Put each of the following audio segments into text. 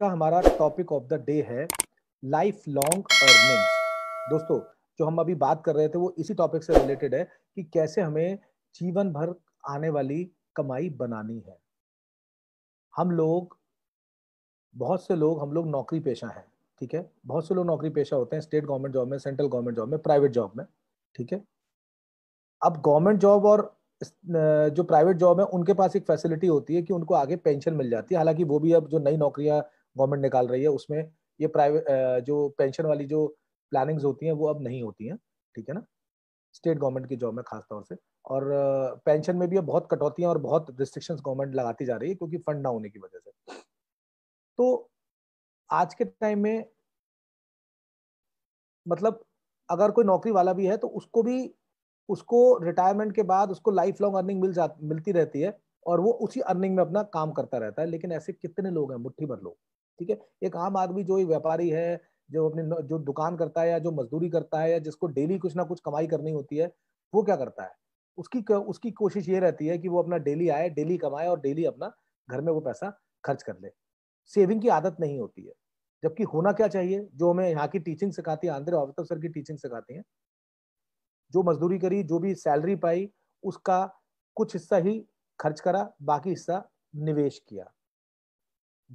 का हमारा topic of the day है लाइफ लॉन्ग अर्निंग्स दोस्तों जो हम अभी बात कर रहे थे वो इसी टॉपिक से रिलेटेड है कि कैसे हमें जीवन भर आने वाली कमाई बनानी है हम लोग बहुत से लोग हम लोग नौकरी पेशा हैं ठीक है बहुत से लोग नौकरी पेशा होते हैं स्टेट गवर्नमेंट जॉब में सेंट्रल गवर्नमेंट जॉब में प्राइवेट जॉब में ठीक है अब गवर्नमेंट जॉब और जो प्राइवेट जॉब है उनके पास एक फैसिलिटी होती है कि उनको आगे पेंशन मिल जाती है हालांकि वो भी अब जो नई नौकरियां गवर्नमेंट निकाल रही है उसमें ये प्राइवेट जो पेंशन वाली जो प्लानिंग्स होती हैं वो अब नहीं होती हैं ठीक है ना स्टेट गवर्नमेंट की जॉब में खासतौर से और पेंशन में भी अब बहुत कटौतियां और बहुत रिस्ट्रिक्शन गवर्नमेंट लगाती जा रही है क्योंकि फंड ना होने की वजह से तो आज के टाइम में मतलब अगर कोई नौकरी वाला भी है तो उसको भी उसको रिटायरमेंट के बाद उसको लाइफ लॉन्ग अर्निंग मिल जा मिलती रहती है और वो उसी अर्निंग में अपना काम करता रहता है लेकिन ऐसे कितने लोग हैं मुट्ठी भर लोग ठीक है एक आम आदमी जो एक व्यापारी है जो अपने जो दुकान करता है या जो मजदूरी करता है या जिसको डेली कुछ ना कुछ कमाई करनी होती है वो क्या करता है उसकी उसकी कोशिश ये रहती है कि वो अपना डेली आए डेली कमाए और डेली अपना घर में वो पैसा खर्च कर ले सेविंग की आदत नहीं होती है जबकि होना क्या चाहिए जो हमें यहाँ की टीचिंग सिखाती है आंध्र अवतव सर की टीचिंग सिखाती है जो मजदूरी करी जो भी सैलरी पाई उसका कुछ हिस्सा ही खर्च करा बाकी हिस्सा निवेश किया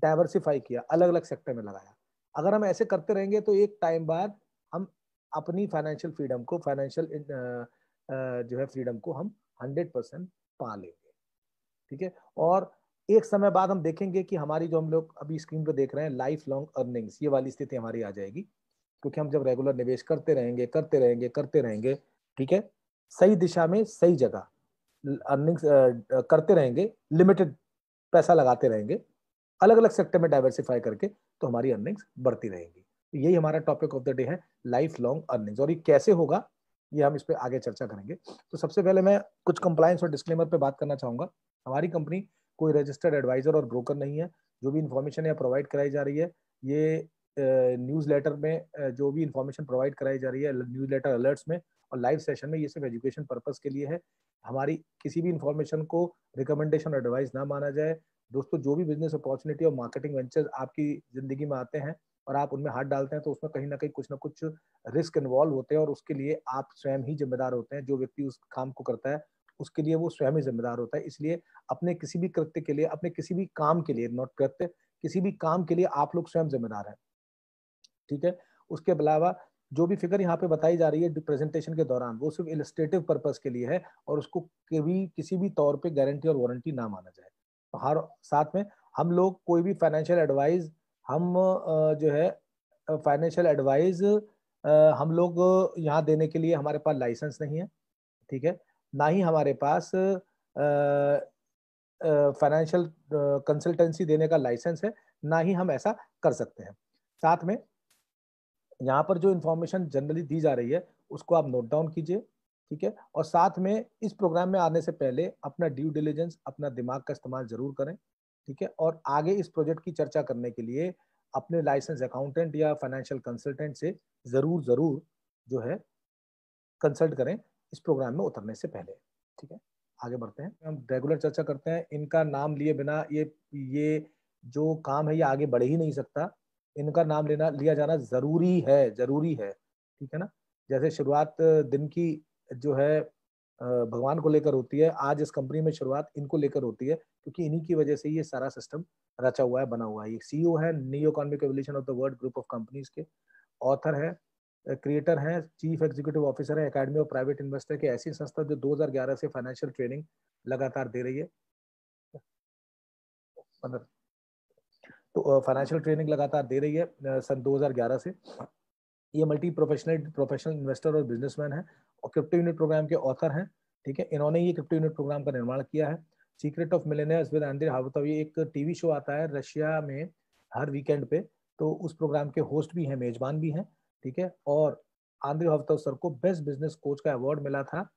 डाइवर्सिफाई किया अलग अलग सेक्टर में लगाया अगर हम ऐसे करते रहेंगे तो एक टाइम बाद हम अपनी फाइनेंशियल फ्रीडम को फाइनेंशियल जो है फ्रीडम को हम हंड्रेड परसेंट पा लेंगे ठीक है और एक समय बाद हम देखेंगे कि हमारी जो हम लोग अभी स्क्रीन पर देख रहे हैं लाइफ लॉन्ग अर्निंग्स ये वाली स्थिति हमारी आ जाएगी क्योंकि हम जब रेगुलर निवेश करते रहेंगे करते रहेंगे करते रहेंगे ठीक है सही दिशा में सही जगह अर्निंग्स करते रहेंगे लिमिटेड पैसा लगाते रहेंगे अलग अलग सेक्टर में डाइवर्सिफाई करके तो हमारी अर्निंग्स बढ़ती रहेंगी यही हमारा टॉपिक ऑफ द डे है लाइफ लॉन्ग अर्निंग्स और ये कैसे होगा ये हम इस पर आगे चर्चा करेंगे तो सबसे पहले मैं कुछ कंप्लायंस और डिस्क्लेमर पे बात करना चाहूँगा हमारी कंपनी कोई रजिस्टर्ड एडवाइजर और ब्रोकर नहीं है जो भी इन्फॉर्मेशन यहाँ प्रोवाइड कराई जा रही है ये न्यूज़ लेटर में जो भी इन्फॉर्मेशन प्रोवाइड कराई जा रही है न्यूज़ लेटर अलर्ट्स में और लाइव सेशन में ये सिर्फ एजुकेशन पर्पज़ के लिए है हमारी किसी भी इन्फॉर्मेशन को रिकमेंडेशन और एडवाइस ना माना जाए दोस्तों जो भी बिजनेस अपॉर्चुनिटी और मार्केटिंग वेंचर्स आपकी जिंदगी में आते हैं और आप उनमें हाथ डालते हैं तो उसमें कहीं ना कहीं कुछ ना कुछ रिस्क इन्वॉल्व होते हैं और उसके लिए आप स्वयं ही जिम्मेदार होते हैं जो व्यक्ति उस काम को करता है उसके लिए वो स्वयं ही जिम्मेदार होता है इसलिए अपने किसी भी कृत्य के लिए अपने किसी भी काम के लिए नॉट कृत्य किसी भी काम के लिए आप लोग स्वयं जिम्मेदार हैं ठीक है उसके अलावा जो भी फिगर यहाँ पे बताई जा रही है प्रेजेंटेशन के दौरान वो सिर्फ इलिस्ट्रेटिव पर्पज के लिए है और उसको कभी किसी भी तौर पर गारंटी और वारंटी ना माना जाए हर साथ में हम लोग कोई भी फाइनेंशियल एडवाइज़ हम जो है फाइनेंशियल एडवाइज़ हम लोग यहाँ देने के लिए हमारे पास लाइसेंस नहीं है ठीक है ना ही हमारे पास फाइनेंशियल कंसल्टेंसी देने का लाइसेंस है ना ही हम ऐसा कर सकते हैं साथ में यहाँ पर जो इंफॉर्मेशन जनरली दी जा रही है उसको आप नोट डाउन कीजिए ठीक है और साथ में इस प्रोग्राम में आने से पहले अपना ड्यू डिलीजेंस अपना दिमाग का इस्तेमाल जरूर करें ठीक है और आगे इस प्रोजेक्ट की चर्चा करने के लिए अपने लाइसेंस अकाउंटेंट या फाइनेंशियल कंसल्टेंट से ज़रूर ज़रूर जो है कंसल्ट करें इस प्रोग्राम में उतरने से पहले ठीक है आगे बढ़ते हैं हम रेगुलर चर्चा करते हैं इनका नाम लिए बिना ये ये जो काम है ये आगे बढ़ ही नहीं सकता इनका नाम लेना लिया जाना ज़रूरी है ज़रूरी है ठीक है ना जैसे शुरुआत दिन की जो है भगवान को लेकर होती है आज इस कंपनी में शुरुआत इनको लेकर होती है क्योंकि इन्हीं की वजह से ये सारा सिस्टम रचा हुआ है बना हुआ है ये सीईओ है neo economic evolution of the world group of companies के ऑथर है क्रिएटर है चीफ एग्जीक्यूटिव ऑफिसर है एकेडमी ऑफ प्राइवेट इन्वेस्टर की ऐसी संस्था जो 2011 से फाइनेंशियल ट्रेनिंग लगातार दे रही है मतलब, तो फाइनेंशियल ट्रेनिंग लगातार दे रही है सन 2011 से ये मल्टी प्रोफेशनल प्रोफेशनल इन्वेस्टर और बिजनेसमैन है और क्रिप्टो यूनिट प्रोग्राम के ऑथर हैं ठीक है इन्होंने ये क्रिप्टो यूनिट प्रोग्राम का निर्माण किया है secret of millionaires with Andrey हावतव ये एक टीवी शो आता है रशिया में हर वीकेंड पे तो उस प्रोग्राम के होस्ट भी हैं मेजबान भी हैं ठीक है और आंद्री हफ्ता सर को बेस्ट बिजनेस कोच का अवार्ड मिला था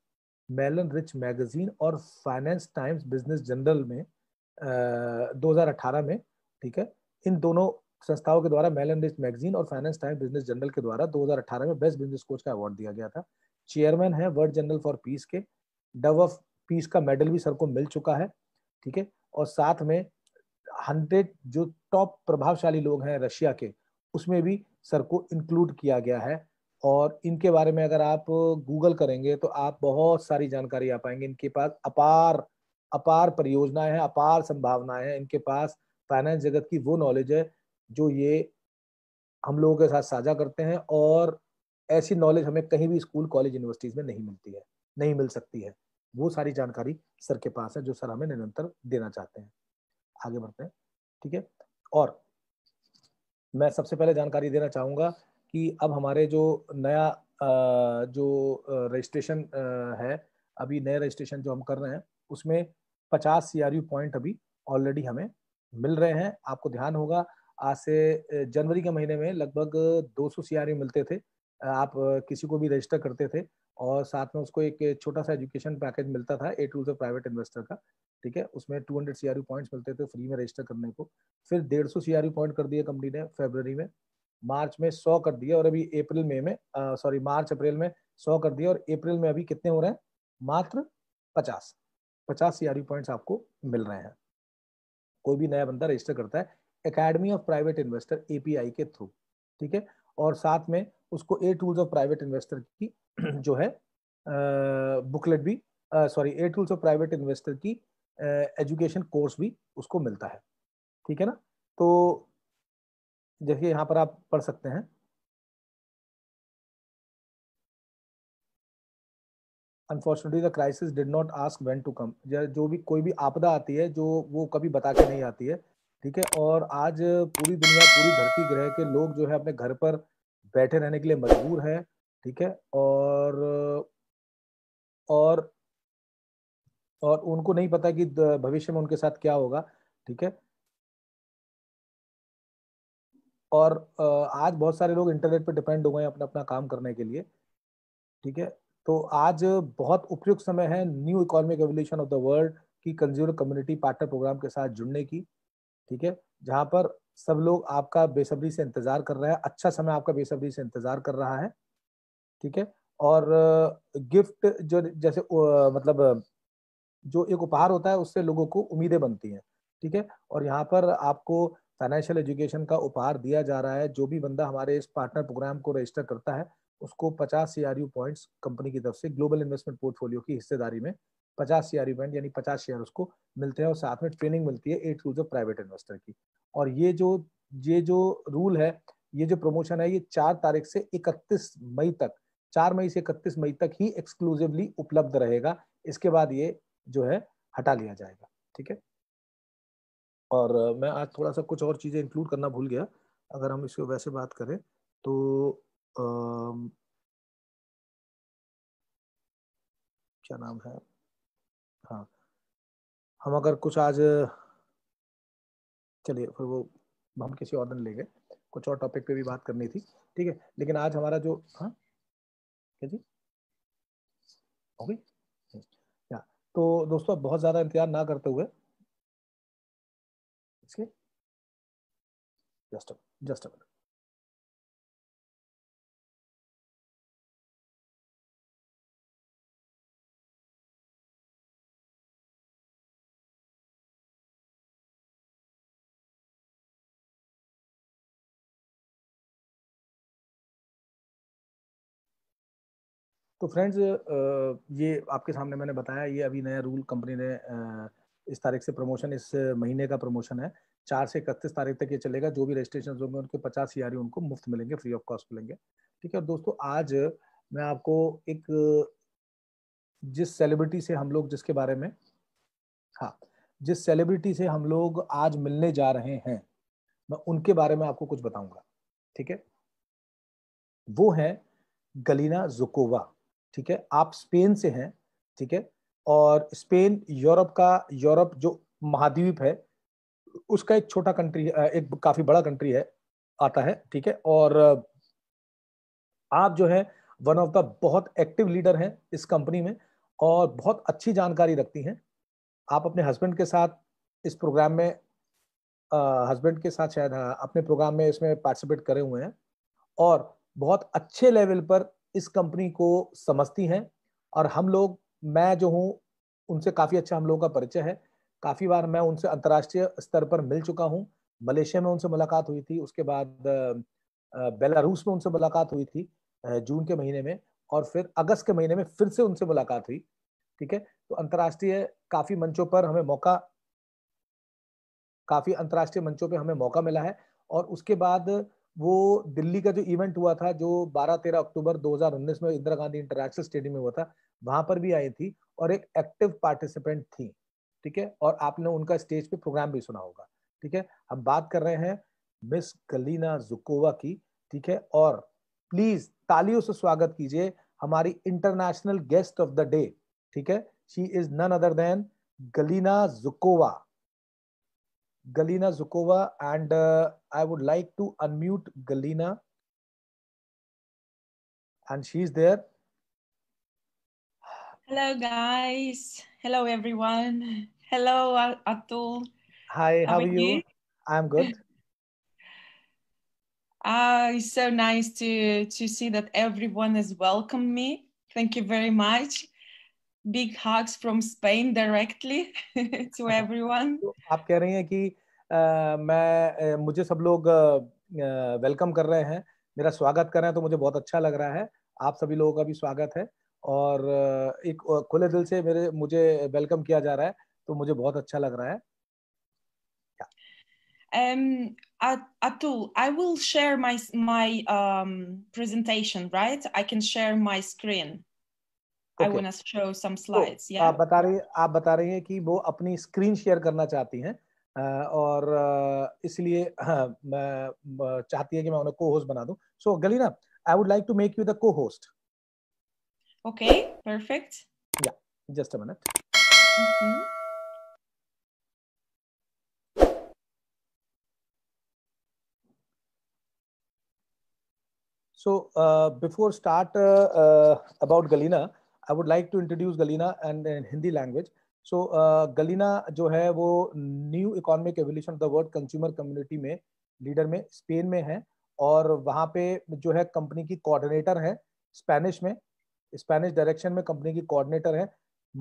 मेलन रिच मैगजीन और फाइनेंस टाइम्स बिजनेस जनरल में आ, 2018 में ठीक है इन दोनों संस्थाओं के द्वारा मेलन रिच मैगजीन और फाइनेंस टाइम्स बिजनेस जनरल के द्वारा 2018 में बेस्ट बिजनेस कोच का अवार्ड दिया गया था चेयरमैन है वर्ल्ड जनरल फॉर पीस के डव ऑफ पीस का मेडल भी सर को मिल चुका है ठीक है और साथ में हंड्रेड जो टॉप प्रभावशाली लोग हैं रशिया के उसमें भी सर को इंक्लूड किया गया है और इनके बारे में अगर आप गूगल करेंगे तो आप बहुत सारी जानकारी आ पाएंगे इनके पास अपार अपार परियोजनाएं हैं अपार संभावनाएं हैं इनके पास फाइनेंस जगत की वो नॉलेज है जो ये हम लोगों के साथ साझा करते हैं और ऐसी नॉलेज हमें कहीं भी स्कूल कॉलेज यूनिवर्सिटीज में नहीं मिलती है नहीं मिल सकती है वो सारी जानकारी सर के पास है जो सर हमें निरंतर देना चाहते हैं आगे बढ़ते हैं ठीक है और मैं सबसे पहले जानकारी देना चाहूँगा कि अब हमारे जो नया जो रजिस्ट्रेशन है अभी नए रजिस्ट्रेशन जो हम कर रहे हैं उसमें पचास सी पॉइंट अभी ऑलरेडी हमें मिल रहे हैं आपको ध्यान होगा आज से जनवरी के महीने में लगभग 200 सौ मिलते थे आप किसी को भी रजिस्टर करते थे और साथ में उसको एक छोटा सा एजुकेशन पैकेज मिलता था a tools of private investor का ठीक है उसमें 200 हंड्रेड सी पॉइंट्स मिलते थे फ्री में रजिस्टर करने को फिर 150 सौ सी पॉइंट कर दिए कंपनी ने फेबररी में मार्च में 100 कर दिए और अभी अप्रैल मई में सॉरी मार्च अप्रैल में 100 कर दिए और अप्रैल में अभी कितने हो रहे हैं मात्र पचास पचास सी पॉइंट्स आपको मिल रहे हैं कोई भी नया बंदा रजिस्टर करता है academy of private investor API के थ्रू ठीक है और साथ में उसको a tools of private investor की जो है बुकलेट भी sorry a tools of private investor की एजुकेशन कोर्स भी उसको मिलता है ठीक है ना तो देखिए यहाँ पर आप पढ़ सकते हैं unfortunately the crisis did not ask when to come जो भी कोई भी आपदा आती है जो वो कभी बता के नहीं आती है ठीक है और आज पूरी दुनिया पूरी धरती ग्रह के लोग जो है अपने घर पर बैठे रहने के लिए मजबूर हैं ठीक है और और और उनको नहीं पता कि भविष्य में उनके साथ क्या होगा ठीक है और आज बहुत सारे लोग इंटरनेट पर डिपेंड हो गए हैं अपना अपना काम करने के लिए ठीक है तो आज बहुत उपयुक्त समय है new economic evolution of the world की कंज्यूमर कम्युनिटी पार्टनर प्रोग्राम के साथ जुड़ने की ठीक है जहां पर सब लोग आपका बेसब्री से इंतजार कर रहे हैं अच्छा समय आपका बेसब्री से इंतजार कर रहा है ठीक है और गिफ्ट जो जैसे मतलब जो एक उपहार होता है उससे लोगों को उम्मीदें बनती हैं ठीक है और यहाँ पर आपको फाइनेंशियल एजुकेशन का उपहार दिया जा रहा है जो भी बंदा हमारे इस पार्टनर प्रोग्राम को रजिस्टर करता है उसको 50 सी पॉइंट्स कंपनी की तरफ से ग्लोबल इन्वेस्टमेंट पोर्टफोलियो की हिस्सेदारी में 50 सी पॉइंट यानी 50 शेयर उसको मिलते हैं और साथ में ट्रेनिंग मिलती है at to the private investor की और ये जो ये जो रूल है ये जो प्रमोशन है ये चार तारीख से इकतीस मई तक चार मई से इकतीस मई तक ही एक्सक्लूसिवली उपलब्ध रहेगा इसके बाद ये जो है हटा लिया जाएगा ठीक है और मैं आज थोड़ा सा कुछ और चीज़ें इंक्लूड करना भूल गया अगर हम इसको वैसे बात करें तो आ, क्या नाम है हाँ हम अगर कुछ आज चलिए फिर वो हम किसी और दिन ले गए कुछ और टॉपिक पे भी बात करनी थी ठीक है लेकिन आज हमारा जो हाँ क्या जी ओके या तो दोस्तों बहुत ज़्यादा इंतजार ना करते हुए इसके जस्ट जस्ट तो फ्रेंड्स ये आपके सामने मैंने बताया ये अभी नया रूल कंपनी ने इस तारीख से प्रमोशन इस महीने का प्रमोशन है चार से इकतीस तारीख तक ये चलेगा जो भी रजिस्ट्रेशन होंगे उनके पचास सी e उनको मुफ्त मिलेंगे फ्री ऑफ कॉस्ट मिलेंगे ठीक है और दोस्तों आज मैं आपको एक जिस सेलिब्रिटी से हम लोग जिसके बारे में हाँ जिस सेलिब्रिटी से हम लोग आज मिलने जा रहे हैं मैं उनके बारे में आपको कुछ बताऊंगा ठीक है वो है गलीना जुकोवा ठीक है आप स्पेन से हैं ठीक है और स्पेन यूरोप का यूरोप जो महाद्वीप है उसका एक छोटा कंट्री एक काफी बड़ा कंट्री है आता है ठीक है और आप जो है वन ऑफ द बहुत एक्टिव लीडर हैं इस कंपनी में और बहुत अच्छी जानकारी रखती हैं आप अपने हस्बैंड के साथ इस प्रोग्राम में हस्बैंड के साथ शायद हाँ, अपने प्रोग्राम में इसमें पार्टिसिपेट करे हुए हैं और बहुत अच्छे लेवल पर इस कंपनी को समझती हैं और हम लोग मैं जो हूँ उनसे काफ़ी अच्छा हम लोगों का परिचय है काफ़ी बार मैं उनसे अंतर्राष्ट्रीय स्तर पर मिल चुका हूँ मलेशिया में उनसे मुलाकात हुई थी उसके बाद बेलारूस में उनसे मुलाकात हुई थी जून के महीने में और फिर अगस्त के महीने में फिर से उनसे मुलाकात हुई ठीक है तो अंतर्राष्ट्रीय काफ़ी मंचों पर हमें मौका काफ़ी अंतर्राष्ट्रीय मंचों पर हमें मौका मिला है और उसके बाद वो दिल्ली का जो इवेंट हुआ था जो 12-13 अक्टूबर 2019 में इंदिरा गांधी इंटरनेशनल स्टेडियम में हुआ था वहां पर भी आई थी और एक एक्टिव पार्टिसिपेंट थी ठीक है और आपने उनका स्टेज पे प्रोग्राम भी सुना होगा ठीक है हम बात कर रहे हैं मिस गलीना जुकोवा की ठीक है और प्लीज तालियों से स्वागत कीजिए हमारी international guest of the day ठीक है she is none other than Galina Zhukova Galina Zukova, and uh, I would like to unmute Galina. And she's there. Hello, guys. Hello, everyone. Hello, Atul. Hi, how, how are, you? you? I'm good. Uh, it's so nice to, to see that everyone has welcomed me. Thank you very much. big hugs from Spain directly to everyone. तो आप कह रही हैं कि मैं मुझे सब लोग वेलकम कर रहे हैं मेरा स्वागत कर रहे हैं तो मुझे बहुत अच्छा लग रहा है आप सभी लोगों का भी स्वागत है और एक खुले दिल से मेरे मुझे वेलकम किया जा रहा है तो मुझे बहुत अच्छा लग रहा है Um, Atul, I will share my my um, presentation, right? I can share my screen. I want to show some slides या आप बता रही हैं आप बता रही हैं कि वो अपनी स्क्रीन शेयर करना चाहती हैं और इसलिए हाँ, मैं चाहती है कि मैं उन्हें को होस्ट बना दूं so Galina I would like to make you the co-host okay perfect yeah just a minute So uh, before start uh, uh, about Galina, uh, I would like to introduce Galina and Hindi language so Galina जो है वो new economic evolution of the world consumer community में leader में Spain में है और वहाँ पे जो है कंपनी की कोऑर्डिनेटर है स्पेनिश में स्पेनिश डायरेक्शन में कंपनी की कोऑर्डिनेटर है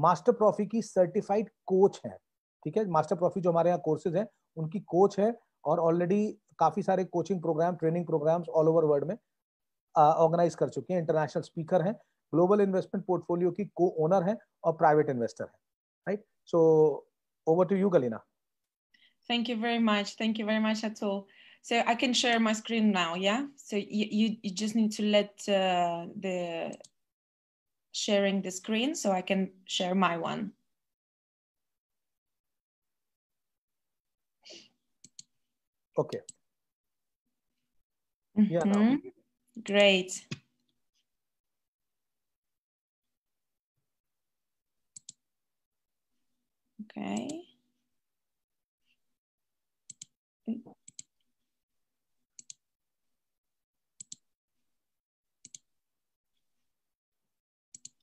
मास्टर प्रॉफी की सर्टिफाइड कोच है ठीक है मास्टर प्रॉफी जो हमारे यहाँ कोर्सेज हैं उनकी कोच है और ऑलरेडी काफ़ी सारे coaching programme training programmes all over world में ऑर्गेनाइज uh, कर चुके हैं इंटरनेशनल स्पीकर हैं Global investment पोर्टफोलियो की को ओनर है और प्राइवेट इन्वेस्टर है right so over to you Thank you very much. Thank you very much, Atul. So I can share my screen now, yeah? So you, you, just need to let uh, the sharing the screen so I can share my one. Okay. Yeah. Mm-hmm. Great. Okay.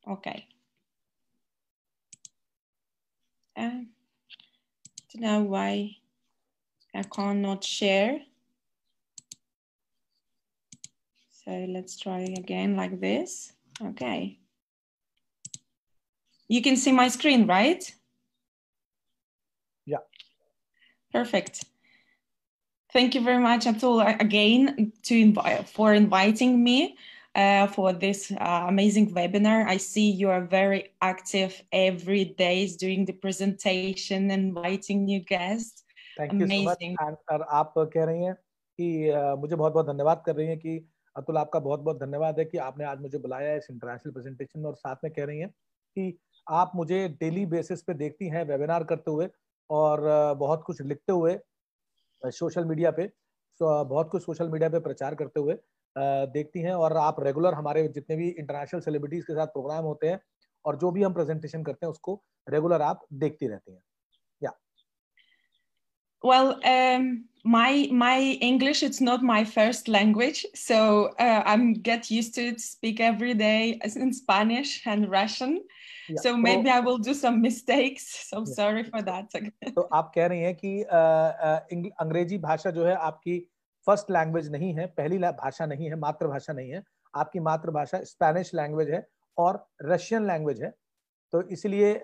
Okay. I um, don't know why I cannot share. So let's try again like this. Okay. You can see my screen, right? Perfect. Thank you very much, Atul, again to invite for inviting me uh, for this uh, amazing webinar. I see you are very active every day doing the presentation, inviting new guests. Thank amazing. you so much. And, और आप कह रही हैं कि uh, मुझे बहुत बहुत धन्यवाद कर रही हैं कि अतुल आपका बहुत बहुत धन्यवाद है कि आपने आज मुझे बुलाया इस इंटरनेशनल प्रेजेंटेशन में और साथ में कह रही हैं कि आप मुझे डेली बेसिस पे देखती हैं वेबिनार करते हुए और बहुत कुछ लिखते हुए सोशल मीडिया पे बहुत कुछ सोशल मीडिया पे प्रचार करते हुए देखती हैं और आप रेगुलर हमारे जितने भी इंटरनेशनल सेलिब्रिटीज के साथ प्रोग्राम होते हैं और जो भी हम प्रेजेंटेशन करते हैं उसको रेगुलर आप देखती रहती हैं Well, um, my my English it's not my first language, so uh, I'm get used to it. Speak every day in Spanish and Russian. Yeah. So maybe so, I will do some mistakes. So I'm yeah. sorry for that. so आप कह रही हैं कि अंग्रेजी भाषा जो है आपकी फर्स्ट लैंग्वेज नहीं है पहली भाषा नहीं है मातृभाषा नहीं है आपकी मातृभाषा स्पेनिश लैंग्वेज है और रशियन लैंग्वेज है तो इसलिए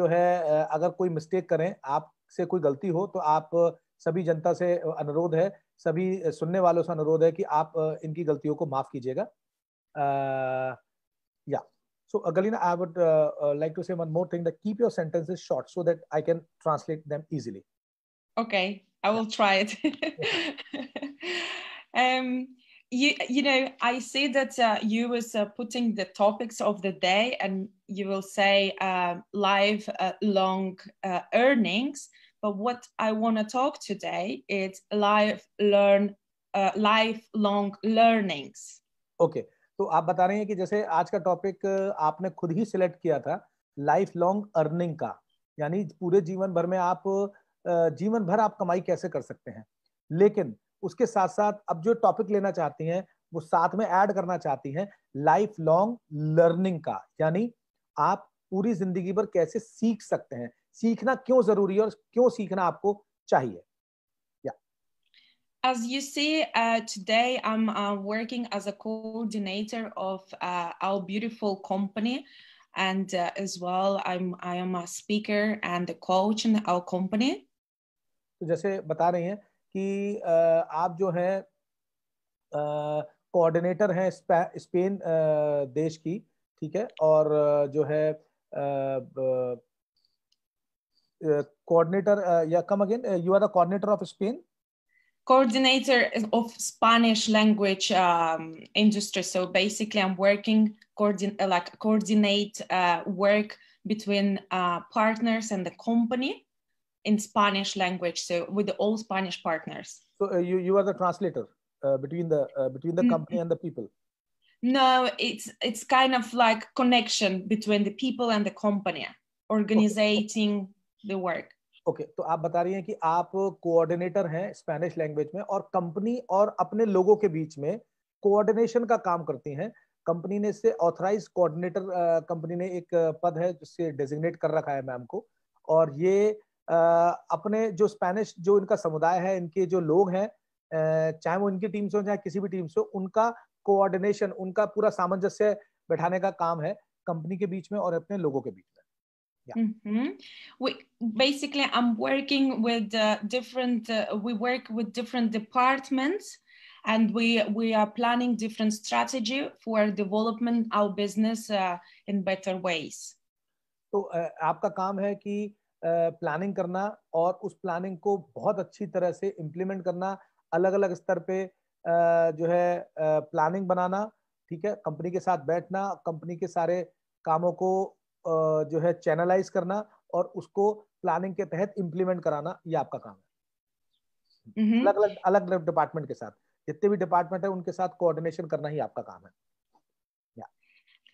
जो है अगर कोई मिस्टेक करें आप से कोई गलती हो तो आप सभी जनता से अनुरोध है सभी सुनने वालों से अनुरोध है कि आप इनकी गलतियों को माफ कीजिएगा yeah so Galina I would like to say one more thing keep your sentences short so that I can translate them easily okay I will try it um you you know i see that uh, you was uh, putting the topics of the day and you will say uh, live uh, long uh, earnings But what I want to talk today is life learn uh, lifelong learnings. Okay, तो आप बता रहे हैं कि जैसे आज का topic uh, आपने खुद ही सिलेक्ट किया था लाइफ लॉन्ग अर्निंग का यानी पूरे जीवन भर में आप uh, जीवन भर आप कमाई कैसे कर सकते हैं लेकिन उसके साथ साथ अब जो टॉपिक लेना चाहती हैं वो साथ में ऐड करना चाहती हैं लाइफ लॉन्ग लर्निंग का यानी आप पूरी जिंदगी भर कैसे सीख सकते हैं सीखना क्यों जरूरी है और क्यों सीखना आपको चाहिए as you see uh, today i'm uh, working as a coordinator of uh, our beautiful company and uh, as well i'm i am a speaker and a coach in our company तो जैसे बता रही हैं कि आप जो हैं coordinator हैं स्पेन देश की ठीक है और जो है Uh, coordinator, uh, yeah, come again. Uh, you are the coordinator of Spain? Coordinator of Spanish language um, industry. So basically, I'm working like coordinate work between partners and the company in Spanish language, so with all Spanish partners. So uh, you you are the translator uh, between the uh, between the company mm-hmm. and the people. No, it's it's kind of like connection between the people and the company, organizing the work okay, तो आप बता रही हैं कि आप coordinator हैं Spanish language में और कंपनी और अपने लोगों के बीच में कोऑर्डिनेशन का काम करती हैं कंपनी ने इससे ऑथराइज कोऑर्डिनेटर कंपनी ने एक पद है जिससे डेजिग्नेट कर रखा है मैम को और ये आ, अपने जो स्पेनिश जो इनका समुदाय है इनके जो लोग हैं चाहे वो इनकी टीम से हो चाहे किसी भी टीम से हो उनका कोऑर्डिनेशन उनका पूरा सामंजस्य बैठाने का काम है कंपनी के बीच में और अपने लोगों के बीच में Yeah. Mm -hmm. We basically I'm working with uh, different. Uh, we work with different departments, and we we are planning different strategy for development our business uh, in better ways. तो आपका काम है कि planning करना और उस planning को बहुत अच्छी तरह से इम्प्लीमेंट करना अलग अलग स्तर पे जो है प्लानिंग बनाना ठीक है कंपनी के साथ बैठना कंपनी के सारे कामों को जो है चैनलाइज करना और उसको प्लानिंग के तहत इम्प्लीमेंट कराना ये आपका काम है अलग अलग अलग अलग डिपार्टमेंट के साथ जितने भी डिपार्टमेंट है उनके साथ कोऑर्डिनेशन करना ही आपका काम है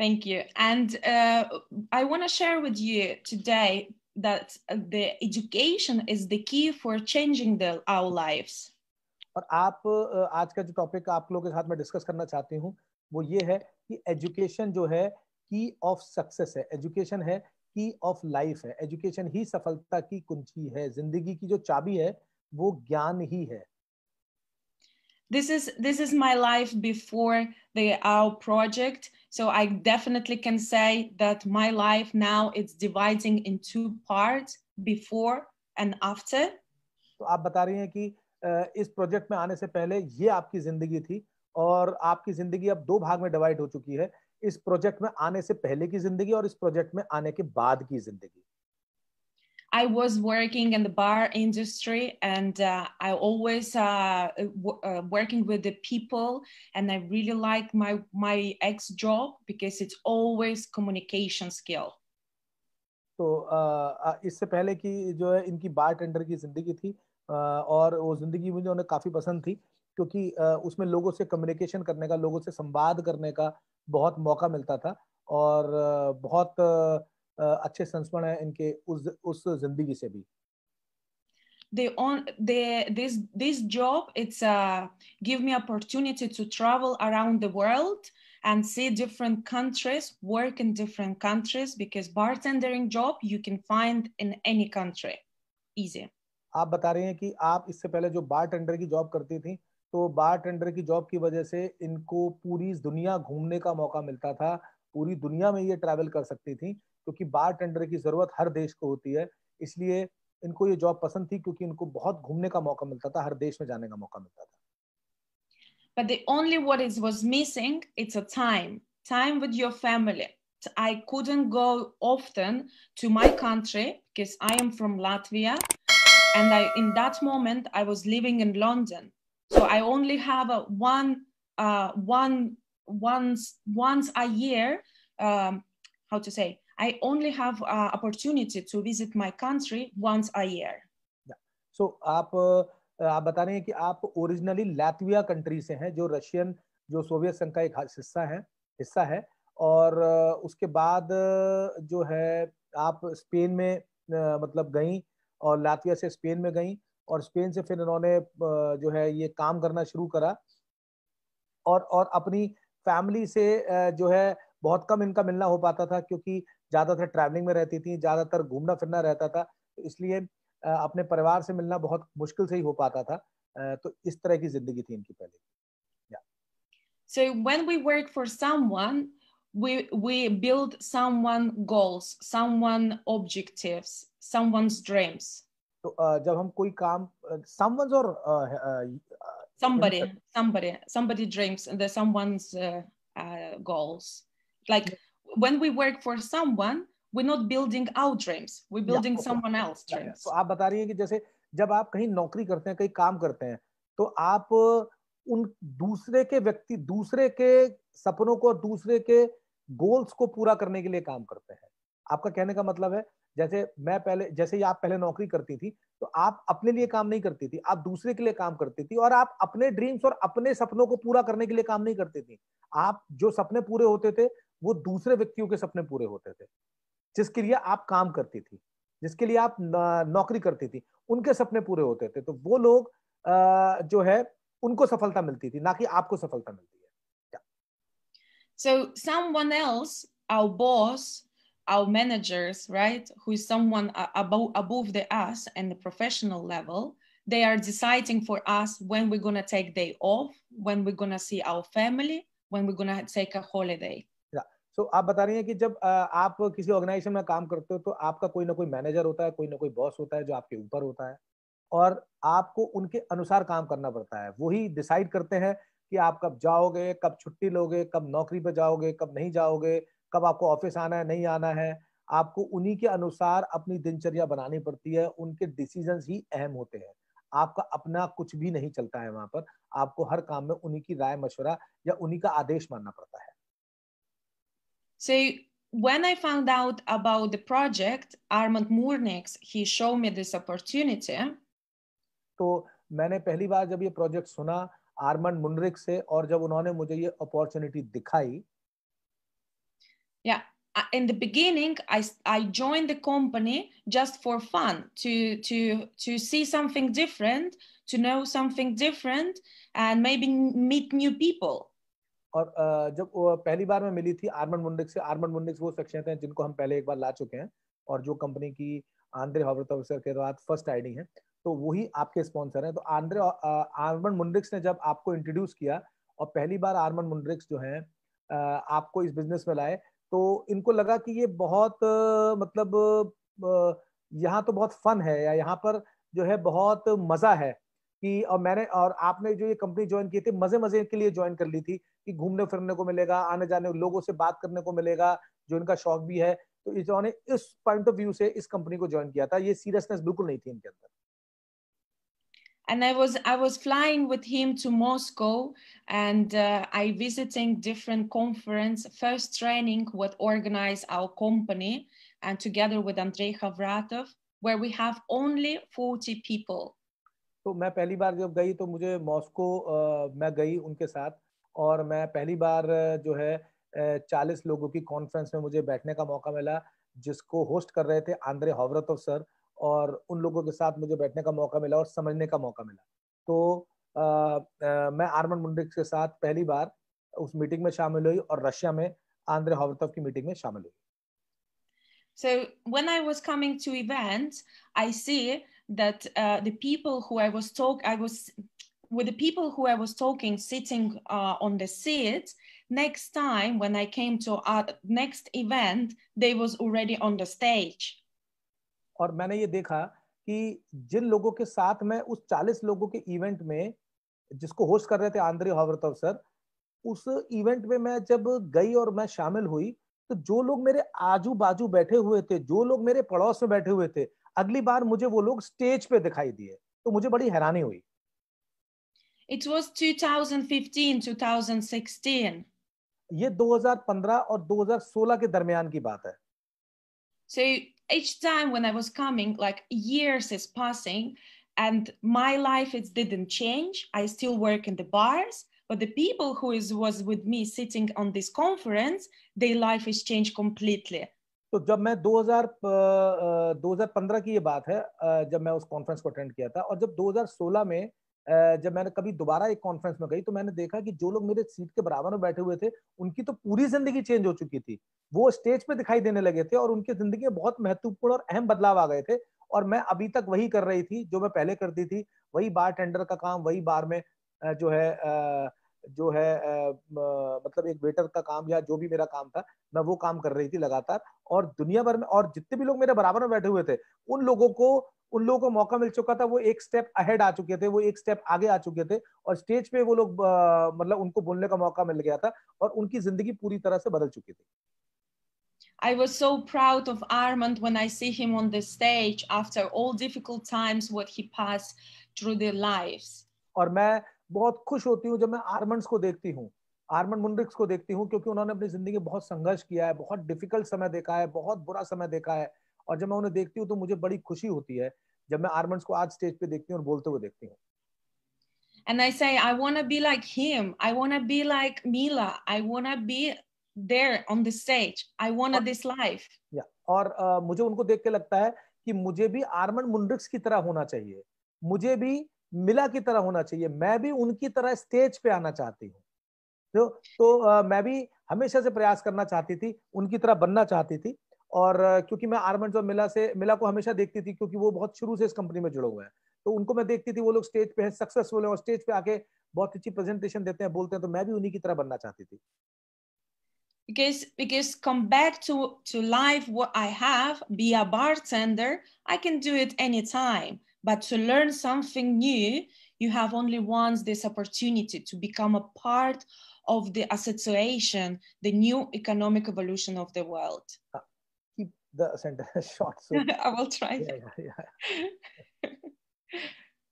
Thank you. And uh, I want to share with you today that uh, the education is the key for changing the, our lives. और आप आज का जो टॉपिक आप लोगों के साथ में डिस्कस करना चाहती हूँ वो ये है कि एजुकेशन जो है की ऑफ सक्सेस है एजुकेशन है की ऑफ लाइफ है एजुकेशन ही सफलता की कुंजी है जिंदगी की जो चाबी है वो ज्ञान ही है this is this is my life before the our project so i definitely can say that my life now it's dividing in two parts before and after तो आप बता रही हैं कि इस प्रोजेक्ट में आने से पहले ये आपकी जिंदगी थी और आपकी जिंदगी अब दो भाग में डिवाइड हो चुकी है इस प्रोजेक्ट में आने से पहले की जिंदगी और इस प्रोजेक्ट में आने के बाद की जिंदगी I was working in the bar industry and uh, I always uh, w- uh, working with the people and I really like my my ex job because it's always communication skill. तो इससे पहले कि जो है इनकी बार tender की जिंदगी थी और वो जिंदगी मुझे उन्हें काफी पसंद थी क्योंकि उसमें लोगों से कम्युनिकेशन करने का लोगों से संवाद करने का बहुत मौका मिलता था और बहुत अच्छे संस्मरण है इनके उस उस जिंदगी से भी the on the this this job it's uh give me opportunity to travel around the world and see different countries work in different countries because bartending job you can find in any country easy आप बता रही हैं कि आप इससे पहले जो बार tender की जॉब करती थी तो बार टेंडर की जॉब की वजह से इनको पूरी दुनिया घूमने का मौका मिलता था पूरी दुनिया में ये ट्रैवल कर सकती थी क्योंकि बार टेंडर की जरूरत हर देश को होती है इसलिए इनको ये जॉब पसंद थी क्योंकि इनको बहुत घूमने का मौका मिलता था हर देश में जाने का मौका मिलता था But the only what is was missing, it's a time, time with your family. I couldn't go often to my country because I am from Latvia, and I, in that moment I was living in London. So I only have a one, uh, one, once, once a year, um, how to say, I only have uh, opportunity to visit my country once a year. Yeah. So आप आप बता रहे हैं कि आप originally Latvia country से हैं जो Russian जो Soviet संघ का एक हिस्सा है हिस्सा है और उसके बाद जो है आप स्पेन में मतलब गई और लातविया से स्पेन में गई और स्पेन से फिर इन्होंने जो है ये काम करना शुरू करा और और अपनी फैमिली से जो है बहुत कम इनका मिलना हो पाता था क्योंकि ज़्यादातर ट्रैवलिंग में रहती थी ज़्यादातर घूमना फिरना रहता था तो इसलिए अपने परिवार से मिलना बहुत मुश्किल से ही हो पाता था तो इस तरह की जिंदगी थी इनकी पहले So when we work for someone, we we build someone goals, someone objectives, someone's dreams तो uh, जब हम कोई काम समवंस और somebody somebody somebody dreams and the someone's uh, uh, goals like when we work for someone we're not building our dreams we're building yeah, okay. someone else's dreams तो आप बता रही हैं कि जैसे जब आप कहीं नौकरी करते हैं कहीं काम करते हैं तो आप उन दूसरे के व्यक्ति दूसरे के सपनों को दूसरे के गोल्स को पूरा करने के लिए काम करते हैं आपका कहने का मतलब है जैसे मैं पहले जैसे आप पहले नौकरी करती थी तो आप अपने लिए काम नहीं करती थी आप दूसरे के लिए काम करती थी और आप अपने ड्रीम्स और अपने सपनों को पूरा करने के लिए काम नहीं करती थी आप जो सपने पूरे होते थे वो दूसरे व्यक्तियों के सपने पूरे होते थे जिसके लिए आप काम करती थी जिसके लिए आप नौकरी करती थी उनके सपने पूरे होते थे तो वो लोग जो है उनको सफलता मिलती थी ना कि आपको सफलता मिलती है someone else our boss our managers, right, who is someone above, above the us and the professional level, they are deciding for us when we're gonna take day off, when we're gonna see our family, when we're gonna take a holiday. तो आप बता रही हैं कि जब आप किसी organisation में काम करते हो तो आपका कोई ना कोई मैनेजर होता है कोई ना कोई बॉस होता है जो आपके ऊपर होता है और आपको उनके अनुसार काम करना पड़ता है वही डिसाइड करते हैं कि आप कब जाओगे कब छुट्टी लोगे कब नौकरी पर जाओगे कब नहीं जाओगे कब आपको ऑफिस आना है नहीं आना है आपको उन्हीं के अनुसार अपनी दिनचर्या बनानी पड़ती है उनके डिसीजन ही अहम होते हैं आपका अपना कुछ भी नहीं चलता है वहां पर आपको हर काम में उन्हीं की राय मशवरा या उन्हीं का आदेश मानना पड़ता है So when I found out about the project, Armand Murnex, he showed me this opportunity. तो मैंने पहली बार जब ये प्रोजेक्ट सुना आर्मन मुनरिक से और जब उन्होंने मुझे ये अपॉर्चुनिटी दिखाई yeah in the beginning i i joined the company just for fun to to to see something different to know something different and maybe meet new people और जब पहली बार मैं मिली थी आर्मन मुंडिक से आर्मन मुंडिक वो शख्सियत हैं जिनको हम पहले एक बार ला चुके हैं और जो कंपनी की आंद्रे हॉवर्टोवसर के बाद फर्स्ट आईडी है तो वही आपके स्पॉन्सर हैं तो आंद्रे आर्मन मुंड्रिक्स ने जब आपको इंट्रोड्यूस किया और पहली बार आर्मन मुंड्रिक्स जो हैं आपको इस बिजनेस में लाए तो इनको लगा कि ये बहुत मतलब यहाँ तो बहुत फन है या यहाँ पर जो है बहुत मजा है कि और मैंने और आपने जो ये कंपनी ज्वाइन की थी मजे मजे के लिए ज्वाइन कर ली थी कि घूमने फिरने को मिलेगा आने जाने लोगों से बात करने को मिलेगा जो इनका शौक भी है तो इन्होंने इस पॉइंट ऑफ व्यू से इस कंपनी को ज्वाइन किया था ये सीरियसनेस बिल्कुल नहीं थी इनके अंदर and I was I was flying with him to Moscow, and uh, I visiting different conference. First training what organized our company, and together with Andrei Havratov, where we have only 40 people. तो मैं पहली बार जब गई तो मुझे Moscow uh, मैं गई उनके साथ और मैं पहली बार uh, जो है 40 uh, लोगों की कॉन्फ्रेंस में मुझे बैठने का मौका मिला जिसको होस्ट कर रहे थे आंद्रे हॉवरतोव सर और उन लोगों के साथ मुझे बैठने का मौका मिला और समझने का मौका मिला तो आ, आ, मैं आर्मन मुंडिक्स के साथ पहली बार उस मीटिंग में शामिल हुई और रशिया में आंद्रे हॉवर्टव की मीटिंग में शामिल हुई So when I was coming to events, I see that uh, the people who I was talk, I was with the people who I was talking, sitting uh, on the seats. Next time when I came to our next event, they was already on the stage. और मैंने ये देखा कि जिन लोगों के साथ में उस चालीस लोगों के इवेंट में जिसको होस्ट कर रहे थे आंद्रे हावरतव सर उस इवेंट में मैं जब गई और मैं शामिल हुई तो जो लोग मेरे आजू बाजू बैठे हुए थे जो लोग मेरे पड़ोस में बैठे हुए थे अगली बार मुझे वो लोग स्टेज पे दिखाई दिए तो मुझे बड़ी हैरानी हुई इट वॉज 2015 2016 ये 2015 और 2016 के दरमियान की बात है so each time when I was coming, like years is passing and my life it didn't change. I still work in the bars, but the people who is was with me sitting on this conference, their life is changed completely. तो जब मैं 2000 2015 की ये बात है जब मैं उस कॉन्फ्रेंस को अटेंड किया था और जब 2016 में जब मैंने कभी दोबारा एक कॉन्फ्रेंस में गई तो मैंने देखा कि जो लोग मेरे सीट के बराबर में बैठे हुए थे उनकी तो पूरी जिंदगी चेंज हो चुकी थी वो स्टेज पे दिखाई देने लगे थे और उनकी जिंदगी में बहुत महत्वपूर्ण और अहम बदलाव आ गए थे और मैं अभी तक वही कर रही थी जो मैं पहले करती थी वही बार टेंडर का काम वही बार में जो है जो है मतलब एक वेटर का काम या जो भी मेरा काम था मैं वो काम कर रही थी लगातार और दुनिया भर में और जितने भी लोग मेरे बराबर में बैठे हुए थे उन लोगों को उन लोगों को मौका मिल चुका था वो एक स्टेप अहेड आ चुके थे वो एक स्टेप आगे आ चुके थे और स्टेज पे वो लोग मतलब उनको बोलने का मौका मिल गया था और उनकी जिंदगी पूरी तरह से बदल चुकी थी I was so proud of Armand when I see him on the stage after all difficult times what he passed through their lives. और मैं बहुत खुश होती हूँ जब मैं आर्मंड्स को देखती हूँ आर्मन मुंड्रिक्स को देखती हूँ क्योंकि उन्होंने अपनी जिंदगी में बहुत संघर्ष किया है बहुत डिफिकल्ट समय देखा है बहुत बुरा समय देखा है और जब मैं उन्हें देखती हूँ तो मुझे बड़ी खुशी होती है जब मैं आर्मंड को आज स्टेज पे देखती हूँ और बोलते हुए देखती हूँ And I say, I want to be like him. I want to be like Mila. I want to be there on the stage. I want this life. Yeah. और uh, मुझे उनको देख के लगता है कि मुझे भी आर्मंड मुंड्रिक्स की तरह होना चाहिए मुझे भी मिला की तरह होना चाहिए मैं भी उनकी तरह स्टेज पे आना चाहती हूँ तो, तो uh, मैं भी हमेशा से प्रयास करना चाहती थी उनकी तरह बनना चाहती थी और क्योंकि मैं आर्मंड और मिला से मिला को हमेशा देखती थी क्योंकि वो बहुत शुरू से इस कंपनी में जुड़े हुए हैं तो उनको मैं देखती थी वो लोग स्टेज पे हैं सक्सेसफुल हैं और स्टेज पे आके बहुत अच्छी प्रेजेंटेशन देते हैं बोलते हैं तो मैं भी उन्हीं की तरह बनना चाहती थी because because come back to to life what i have be a bartender i can do it anytime but to learn something new you have only once this opportunity to become a part of the association the new economic evolution of the world the sentence short. So I will try. Yeah, yeah, yeah.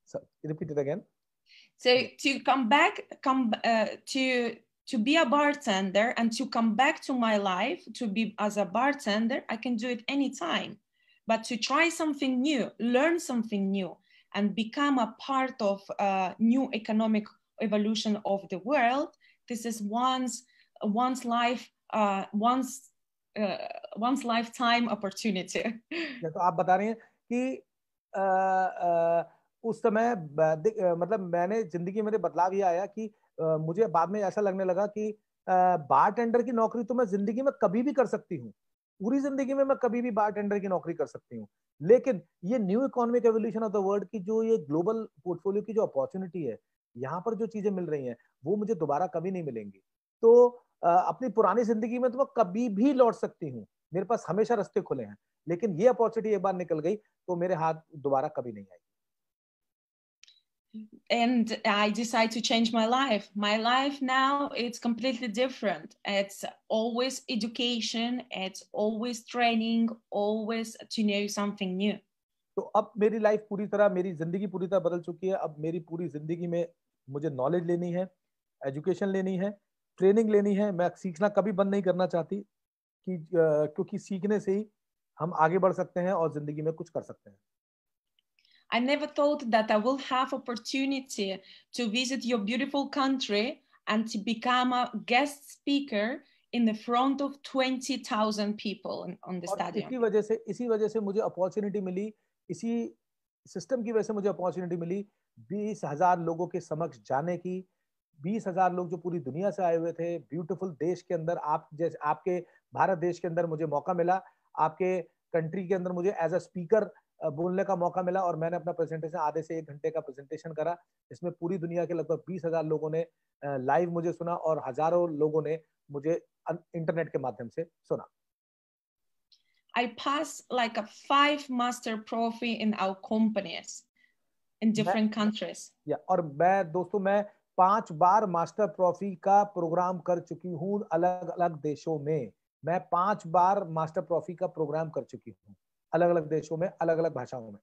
so repeat it again. So to come back, come uh, to to be a bartender and to come back to my life to be as a bartender, I can do it anytime. But to try something new, learn something new, and become a part of a new economic evolution of the world, this is once once life, uh, once lifetime opportunity तो आप बता रही हैं कि आ, आ, उस समय मतलब मैंने जिंदगी मेरे तो बदलाव ये आया कि आ, मुझे बाद में ऐसा लगने लगा कि बार टेंडर की नौकरी तो मैं जिंदगी में कभी भी कर सकती हूँ पूरी जिंदगी में मैं कभी भी बार टेंडर की नौकरी कर सकती हूँ लेकिन ये new economic evolution of the world की जो ये ग्लोबल पोर्टफोलियो की जो अपॉर्चुनिटी है यहाँ पर जो चीजें मिल रही हैं वो मुझे दोबारा कभी नहीं मिलेंगी तो अपनी पुरानी जिंदगी में तो मैं कभी भी लौट सकती हूँ मेरे पास हमेशा रास्ते खुले हैं लेकिन ये अपॉर्चुनिटी एक बार निकल गई तो मेरे हाथ दोबारा कभी नहीं आएगी and i decide to change my life my life now it's completely different it's always education it's always training always to know something new तो अब मेरी लाइफ पूरी तरह मेरी जिंदगी पूरी तरह बदल चुकी है अब मेरी पूरी जिंदगी में मुझे नॉलेज लेनी है एजुकेशन लेनी है ट्रेनिंग लेनी है मैं सीखना कभी बंद नहीं करना चाहती कि क्योंकि सीखने से ही हम आगे बढ़ सकते हैं और जिंदगी में कुछ कर सकते हैं I never thought that I will have opportunity to visit your beautiful country and to become a guest speaker in the front of 20,000 people on the stadium. इसी वजह से इसी वजह से मुझे अपॉर्चुनिटी मिली इसी सिस्टम की वजह से मुझे अपॉर्चुनिटी मिली बीस हजार लोगों के समक्ष जाने की बीस हजार लोग जो पूरी दुनिया से आए हुए थे ब्यूटीफुल देश के अंदर आप जैसे आपके भारत देश के अंदर मुझे मौका मिला आपके कंट्री के अंदर मुझे एज अ स्पीकर बोलने का मौका मिला और मैंने अपना प्रेजेंटेशन आधे से एक घंटे का प्रेजेंटेशन करा इसमें पूरी दुनिया के लगभग बीस हजार लोगों ने लाइव मुझे सुना और हजारों लोगों ने मुझे इंटरनेट के माध्यम से सुना I passed like a five master profi in our companies in different countries. Yeah, और मैं दोस्तों मैं पांच बार मास्टर ट्रॉफी का प्रोग्राम कर चुकी हूँ अलग अलग देशों में मैं पांच बार मास्टर ट्रॉफी का प्रोग्राम कर चुकी हूँ अलग अलग देशों में अलग अलग भाषाओं में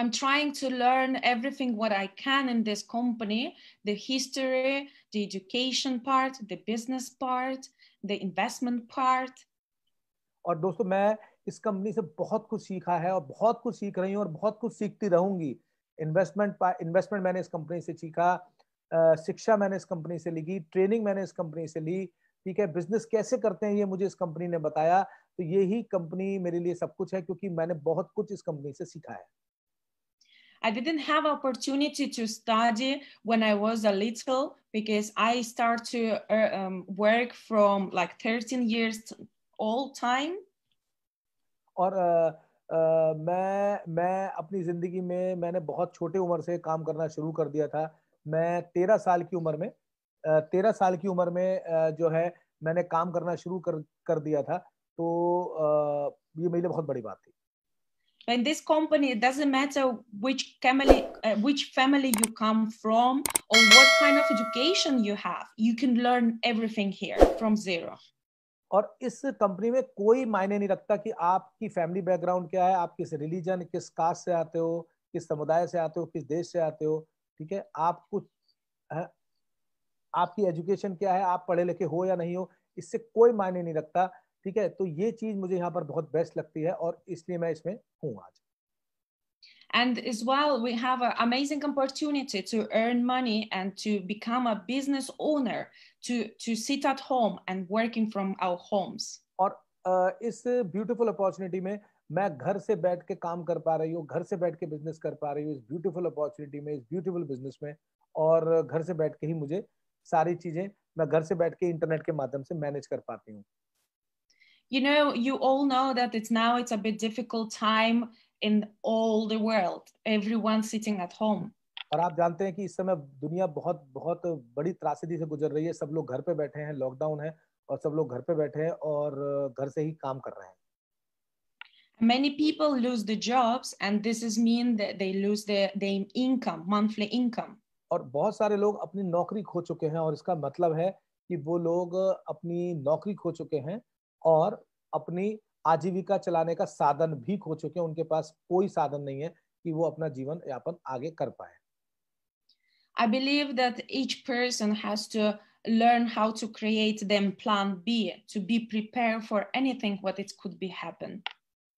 I'm trying to learn everything what I can in this company the history, the education part, the business part, the investment part. और दोस्तों मैं इस कंपनी से बहुत कुछ सीखा है और बहुत कुछ सीख रही हूँ और बहुत कुछ सीखती रहूंगी इन्वेस्टमेंट इन्वेस्टमेंट मैंने इस कंपनी से सीखा शिक्षा मैंने इस कंपनी से ली ट्रेनिंग मैंने इस कंपनी से ली ठीक है बिजनेस कैसे करते हैं ये मुझे इस कंपनी ने बताया तो ये ही कंपनी मेरे लिए सब कुछ है क्योंकि मैंने बहुत कुछ इस कंपनी से सीखा है I didn't have opportunity to study when I was a little because I start to uh, um, work from like 13 years old time. और uh, मैं मैं अपनी जिंदगी में मैंने बहुत छोटे उम्र से काम करना शुरू कर दिया था मैं तेरह साल की उम्र में तेरह साल की उम्र में जो है मैंने काम करना शुरू कर कर दिया था तो ये मेरे लिए बहुत बड़ी बात थी In this company, it doesn't matter which family, uh, which family you come from, or what kind of education you have. You can learn everything here from zero. और इस कंपनी में कोई मायने नहीं रखता कि आपकी फैमिली बैकग्राउंड क्या है आप किस रिलीजन किस कास्ट से आते हो किस समुदाय से आते हो किस देश से आते हो ठीक है आप कुछ आपकी एजुकेशन क्या है आप पढ़े लिखे हो या नहीं हो इससे कोई मायने नहीं रखता ठीक है तो ये चीज मुझे यहाँ पर बहुत बेस्ट लगती है और इसलिए मैं इसमें हूँ आज And as well, we have an amazing opportunity to earn money and to become a business owner, to, to sit at home and working from our homes. और इस beautiful opportunity में मैं घर से बैठ के काम कर पा रही हूँ घर से बैठ के बिजनेस कर पा रही हूँ इस ब्यूटीफुल अपॉर्चुनिटी में इस ब्यूटीफुल बिजनेस में और घर से बैठ के ही मुझे सारी चीजें मैं घर से बैठ के इंटरनेट के माध्यम से मैनेज कर पाती हूँ You know, you all know that it's now it's a bit difficult time in all the world, everyone sitting at home. और आप जानते हैं कि इस समय दुनिया बहुत बहुत बड़ी त्रासदी से गुजर रही है सब लोग घर पे बैठे हैं लॉकडाउन है और सब लोग घर पे बैठे हैं और घर से ही काम कर रहे हैं Many people lose the jobs and this is mean that they lose their, their income, monthly income. और बहुत सारे लोग अपनी नौकरी खो चुके हैं और इसका मतलब है कि वो लोग अपनी नौकरी खो चुके हैं और अपनी आजीविका चलाने का साधन भी खो चुके हैं उनके पास कोई साधन नहीं है कि वो अपना जीवन यापन आगे कर पाए I believe that each person has to learn how to create them plan B to be prepared for anything what it could be happen.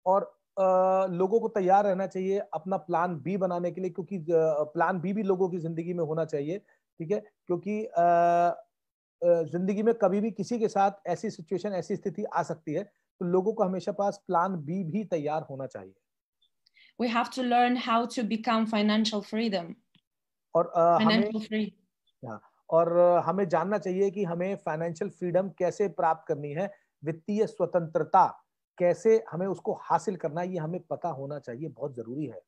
और uh, लोगों को तैयार रहना चाहिए अपना प्लान बी बनाने के लिए क्योंकि प्लान uh, बी भी लोगों की जिंदगी में होना चाहिए ठीक है क्योंकि uh, जिंदगी में कभी भी किसी के साथ ऐसी सिचुएशन ऐसी स्थिति आ सकती है तो लोगों को हमेशा पास प्लान बी भी तैयार होना चाहिए we have to learn how to become financial freedom और uh, financial हमें, free yeah, और uh, हमें जानना चाहिए कि हमें फाइनेंशियल फ्रीडम कैसे प्राप्त करनी है वित्तीय स्वतंत्रता कैसे हमें उसको हासिल करना ये हमें पता होना चाहिए बहुत जरूरी है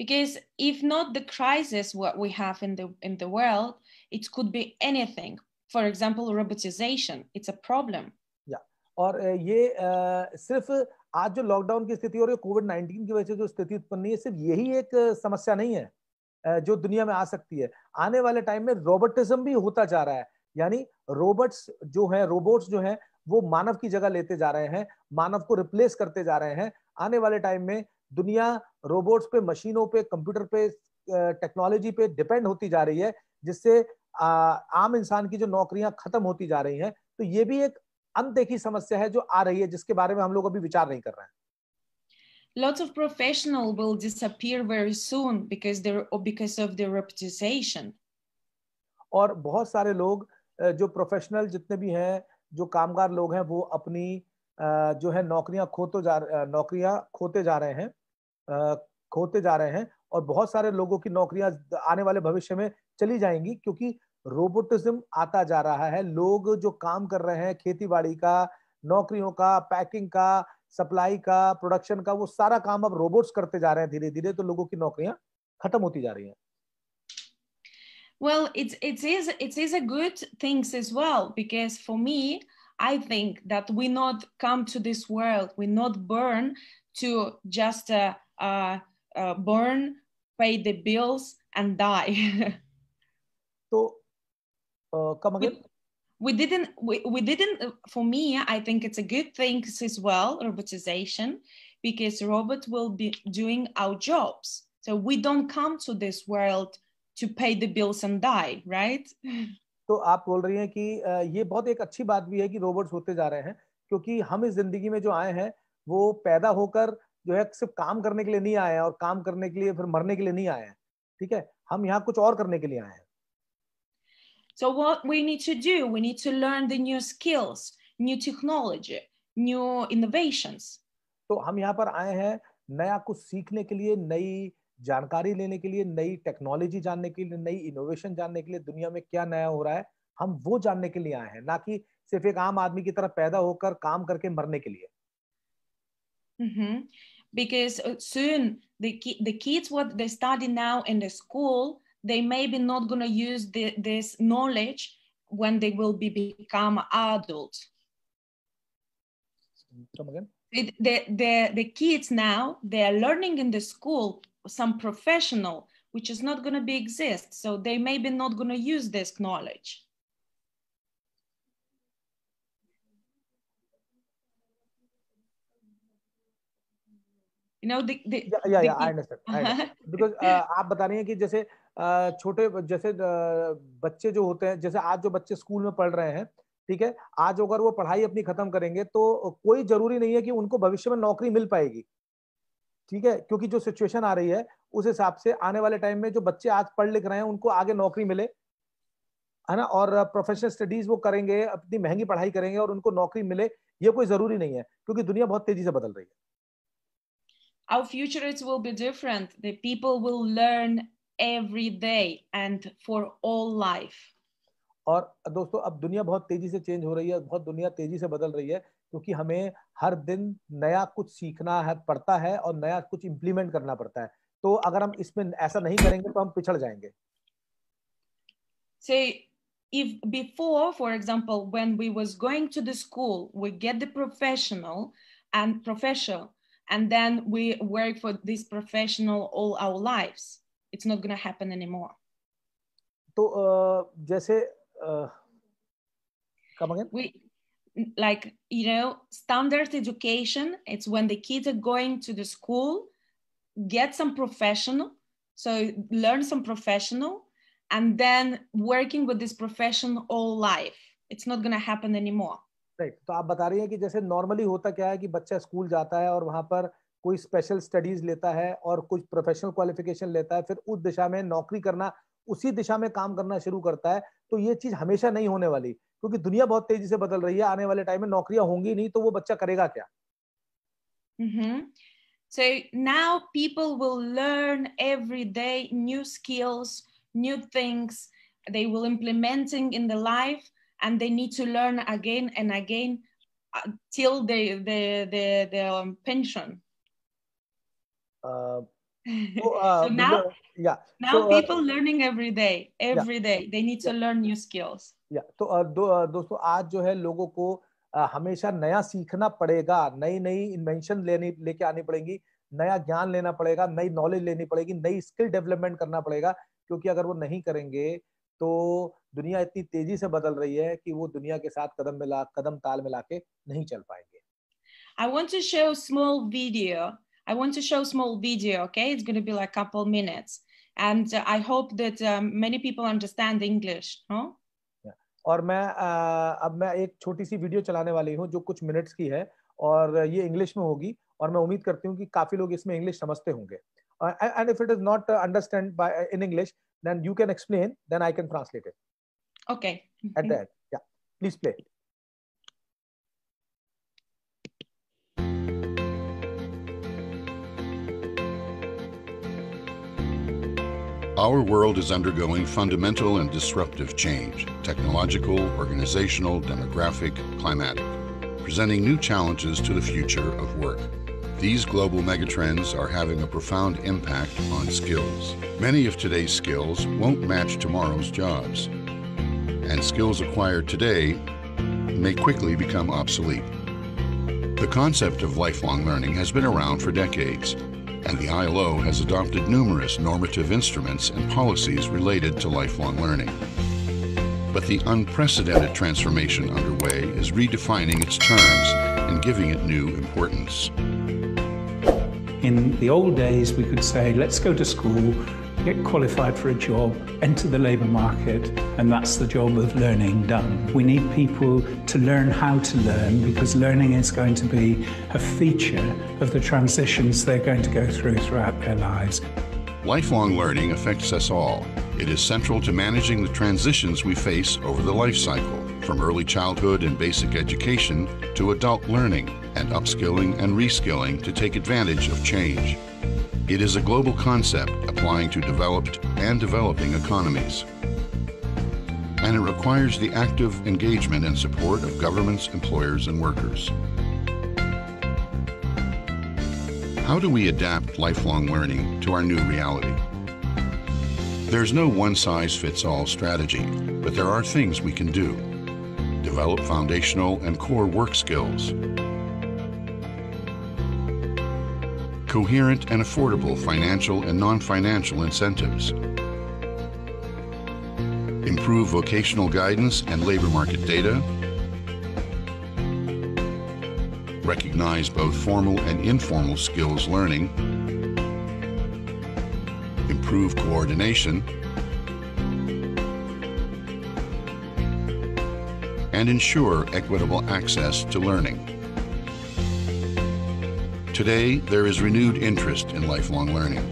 because if not the crisis what we have in the in the world it could be anything for example robotization it's a problem और ये आ, सिर्फ आज जो लॉकडाउन की स्थिति और ये कोविड नाइन्टीन की वजह से जो स्थिति उत्पन्न हुई है सिर्फ यही एक समस्या नहीं है जो दुनिया में आ सकती है आने वाले टाइम में रोबोटिज्म भी होता जा रहा है यानी रोबोट्स जो है रोबोट्स जो है वो मानव की जगह लेते जा रहे हैं मानव को रिप्लेस करते जा रहे हैं आने वाले टाइम में दुनिया रोबोट्स पे मशीनों पे कंप्यूटर पे टेक्नोलॉजी पे डिपेंड होती जा रही है जिससे आम इंसान की जो नौकरियां खत्म होती जा रही हैं तो ये भी एक अनदेखी समस्या है जो आ रही है जिसके बारे में हम लोग अभी विचार नहीं कर रहे हैं Lots of professional will disappear very soon because they're because of their reputation. और बहुत सारे लोग जो प्रोफेशनल जितने भी हैं जो कामगार लोग हैं वो अपनी जो है नौकरियां खो तो जा नौकरियां खोते जा रहे हैं खोते जा रहे हैं और बहुत सारे लोगों की नौकरियां आने वाले भविष्य में चली जाएंगी क्योंकि रोबोटिज्म आता जा रहा है लोग जो काम कर रहे हैं खेतीबाड़ी का नौकरियों का पैकिंग का सप्लाई का प्रोडक्शन का वो सारा काम अब रोबोट्स करते जा रहे हैं धीरे धीरे तो लोगों की नौकरियां खत्म होती जा रही हैं Well, it, it, is, it is a good thing as well, because for me, I think that we not come to this world, we not born to just uh, uh, uh, burn, pay the bills and die. तो come again. We, we didn't. We, we didn't. For me, I think it's a good thing as well, robotization, because robot will be doing our jobs. So we don't come to this world to pay the bills and die, right? तो आप बोल रही हैं कि ये बहुत एक अच्छी बात भी है कि रोबोट्स होते जा रहे हैं क्योंकि हम इस जिंदगी में जो आए हैं वो पैदा होकर जो है सिर्फ काम करने के लिए नहीं आए हैं और काम करने के लिए फिर मरने के लिए नहीं आए हैं ठीक है हम यहाँ कुछ और करने के लिए आए हैं So what we need to do, we need to learn the new skills, new technology, new innovations. तो हम यहाँ पर आए हैं नया कुछ सीखने के लिए नई जानकारी लेने के लिए नई टेक्नोलॉजी जानने के लिए नई इनोवेशन जानने के लिए दुनिया में क्या नया हो रहा है हम वो जानने के लिए आए हैं ना कि सिर्फ एक आम आदमी की तरह पैदा होकर काम करके मरने के लिए mm-hmm. Because uh, soon the kids what they study now in the school they may be not going to use the, this knowledge when they will be become adults. Come again. the, the, the kids now, they are learning in the school some professional, which is not going to be exist. So they may be not going to use this knowledge. You know, the, the, yeah, yeah, the, yeah, I understand. I understand. because uh, छोटे जैसे बच्चे जो होते हैं जैसे आज जो बच्चे स्कूल में पढ़ रहे हैं ठीक है आज अगर वो पढ़ाई अपनी खत्म करेंगे तो कोई जरूरी नहीं है कि उनको भविष्य में नौकरी मिल पाएगी ठीक है क्योंकि जो सिचुएशन आ रही है उस हिसाब से आने वाले टाइम में जो बच्चे आज पढ़ लिख रहे हैं उनको आगे नौकरी मिले है ना और प्रोफेशनल स्टडीज वो करेंगे अपनी महंगी पढ़ाई करेंगे और उनको नौकरी मिले ये कोई जरूरी नहीं है क्योंकि दुनिया बहुत तेजी से बदल रही है Our futures will be different. The people will learn every day and for all life. और दोस्तों अब दुनिया बहुत तेजी से चेंज हो रही है बहुत दुनिया तेजी से बदल रही है क्योंकि हमें हर दिन नया कुछ सीखना है पड़ता है और नया कुछ इम्प्लीमेंट करना पड़ता है तो अगर हम इसमें ऐसा नहीं करेंगे तो हम पिछड़ जाएंगे So if before, for example, when we was going to the school, we get the professional and professional, and then we work for this professional all our lives it's not going to happen anymore so uh, jaise uh, come again we like you know standard education it's when the kids are going to the school get some professional so learn some professional and then working with this profession all life it's not going to happen anymore right right. तो आप बता रही हैं कि जैसे normally होता क्या है कि बच्चा स्कूल जाता है और वहां पर कोई स्पेशल स्टडीज लेता है और कुछ प्रोफेशनल क्वालिफिकेशन लेता है फिर उस दिशा में नौकरी करना उसी दिशा में काम करना शुरू करता है तो ये चीज हमेशा नहीं होने वाली क्योंकि दुनिया बहुत तेजी से बदल रही है आने वाले टाइम में नौकरियां होंगी नहीं तो वो बच्चा करेगा क्या now people will learn every day new skills new things they will implementing in the life and they need to learn again and again till the the the pension uh, so, uh, so now, yeah. Now so, uh, people uh, learning every day, every yeah. day. They need to yeah. learn new skills. Yeah. तो uh, दो uh, दोस्तों आज जो है लोगों को हमेशा नया सीखना पड़ेगा नई नई इन्वेंशन लेने लेके आनी पड़ेगी नया ज्ञान लेना पड़ेगा नई नॉलेज लेनी पड़ेगी नई स्किल डेवलपमेंट करना पड़ेगा क्योंकि अगर वो नहीं करेंगे तो दुनिया इतनी तेजी से बदल रही है कि वो दुनिया के साथ कदम मिला कदम ताल मिला के नहीं चल पाएंगे I want to show small video I want to show small video, okay? It's going to be like couple minutes. And uh, I hope that um, many people understand English, no? Yeah. और मैं uh, अब मैं एक छोटी सी video चलाने वाली हूँ जो कुछ मिनट्स की है और ये इंग्लिश में होगी और मैं उम्मीद करती हूँ कि काफी लोग इसमें इंग्लिश समझते होंगे and if it is not understand by in English then you can explain then I can translate it okay at that yeah please play Our world is undergoing fundamental and disruptive change technological, organizational, demographic, climatic, presenting new challenges to the future of work. These global megatrends are having a profound impact on skills. Many of today's skills won't match tomorrow's jobs, and skills acquired today may quickly become obsolete. The concept of lifelong learning has been around for decades, and the ILO has adopted numerous normative instruments and policies related to lifelong learning. But the unprecedented transformation underway is redefining its terms and giving it new importance. In the old days, we could say, let's go to school, get qualified for a job, enter the labour market, and that's the job of learning done. We need people to learn how to learn because learning is going to be a feature of the transitions they're going to go through throughout their lives. Lifelong learning affects us all. It is central to managing the transitions we face over the life cycle, from early childhood and basic education to adult learning and upskilling and reskilling to take advantage of change. It is a global concept applying to developed and developing economies. And it requires the active engagement and support of governments, employers, and workers. How do we adapt lifelong learning to our new reality? There's no one-size-fits-all strategy, but there are things we can do. Develop foundational and core work skills, coherent and affordable financial and non-financial incentives, improve vocational guidance and labor market data, recognize both formal and informal skills learning, improve coordination, and ensure equitable access to learning. Today, there is renewed interest in lifelong learning.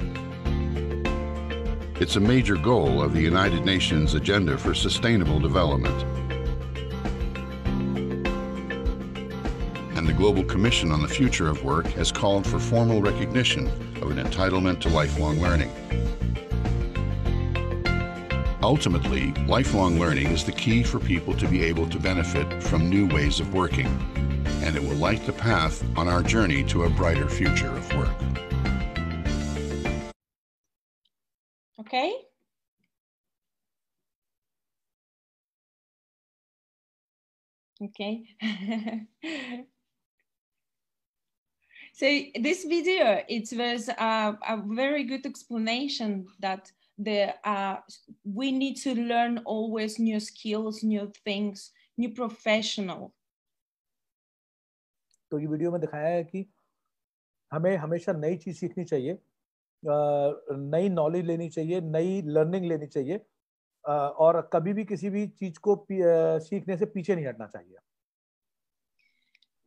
It's a major goal of the United Nations Agenda for Sustainable Development. And the Global Commission on the Future of Work has called for formal recognition of an entitlement to lifelong learning. Ultimately, lifelong learning is the key for people to be able to benefit from new ways of working and it will light the path on our journey to a brighter future of work. Okay. Okay. so this video, it was a, a very good explanation that the uh, we need to learn always new skills, new things, new professional तो ये video में दिखाया है कि हमें हमेशा नई चीज सीखनी चाहिए नई नॉलेज लेनी चाहिए नई लर्निंग लेनी चाहिए और कभी भी किसी भी चीज को सीखने से पीछे नहीं हटना चाहिए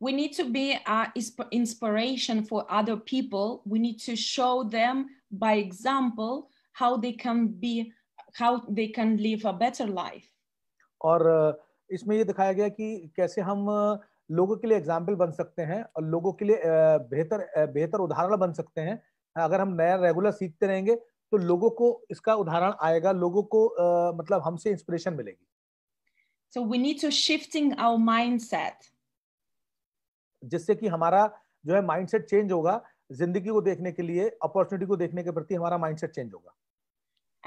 We need to be uh, inspiration for other people. We need to show them by example how they can be, how they can live a better life. और इसमें ये दिखाया गया कि कैसे हम uh, लोगों के लिए एग्जाम्पल बन सकते हैं और लोगों के लिए बेहतर बेहतर उदाहरण बन सकते हैं अगर हम नया रेगुलर सीखते रहेंगे तो लोगों को इसका उदाहरण आएगा लोगों को आ, मतलब हमसे इंस्पिरेशन मिलेगी so we need to shifting our mindset जिससे कि हमारा जो है माइंडसेट चेंज होगा जिंदगी को देखने के लिए अपॉर्चुनिटी को देखने के प्रति हमारा माइंडसेट चेंज होगा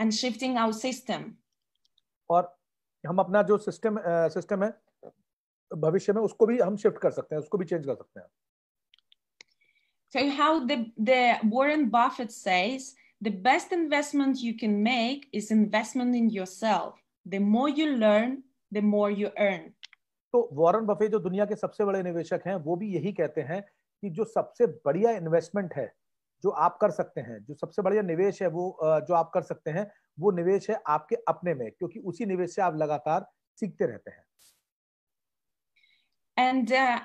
एंड शिफ्टिंग आवर सिस्टम और हम अपना जो सिस्टम सिस्टम है भविष्य में उसको भी हम शिफ्ट कर सकते हैं उसको भी चेंज कर सकते हैं So how the the Warren Buffett says the best investment you can make is investment in yourself. The more you learn, the more you earn. तो वॉरेन बफे जो दुनिया के सबसे बड़े निवेशक हैं वो भी यही कहते हैं कि जो सबसे बढ़िया इन्वेस्टमेंट है जो आप कर सकते हैं जो सबसे बढ़िया निवेश है वो जो आप कर सकते हैं वो निवेश है आपके अपने में क्योंकि उसी निवेश से आप लगातार सीखते रहते हैं And uh,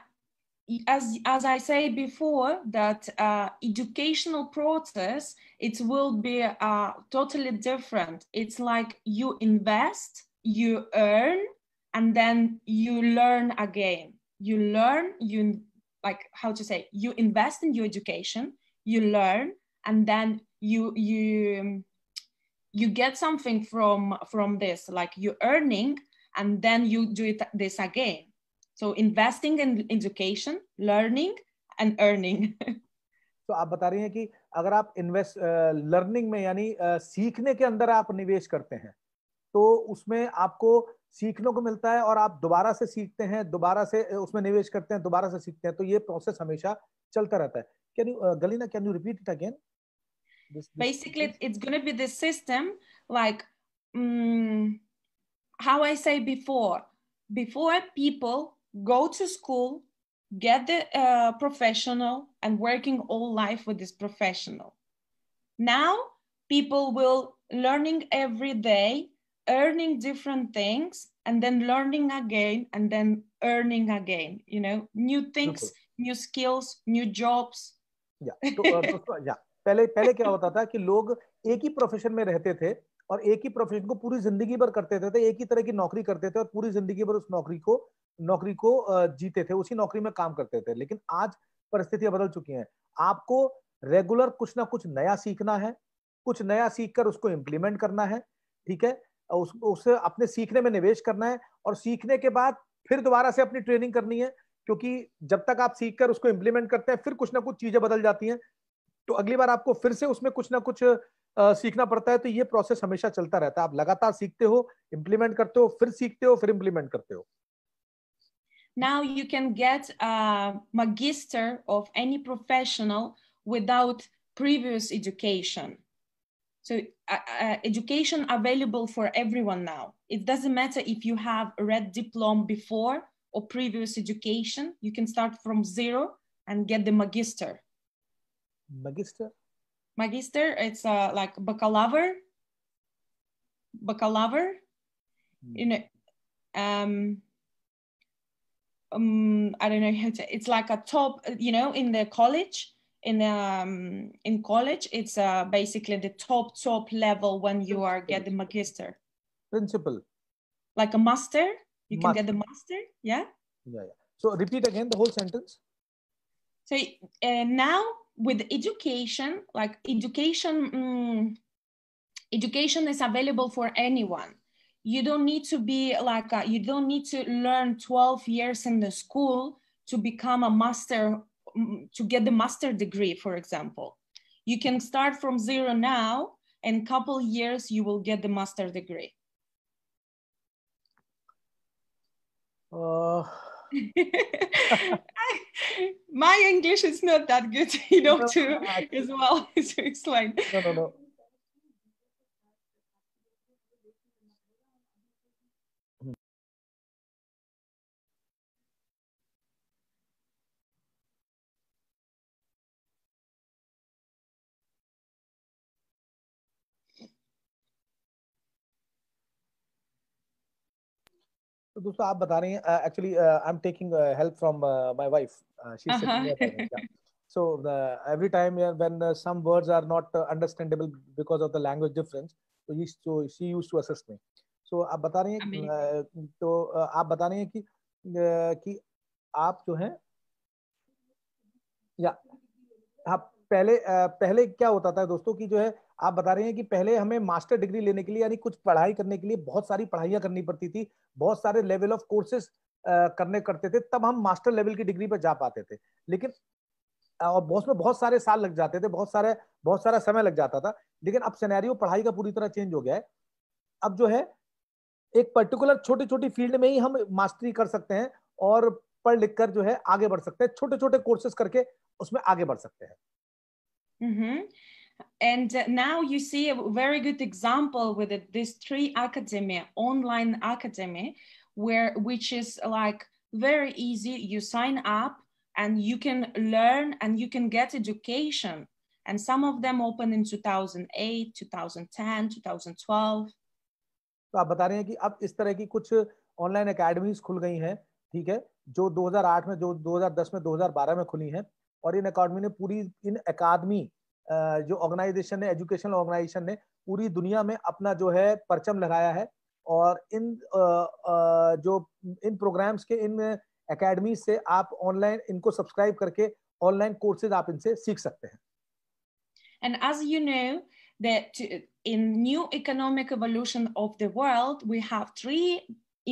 as, as I say before, that uh, educational process, it will be uh, totally different. It's like you invest, you earn, and then you learn again. You learn, you like how to say, you invest in your education, you learn, and then you you you get something from from this, like you're earning, and then you do it this again So investing in education, learning and earning. तो आप बता रही हैं कि अगर आप invest learning में यानी सीखने के अंदर आप निवेश करते हैं तो उसमें आपको सीखने को मिलता है और आप दोबारा से सीखते हैं दोबारा से उसमें निवेश करते हैं दोबारा से सीखते हैं तो ये प्रोसेस हमेशा चलता रहता है can you Galina can you repeat it again basically it's going to be this system like um, how i before before before go to school, get the uh, professional, and working all life with this professional. Now, people will learning every day, earning different things, and then learning again, and then earning again. You know, new things, Super. new skills, new jobs. Yeah, uh, yeah. पहले पहले क्या होता कि लोग एक ही profession में रहते थे और एक ही प्रोफेशन को पूरी जिंदगी भर करते थे एक ही तरह की नौकरी करते थे और पूरी जिंदगी भर उस नौकरी को नौकरी को जीते थे उसी नौकरी में काम करते थे लेकिन आज परिस्थितियां बदल चुकी हैं आपको रेगुलर कुछ ना कुछ नया सीखना है कुछ नया सीख कर उसको इम्प्लीमेंट करना है ठीक है उस उसे अपने सीखने में निवेश करना है और सीखने के बाद फिर दोबारा से अपनी ट्रेनिंग करनी है क्योंकि जब तक आप सीख कर उसको इम्प्लीमेंट करते हैं फिर कुछ ना कुछ चीजें बदल जाती हैं तो अगली बार आपको फिर से उसमें कुछ ना कुछ आ, सीखना पड़ता है तो ये प्रोसेस हमेशा चलता रहता है आप लगातार सीखते हो इम्प्लीमेंट करते हो फिर सीखते हो फिर इम्प्लीमेंट करते हो Now you can get a magister of any professional without previous education. So uh, education available for everyone now. It doesn't matter if you have a red diploma before or previous education, you can start from zero and get the magister. Magister? Magister, it's uh, like baccalaureate, baccalaureate, mm. you know, um, um, I don't know how to. It's like a top, uh, you know, in the college, in um, in college, it's uh, basically the top top level when you are get the magister. Principal. Like a master, you master. can get the master. Yeah. Yeah. yeah. So repeat again the whole sentence. So uh, now with education, like education, mm, education is available for anyone you don't need to be like a, uh, you don't need to learn 12 years in the school to become a master to get the master degree for example you can start from zero now and couple years you will get the master degree uh. my english is not that good you know no, to I, as well to explain no no no तो दोस्तों आप बता रही हैं actually I am taking help from my wife she is so every time when some words are not understandable because of the language difference तो he so she used to assist me सो आप बता रही हैं तो आप बता रही हैं कि तो, कि आप जो हैं या आप हाँ, पहले पहले क्या होता था दोस्तों कि जो है आप बता रहे हैं कि पहले हमें मास्टर डिग्री लेने के लिए यानी कुछ पढ़ाई करने के लिए बहुत सारी पढ़ाइयां करनी पड़ती थी बहुत सारे लेवल ऑफ कोर्सेस करने करते थे तब हम मास्टर लेवल की डिग्री पर जा पाते थे लेकिन और बहुत में बहुत सारे साल लग जाते थे बहुत सारे बहुत सारा समय लग जाता था लेकिन अब सिनेरियो पढ़ाई का पूरी तरह चेंज हो गया है अब जो है एक पर्टिकुलर छोटी छोटी फील्ड में ही हम मास्टरी कर सकते हैं और पढ़ लिख कर जो है आगे बढ़ सकते हैं छोटे छोटे कोर्सेस करके उसमें आगे बढ़ सकते हैं हम्म। and uh, now you see a very good example with it, this three academy, online academy, where which is like very easy. You sign up and you can learn and you can get education. And some of them open in 2008, 2010, 2012. तो आप बता रहे हैं कि अब इस तरह की कुछ ऑनलाइन अकेडमीज खुल गई हैं 2008 में जो 2010 में 2012 में खुली हैं और इन अकाडमी ने जो ऑर्गेनाइजेशन है एजुकेशनल ऑर्गेनाइजेशन ने पूरी दुनिया में अपना जो है परचम लगाया है और इन जो इन प्रोग्राम्स के इन एकेडमी से आप ऑनलाइन इनको सब्सक्राइब करके ऑनलाइन कोर्सेज आप इनसे सीख सकते हैं And as you know, that in new economic evolution of the world, we have three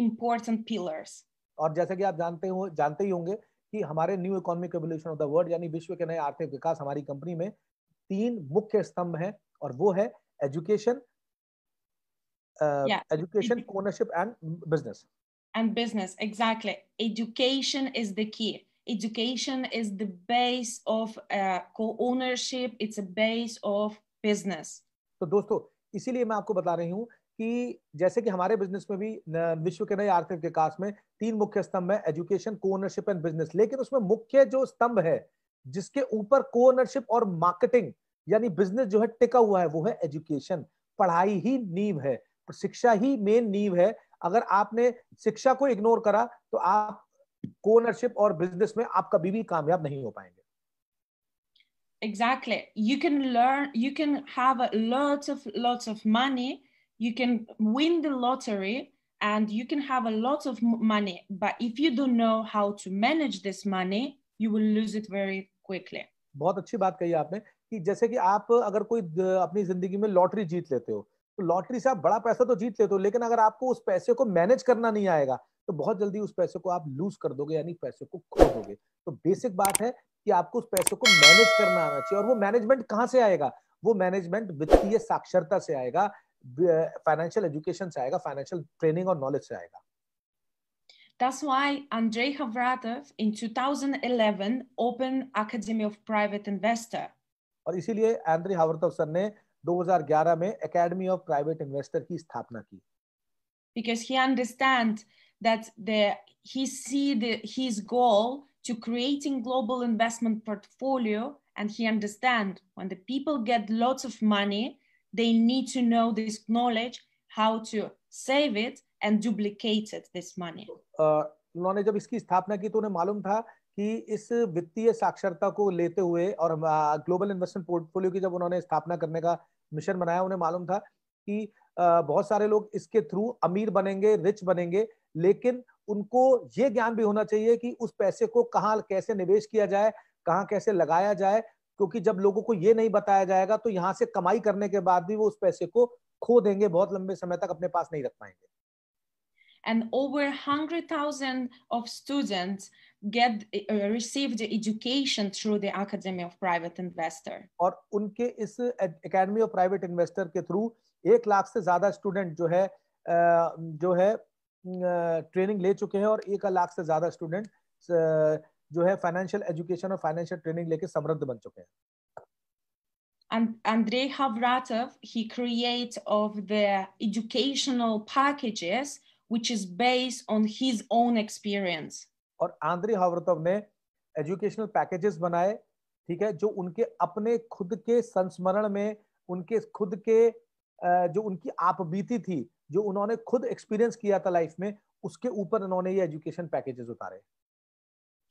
important pillars. और जैसा कि आप जानते हो जानते ही होंगे कि हमारे new economic evolution of the world यानी विश्व के नए आर्थिक विकास हमारी कंपनी में तीन मुख्य स्तंभ हैं और वो है education education ownership and business and business exactly education is the key education is the base of co-ownership it's a base of business तो दोस्तों इसीलिए मैं आपको बता रही हूँ कि जैसे कि हमारे बिजनेस में भी विश्व के नए आर्थिक विकास में तीन मुख्य स्तंभ है एजुकेशन को ओनरशिप एंड बिजनेस लेकिन उसमें मुख्य जो स्तंभ है जिसके ऊपर को ओनरशिप और मार्केटिंग यानी बिजनेस जो है टिका हुआ है वो है एजुकेशन पढ़ाई ही नींव है शिक्षा ही मेन नींव है अगर आपने शिक्षा को इग्नोर करा तो आप को ओनरशिप और बिजनेस में आप कभी भी कामयाब नहीं हो पाएंगे exactly you can learn you can have a lots of lots of money you can win the lottery and you can have a lot of money but if you don't know how to manage this money you will lose it very quickly बहुत अच्छी बात कही आपने कि जैसे कि आप अगर कोई अपनी जिंदगी में लॉटरी जीत लेते हो तो लॉटरी से आप बड़ा पैसा तो जीत लेते हो लेकिन अगर आपको उस पैसे को मैनेज करना नहीं आएगा तो बहुत जल्दी उस पैसे को आप लूज कर दोगे यानी पैसे को खो दोगे तो बेसिक बात है कि आपको उस पैसे को मैनेज करना आना चाहिए और वो मैनेजमेंट कहाँ से आएगा वो मैनेजमेंट वित्तीय साक्षरता से आएगा फाइनेंशियल एजुकेशन से आएगा फाइनेंशियल ट्रेनिंग और नॉलेज से आएगा That's why Andrei Havratov in 2011 opened Academy of Private Investor. और इसीलिए एंड्रे हावर्टॉक सर ने 2011 में एकेडमी ऑफ प्राइवेट इन्वेस्टर की स्थापना की because he understand that the he see the, his goal to creating global investment portfolio and he understand when the people get lots of money they need to know this knowledge how to save it and duplicate it this money उन्होंने जब इसकी स्थापना की तो उन्हें मालूम था कि इस वित्तीय साक्षरता को लेते हुए और ग्लोबल इन्वेस्टमेंट पोर्टफोलियो की जब उन्होंने स्थापना करने का मिशन बनाया उन्हें मालूम था कि बहुत सारे लोग इसके थ्रू अमीर बनेंगे रिच बनेंगे लेकिन उनको ये ज्ञान भी होना चाहिए कि उस पैसे को कहाँ कैसे निवेश किया जाए कहाँ कैसे लगाया जाए क्योंकि जब लोगों को ये नहीं बताया जाएगा तो यहाँ से कमाई करने के बाद भी वो उस पैसे को खो देंगे बहुत लंबे समय तक अपने पास नहीं रख पाएंगे and over 100,000 of students get uh, received education through the academy of private investor और उनके इस academy of private investor के through एक लाख से ज्यादा स्टूडेंट जो है जो है training ले चुके हैं और एक लाख से ज्यादा स्टूडेंट जो है financial education और financial training लेके समृद्ध बन चुके हैं and Andrei Havratov, he creates of the educational packages which is based on his own experience. और आंद्रे हावरतव ने एजुकेशनल पैकेजेस बनाए ठीक है जो उनके अपने खुद के संस्मरण में उनके खुद के जो उनकी आप बीती थी जो उन्होंने खुद एक्सपीरियंस किया था लाइफ में उसके ऊपर उन्होंने ये एजुकेशन पैकेजेस उतारे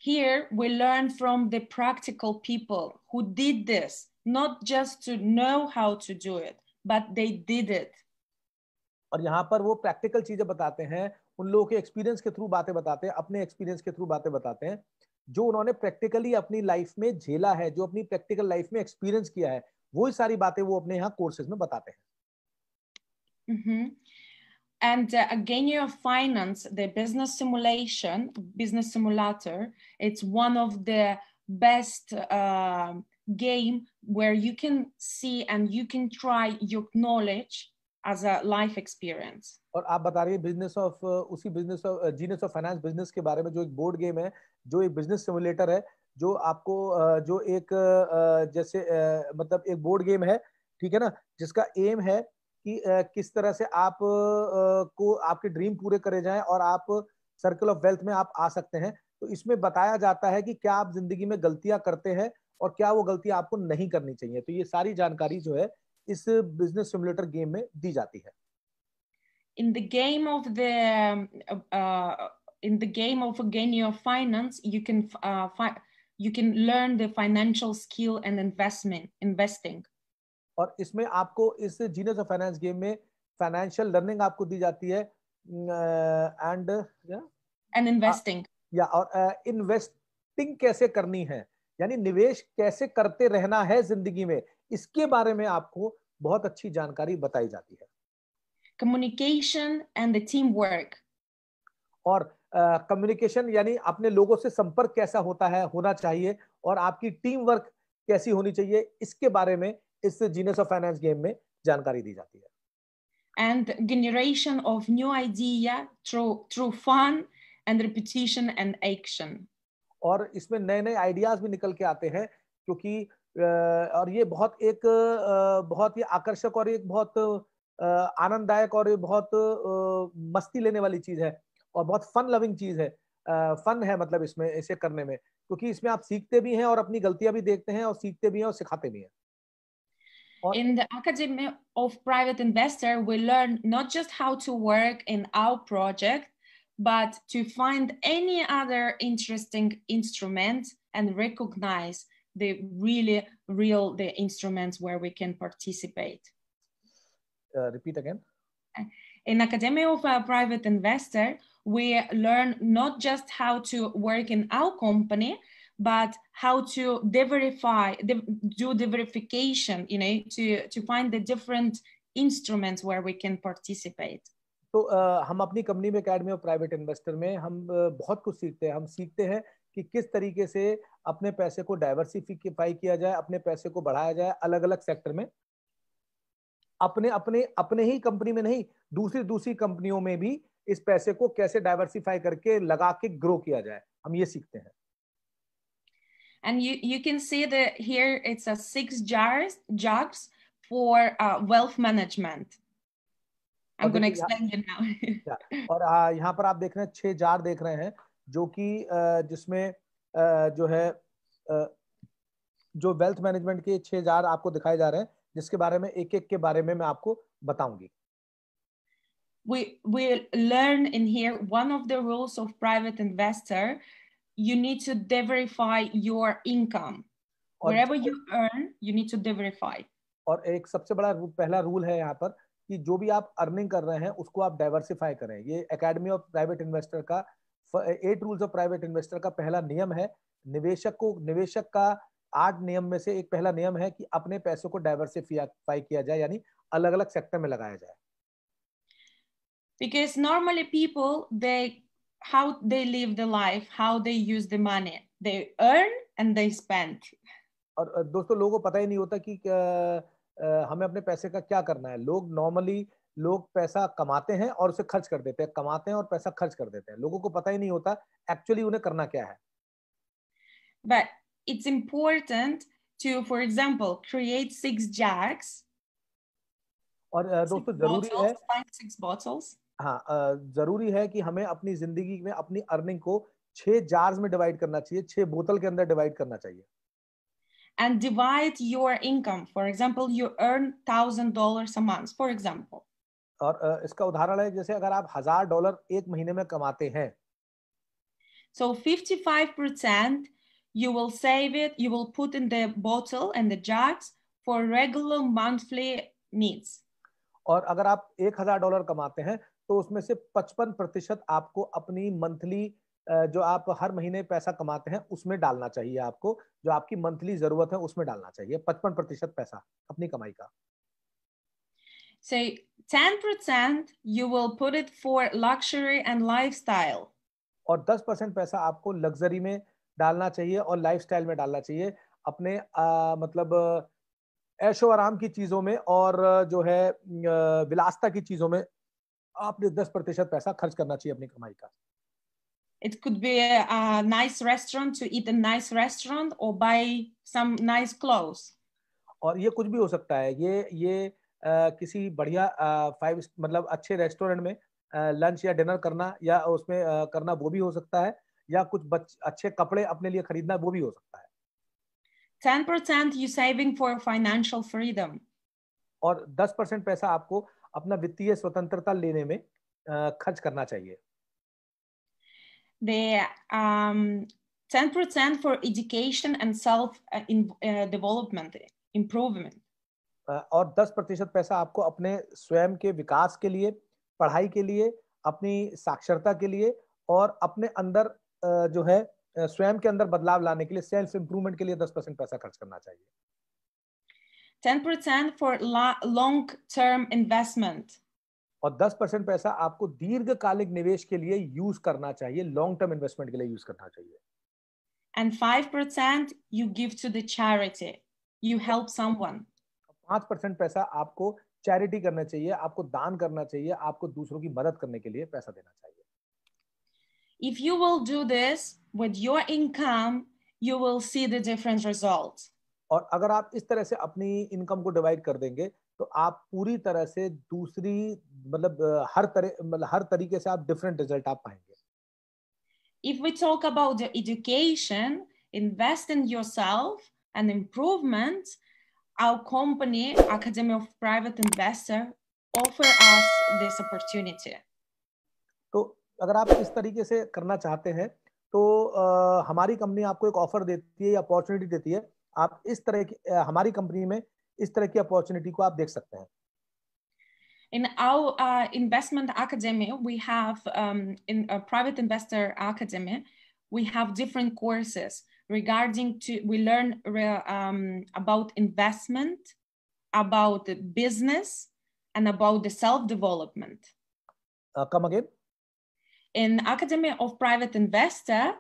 Here we learn from the practical people who did this, not just to know how to do it, but they did it. और यहाँ पर वो प्रैक्टिकल चीजें बताते हैं उन लोगों के एक्सपीरियंस के थ्रू बातें बताते हैं अपने एक्सपीरियंस के थ्रू बातें बताते हैं जो उन्होंने प्रैक्टिकली अपनी लाइफ में झेला है जो अपनी प्रैक्टिकल लाइफ में एक्सपीरियंस किया है वो ही सारी बातें वो अपने यहाँ कोर्सेज में बताते हैं Mm-hmm. And uh, again, your finance, the business simulation, business simulator, it's one of the best uh, game where you can see and you can try your knowledge as a life experience. और आप बता रही है business of उसी business of genius of finance business के बारे में जो एक बोर्ड गेम है जो एक बिजनेस सिमुलेटर है जो आपको uh, जो एक uh, जैसे uh, मतलब एक बोर्ड गेम है ठीक है ना जिसका एम है कि किस तरह से आप को आपके ड्रीम पूरे करे जाएं और आप सर्कल ऑफ वेल्थ में आप आ सकते हैं तो इसमें बताया जाता है कि क्या आप जिंदगी में गलतियां करते हैं और क्या वो गलतियां आपको नहीं करनी चाहिए तो ये सारी जानकारी जो है इस बिजनेस सिमुलेटर गेम में दी जाती है In the game of the uh, uh in the game of Genio Finance, you can uh, you can learn the financial skill and investment investing. और इसमें आपको इस जीनस ऑफ फाइनेंस गेम में financial learning आपको दी जाती है and and investing या और इन्वेस्टिंग uh, कैसे करनी है यानी निवेश कैसे करते रहना है जिंदगी में इसके बारे में आपको बहुत अच्छी जानकारी बताई जाती है communication and the teamwork और कम्युनिकेशन uh, यानी अपने लोगों से संपर्क कैसा होता है होना चाहिए और आपकी टीम वर्क कैसी होनी चाहिए इसके बारे में इस जीनेस ऑफ फाइनेंस गेम में जानकारी दी जाती है and generation of new idea through through fun and repetition and action और इसमें नए नए आइडियाज भी निकल के आते हैं क्योंकि और ये बहुत एक बहुत ही आकर्षक और एक बहुत आनंददायक और बहुत मस्ती लेने वाली चीज है और बहुत फन लविंग चीज है फन है मतलब इसमें इसे करने में क्योंकि इसमें आप सीखते भी हैं और अपनी गलतियां भी देखते हैं और सीखते भी हैं और सिखाते भी हैं In the Academy of Private Investor, we learn not just how to work in our project, but to find any other interesting instrument and recognize the really real the instruments where we can participate. Uh, repeat again. In Academy of a Private Investor, we learn not just how to work in our company, but how to diversify, do the verification, you know, to, to find the different instruments where we can participate. तो so, uh, हम अपनी company में academy of private investor में हम uh, बहुत कुछ सीखते हैं हम सीखते हैं कि किस तरीके से अपने पैसे को डाइवर्सिफाई किया जाए अपने पैसे को बढ़ाया जाए अलग अलग सेक्टर में अपने अपने अपने ही कंपनी में नहीं दूसरी दूसरी कंपनियों में भी इस पैसे को कैसे डाइवर्सिफाई करके लगा के ग्रो किया जाए हम ये सीखते हैं And you, you can see that here it's a six jars, jobs for uh, wealth management. I'm going to explain you now. और यहाँ पर आप देख रहे हैं छह जार देख रहे हैं जो कि जिसमें जो है जो वेल्थ मैनेजमेंट के छह हजार आपको दिखाए जा रहे हैं जिसके बारे में एक एक के बारे में मैं आपको बताऊंगी We we learn in here one of the rules of private investor. You need to verify your income. Wherever you earn, you need to verify और एक सबसे बड़ा पहला रूल है यहाँ पर कि जो भी आप अर्निंग कर रहे हैं उसको आप डाइवर्सिफाई करें ये एकेडमी ऑफ प्राइवेट इन्वेस्टर का eight rules of private investor का पहला नियम है निवेशक को निवेशक का आठ नियम में से एक पहला नियम है कि अपने पैसों को डाइवर्सिफाई किया जाए यानी अलग अलग सेक्टर में लगाया जाए because normally people they how they live the life how they use the money they earn and they spend और दोस्तों लोगों को पता ही नहीं होता कि हमें अपने पैसे का क्या करना है लोग नॉर्मली normally लोग पैसा कमाते हैं और उसे खर्च कर देते हैं कमाते हैं और पैसा खर्च कर देते हैं लोगों को पता ही नहीं होता एक्चुअली उन्हें करना क्या है but it's important to for example create six jars और दोस्तों जरूरी है हाँ जरूरी है कि हमें अपनी जिंदगी में अपनी अर्निंग को छह जार्स में डिवाइड करना चाहिए छह बोतल के अंदर डिवाइड करना चाहिए and divide your income for example you earn thousand dollar a month for example और इसका उदाहरण है जैसे अगर आप हजार डॉलर एक महीने में कमाते हैं so fifty five percent you will save it you will put in the बोतल and the jars for regular monthly needs और अगर आप एक हजार डॉलर कमाते हैं तो उसमें से पचपन प्रतिशत आपको अपनी मंथली जो आप हर महीने पैसा कमाते हैं उसमें डालना चाहिए आपको जो आपकी मंथली जरूरत है उसमें डालना चाहिए पचपन प्रतिशत पैसा अपनी कमाई का 10% you will put it for luxury and lifestyle. और 10% पैसा आपको लग्जरी में डालना चाहिए और लाइफस्टाइल में डालना चाहिए अपने आ, मतलब ऐशो आराम की चीजों में और जो है विलासता की चीजों में आपने 10 प्रतिशत पैसा खर्च करना चाहिए अपनी कमाई का It could be a, a nice restaurant to eat a nice restaurant or buy some nice clothes. और ये कुछ भी हो सकता है ये ये किसी बढ़िया फाइव मतलब अच्छे रेस्टोरेंट में लंच या डिनर करना या उसमें करना वो भी हो सकता है या कुछ अच्छे कपड़े अपने लिए खरीदना वो भी हो सकता है 10% you saving for financial freedom और 10% पैसा आपको अपना वित्तीय स्वतंत्रता लेने में खर्च करना चाहिए the um, 10% for education and self uh, in, uh, development improvement और 10 प्रतिशत पैसा आपको अपने स्वयं के विकास के लिए पढ़ाई के लिए अपनी साक्षरता के लिए और अपने अंदर जो है स्वयं के अंदर बदलाव लाने के लिए सेल्फ इंप्रूवमेंट के लिए 10 परसेंट पैसा खर्च करना चाहिए 10% फॉर लॉन्ग टर्म इन्वेस्टमेंट और 10 परसेंट पैसा आपको दीर्घकालिक निवेश के लिए यूज करना चाहिए लॉन्ग टर्म इन्वेस्टमेंट के लिए यूज करना चाहिए and 5% you give to the charity you help someone पांच परसेंट पैसा आपको चैरिटी करना चाहिए आपको दान करना चाहिए आपको दूसरों की मदद करने के लिए पैसा देना चाहिए if you will do this with your income you will see the different results. और अगर आप इस तरह से अपनी इनकम को डिवाइड कर देंगे तो आप पूरी तरह से दूसरी मतलब हर तरह मतलब हर तरीके से आप डिफरेंट रिजल्ट आप पाएंगे if we talk about education invest in yourself and improvement our company, Academy of Private Investor, offer us this opportunity. तो अगर आप इस तरीके से करना चाहते हैं तो आ, हमारी कंपनी आपको एक ऑफर देती है या अपॉर्चुनिटी देती है आप इस तरह की हमारी कंपनी में इस तरह की अपॉर्चुनिटी को आप देख सकते हैं in our uh, investment academy we have um, in a private investor academy we have different courses regarding to we learn um, about investment about business and about the self-development uh, come again in academy of private investor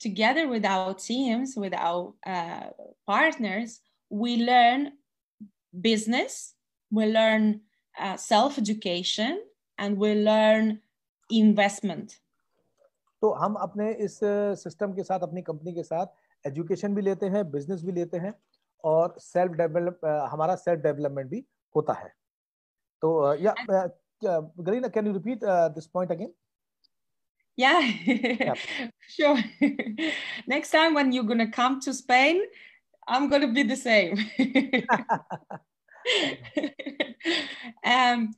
together with our teams with our uh, partners we learn business we learn uh, self-education and we learn investment तो हम अपने इस system uh, के साथ अपनी company के साथ education भी लेते हैं बिजनेस भी लेते हैं और सेल्फ डेवलप हमारा सेल्फ डेवलपमेंट भी होता है तो या Galina, can you repeat uh, this point again? Yeah, yep. sure. Next time when you're gonna come to Spain, I'm gonna be the same. um,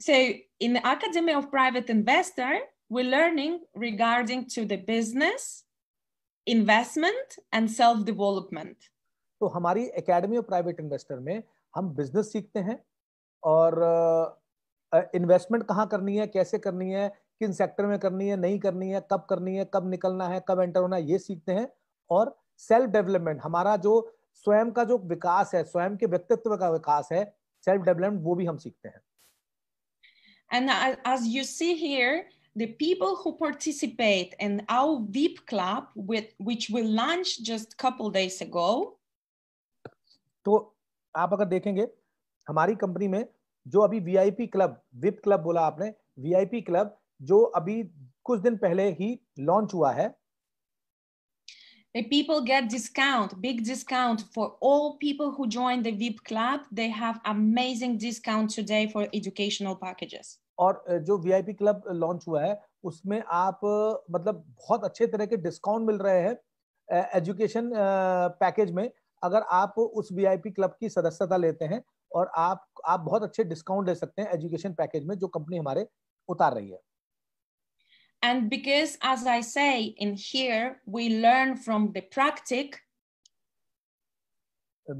so in the Academy of Private Investor, we're learning regarding to the business, investment and self development तो हमारी academy of private investor में हम business सीखते हैं और investment कहाँ करनी है कैसे करनी है किन सेक्टर में करनी है नहीं करनी है कब करनी है कब निकलना है कब एंटर होना है ये सीखते हैं और सेल्फ डेवलपमेंट हमारा जो स्वयं का जो विकास है स्वयं के व्यक्तित्व का विकास है सेल्फ डेवलपमेंट वो भी हम सीखते हैं and as you see here the people who participate in our VIP club, with, which we launched just a couple days ago. तो आप अगर देखेंगे हमारी कंपनी में जो अभी वीआईपी क्लब विप क्लब बोला आपने वीआईपी क्लब जो अभी कुछ दिन पहले ही लॉन्च हुआ है The people get discount, big discount for all people who join the VIP club. They have amazing discount today for educational packages. और जो वीआईपी क्लब लॉन्च हुआ है उसमें आप मतलब बहुत अच्छे तरह के डिस्काउंट मिल रहे हैं एजुकेशन पैकेज में अगर आप उस वीआईपी क्लब की सदस्यता लेते हैं और आप आप बहुत अच्छे डिस्काउंट ले सकते हैं एजुकेशन पैकेज में जो कंपनी हमारे उतार रही है And because, as I say in here, we learn from the practice.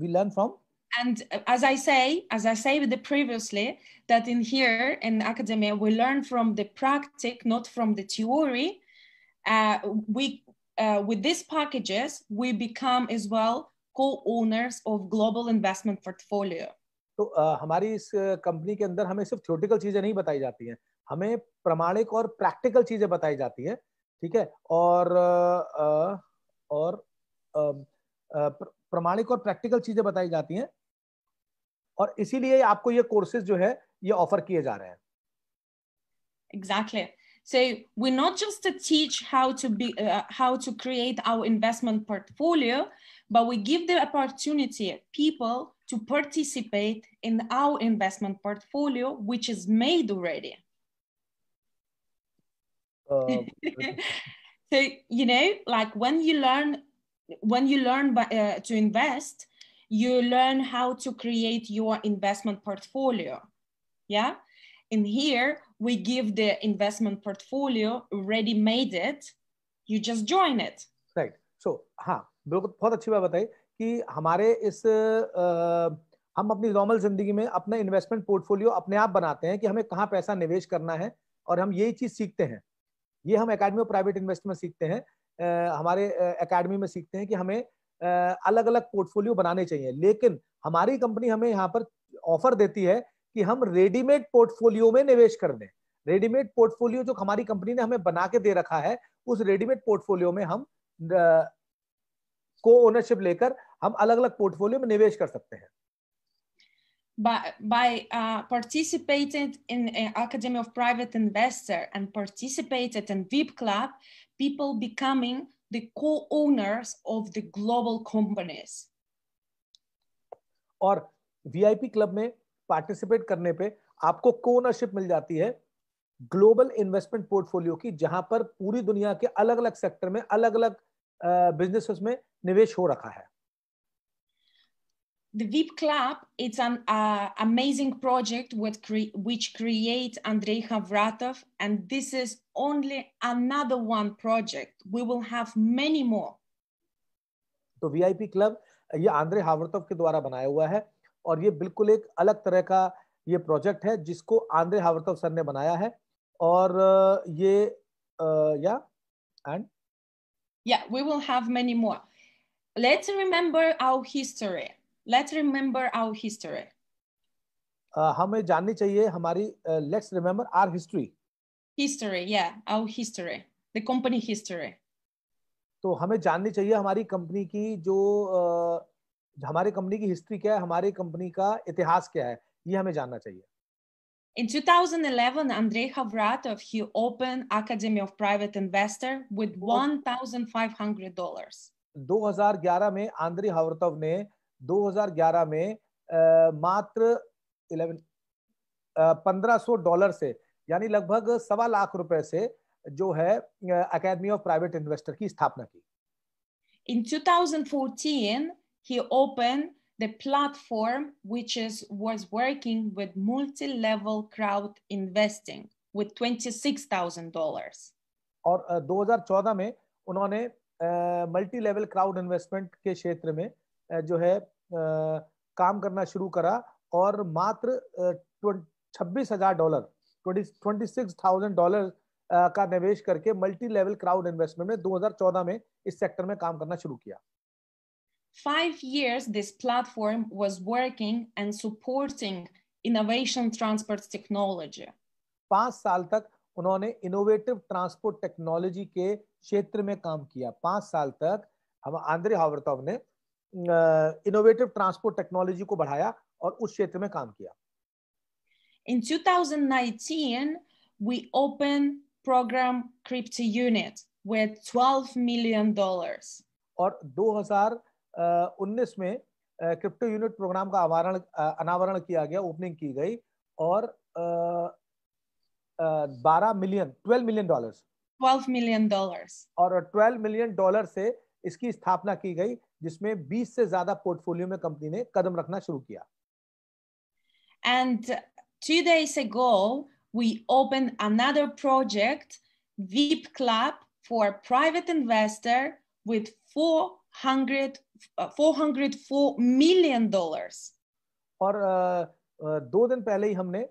We learn from and uh, as i say as i said previously that in here in academia we learn from the practice not from the theory uh, we uh, with these packages we become as well co-owners of global investment portfolio तो आ, uh, हमारी इस company uh, के अंदर हमें सिर्फ theoretical चीजें नहीं बताई जाती हैं हमें प्रमाणिक और प्रैक्टिकल चीजें बताई जाती हैं ठीक है और और um, प्रमाणिक और प्रैक्टिकल चीजें बताई जाती हैं और इसीलिए आपको ये कोर्सेज जो है ये ऑफर किए जा रहे हैं Exactly. So we're not just to teach how to be uh, how to create our investment portfolio, but we give the opportunity people to participate in our investment portfolio, which is made already. Uh, so you know, like when you learn when you learn by, uh, to invest, you learn how to create your investment portfolio. Yeah. And here we give the investment portfolio ready made it. You just join it. Right. So हाँ बिल्कुल बहुत अच्छी बात बताई कि हमारे इस आ, हम अपनी नॉर्मल जिंदगी में अपना इन्वेस्टमेंट पोर्टफोलियो अपने आप बनाते हैं कि हमें कहाँ पैसा निवेश करना है और हम यही चीज सीखते हैं ये हम एकेडमी ऑफ प्राइवेट इन्वेस्टमेंट सीखते हैं आ, हमारे एकेडमी में सीखते हैं कि हमें अलग अलग पोर्टफोलियो बनाने चाहिए लेकिन हमारी कंपनी हमें यहाँ पर ऑफर देती है कि हम रेडीमेड पोर्टफोलियो में निवेश कर दें रेडीमेड पोर्टफोलियो जो हमारी कंपनी ने हमें बना के दे रखा है उस रेडीमेड पोर्टफोलियो में हम को ओनरशिप लेकर हम अलग अलग पोर्टफोलियो में निवेश कर सकते हैं by, by uh, participating in uh, Academy of Private Investor and participated in VIP Club, people becoming the co-owners of the global companies. और vip क्लब में पार्टिसिपेट करने पे आपको को ओनरशिप मिल जाती है ग्लोबल इन्वेस्टमेंट पोर्टफोलियो की जहां पर पूरी दुनिया के अलग अलग सेक्टर में अलग अलग बिजनेस में निवेश हो रखा है the VIP Club, it's an uh, amazing project cre- which creates Andrei Havratov, and this is only another one project. We will have many more. तो वीआईपी क्लब ये आंद्रे हावरतव के द्वारा बनाया हुआ है और ये बिल्कुल एक अलग तरह का ये प्रोजेक्ट है जिसको आंद्रे हावरतव सर ने बनाया है और ये yeah and yeah we will have many more let's remember our history let's remember our history uh, हमें जाननी चाहिए हमारी uh, let's remember our history history yeah our history the company history तो हमें जाननी चाहिए हमारी कंपनी की जो uh, हमारे कंपनी की हिस्ट्री क्या है हमारे कंपनी का इतिहास क्या है ये हमें जानना चाहिए In 2011, Andrei Havratov he opened Academy of Private Investor with $1,500. 2011 में आंद्रे हावरतव ने 2011 में आ, मात्र पंद्रह 1500 डॉलर से यानी लगभग सवा लाख रुपए से जो है अकेडमी ऑफ प्राइवेट इन्वेस्टर की स्थापना की इन 2014, he opened the platform which is was working with multi-level crowd investing with $26,000. और 2014 में उन्होंने मल्टी लेवल क्राउड इन्वेस्टमेंट के क्षेत्र में जो है काम करना शुरू करा और मात्र छब्बीस हजार dollar twenty six thousand dollar का निवेश करके मल्टी लेवल क्राउड इन्वेस्टमेंट में 2014 में इस सेक्टर में काम करना शुरू किया Five years, this platform was working and supporting innovation transport technology. पांच साल तक उन्होंने इनोवेटिव ट्रांसपोर्ट टेक्नोलॉजी के क्षेत्र में काम किया पांच साल तक हम आंद्रे हावर्टॉव ने इनोवेटिव ट्रांसपोर्ट टेक्नोलॉजी को बढ़ाया और उस क्षेत्र में काम किया in 2019, we open programme Crypto unit with 12 million dollars. और 2019 में क्रिप्टो यूनिट प्रोग्राम का आवरण अनावरण किया गया ओपनिंग की गई और बारह million twelve million dollars 12 million dollars और 12 मिलियन डॉलर से इसकी स्थापना की गई जिसमें 20 से ज्यादा पोर्टफोलियो में कंपनी ने कदम रखना शुरू किया and two days ago, we opened another project, VIP Club, for private investor with 400, 404 million dollars. और uh, uh, दो दिन पहले ही हमने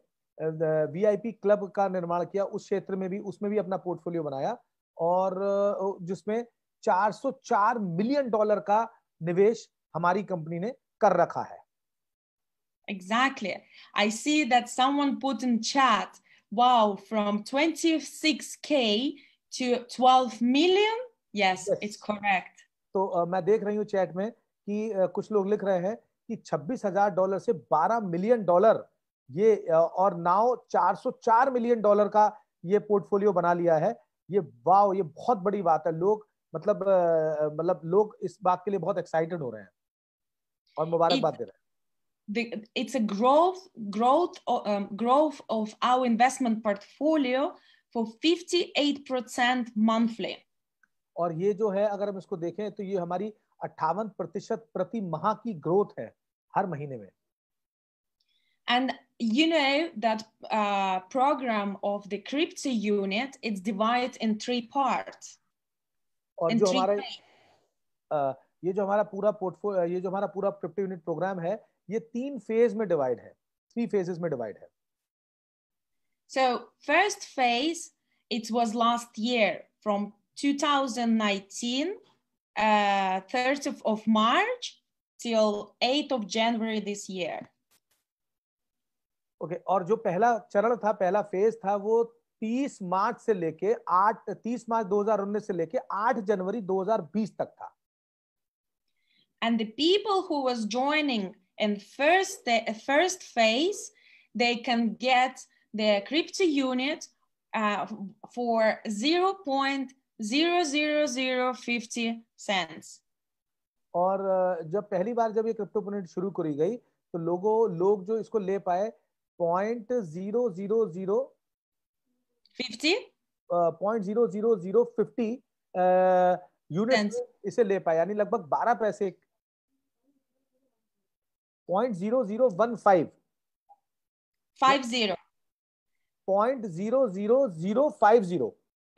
वीआईपी uh, क्लब का निर्माण किया उस क्षेत्र में भी उसमें भी अपना पोर्टफोलियो बनाया और जिसमें 404 मिलियन डॉलर का निवेश हमारी कंपनी ने कर रखा है exactly I see that someone put in chat wow from 26k to 12 million yes it's correct तो uh, मैं देख रही हूं चैट में कि uh, कुछ लोग लिख रहे हैं कि 26,000 डॉलर से 12 मिलियन डॉलर ये uh, और नाउ 404 मिलियन डॉलर का ये पोर्टफोलियो बना लिया है ये वाओ ये बहुत बड़ी बात है लोग मतलब मतलब लोग इस बात के लिए बहुत एक्साइटेड हो रहे हैं और मुबारकबाद दे रहे हैं The, it's a growth growth um, growth of our investment portfolio for 58% monthly और ये जो है अगर हम इसको देखें तो ये हमारी 58 प्रतिशत प्रति माह की ग्रोथ है हर महीने में and you know that uh, program of the crypto unit it's divided in three parts और जो हमारा ये जो हमारा पूरा पोर्टफोलियो ये जो हमारा पूरा फिफ्टी यूनिट प्रोग्राम है ये तीन फेज में डिवाइड है थ्री फेजेस में डिवाइड है so first phase it was last year from 2019, uh, 30th of March till 8th of January this year. Okay okay, और जो पहला चरण था पहला फेज था वो 30 मार्च से लेके 8 30 मार्च 2019 से लेके आठ जनवरी दो हजार बीस तक था and the people who was joining in first first phase they can get their crypto unit for 0.00050 cents और uh, जब पहली बार जब ये क्रिप्टो यूनिट शुरू करी गई तो लोगों लोग जो इसको ले पाए point zero zero zero 50 0.00050 uh, unit इसे ले पाए यानी लगभग 12 पैसे 0.0015 50 जीरो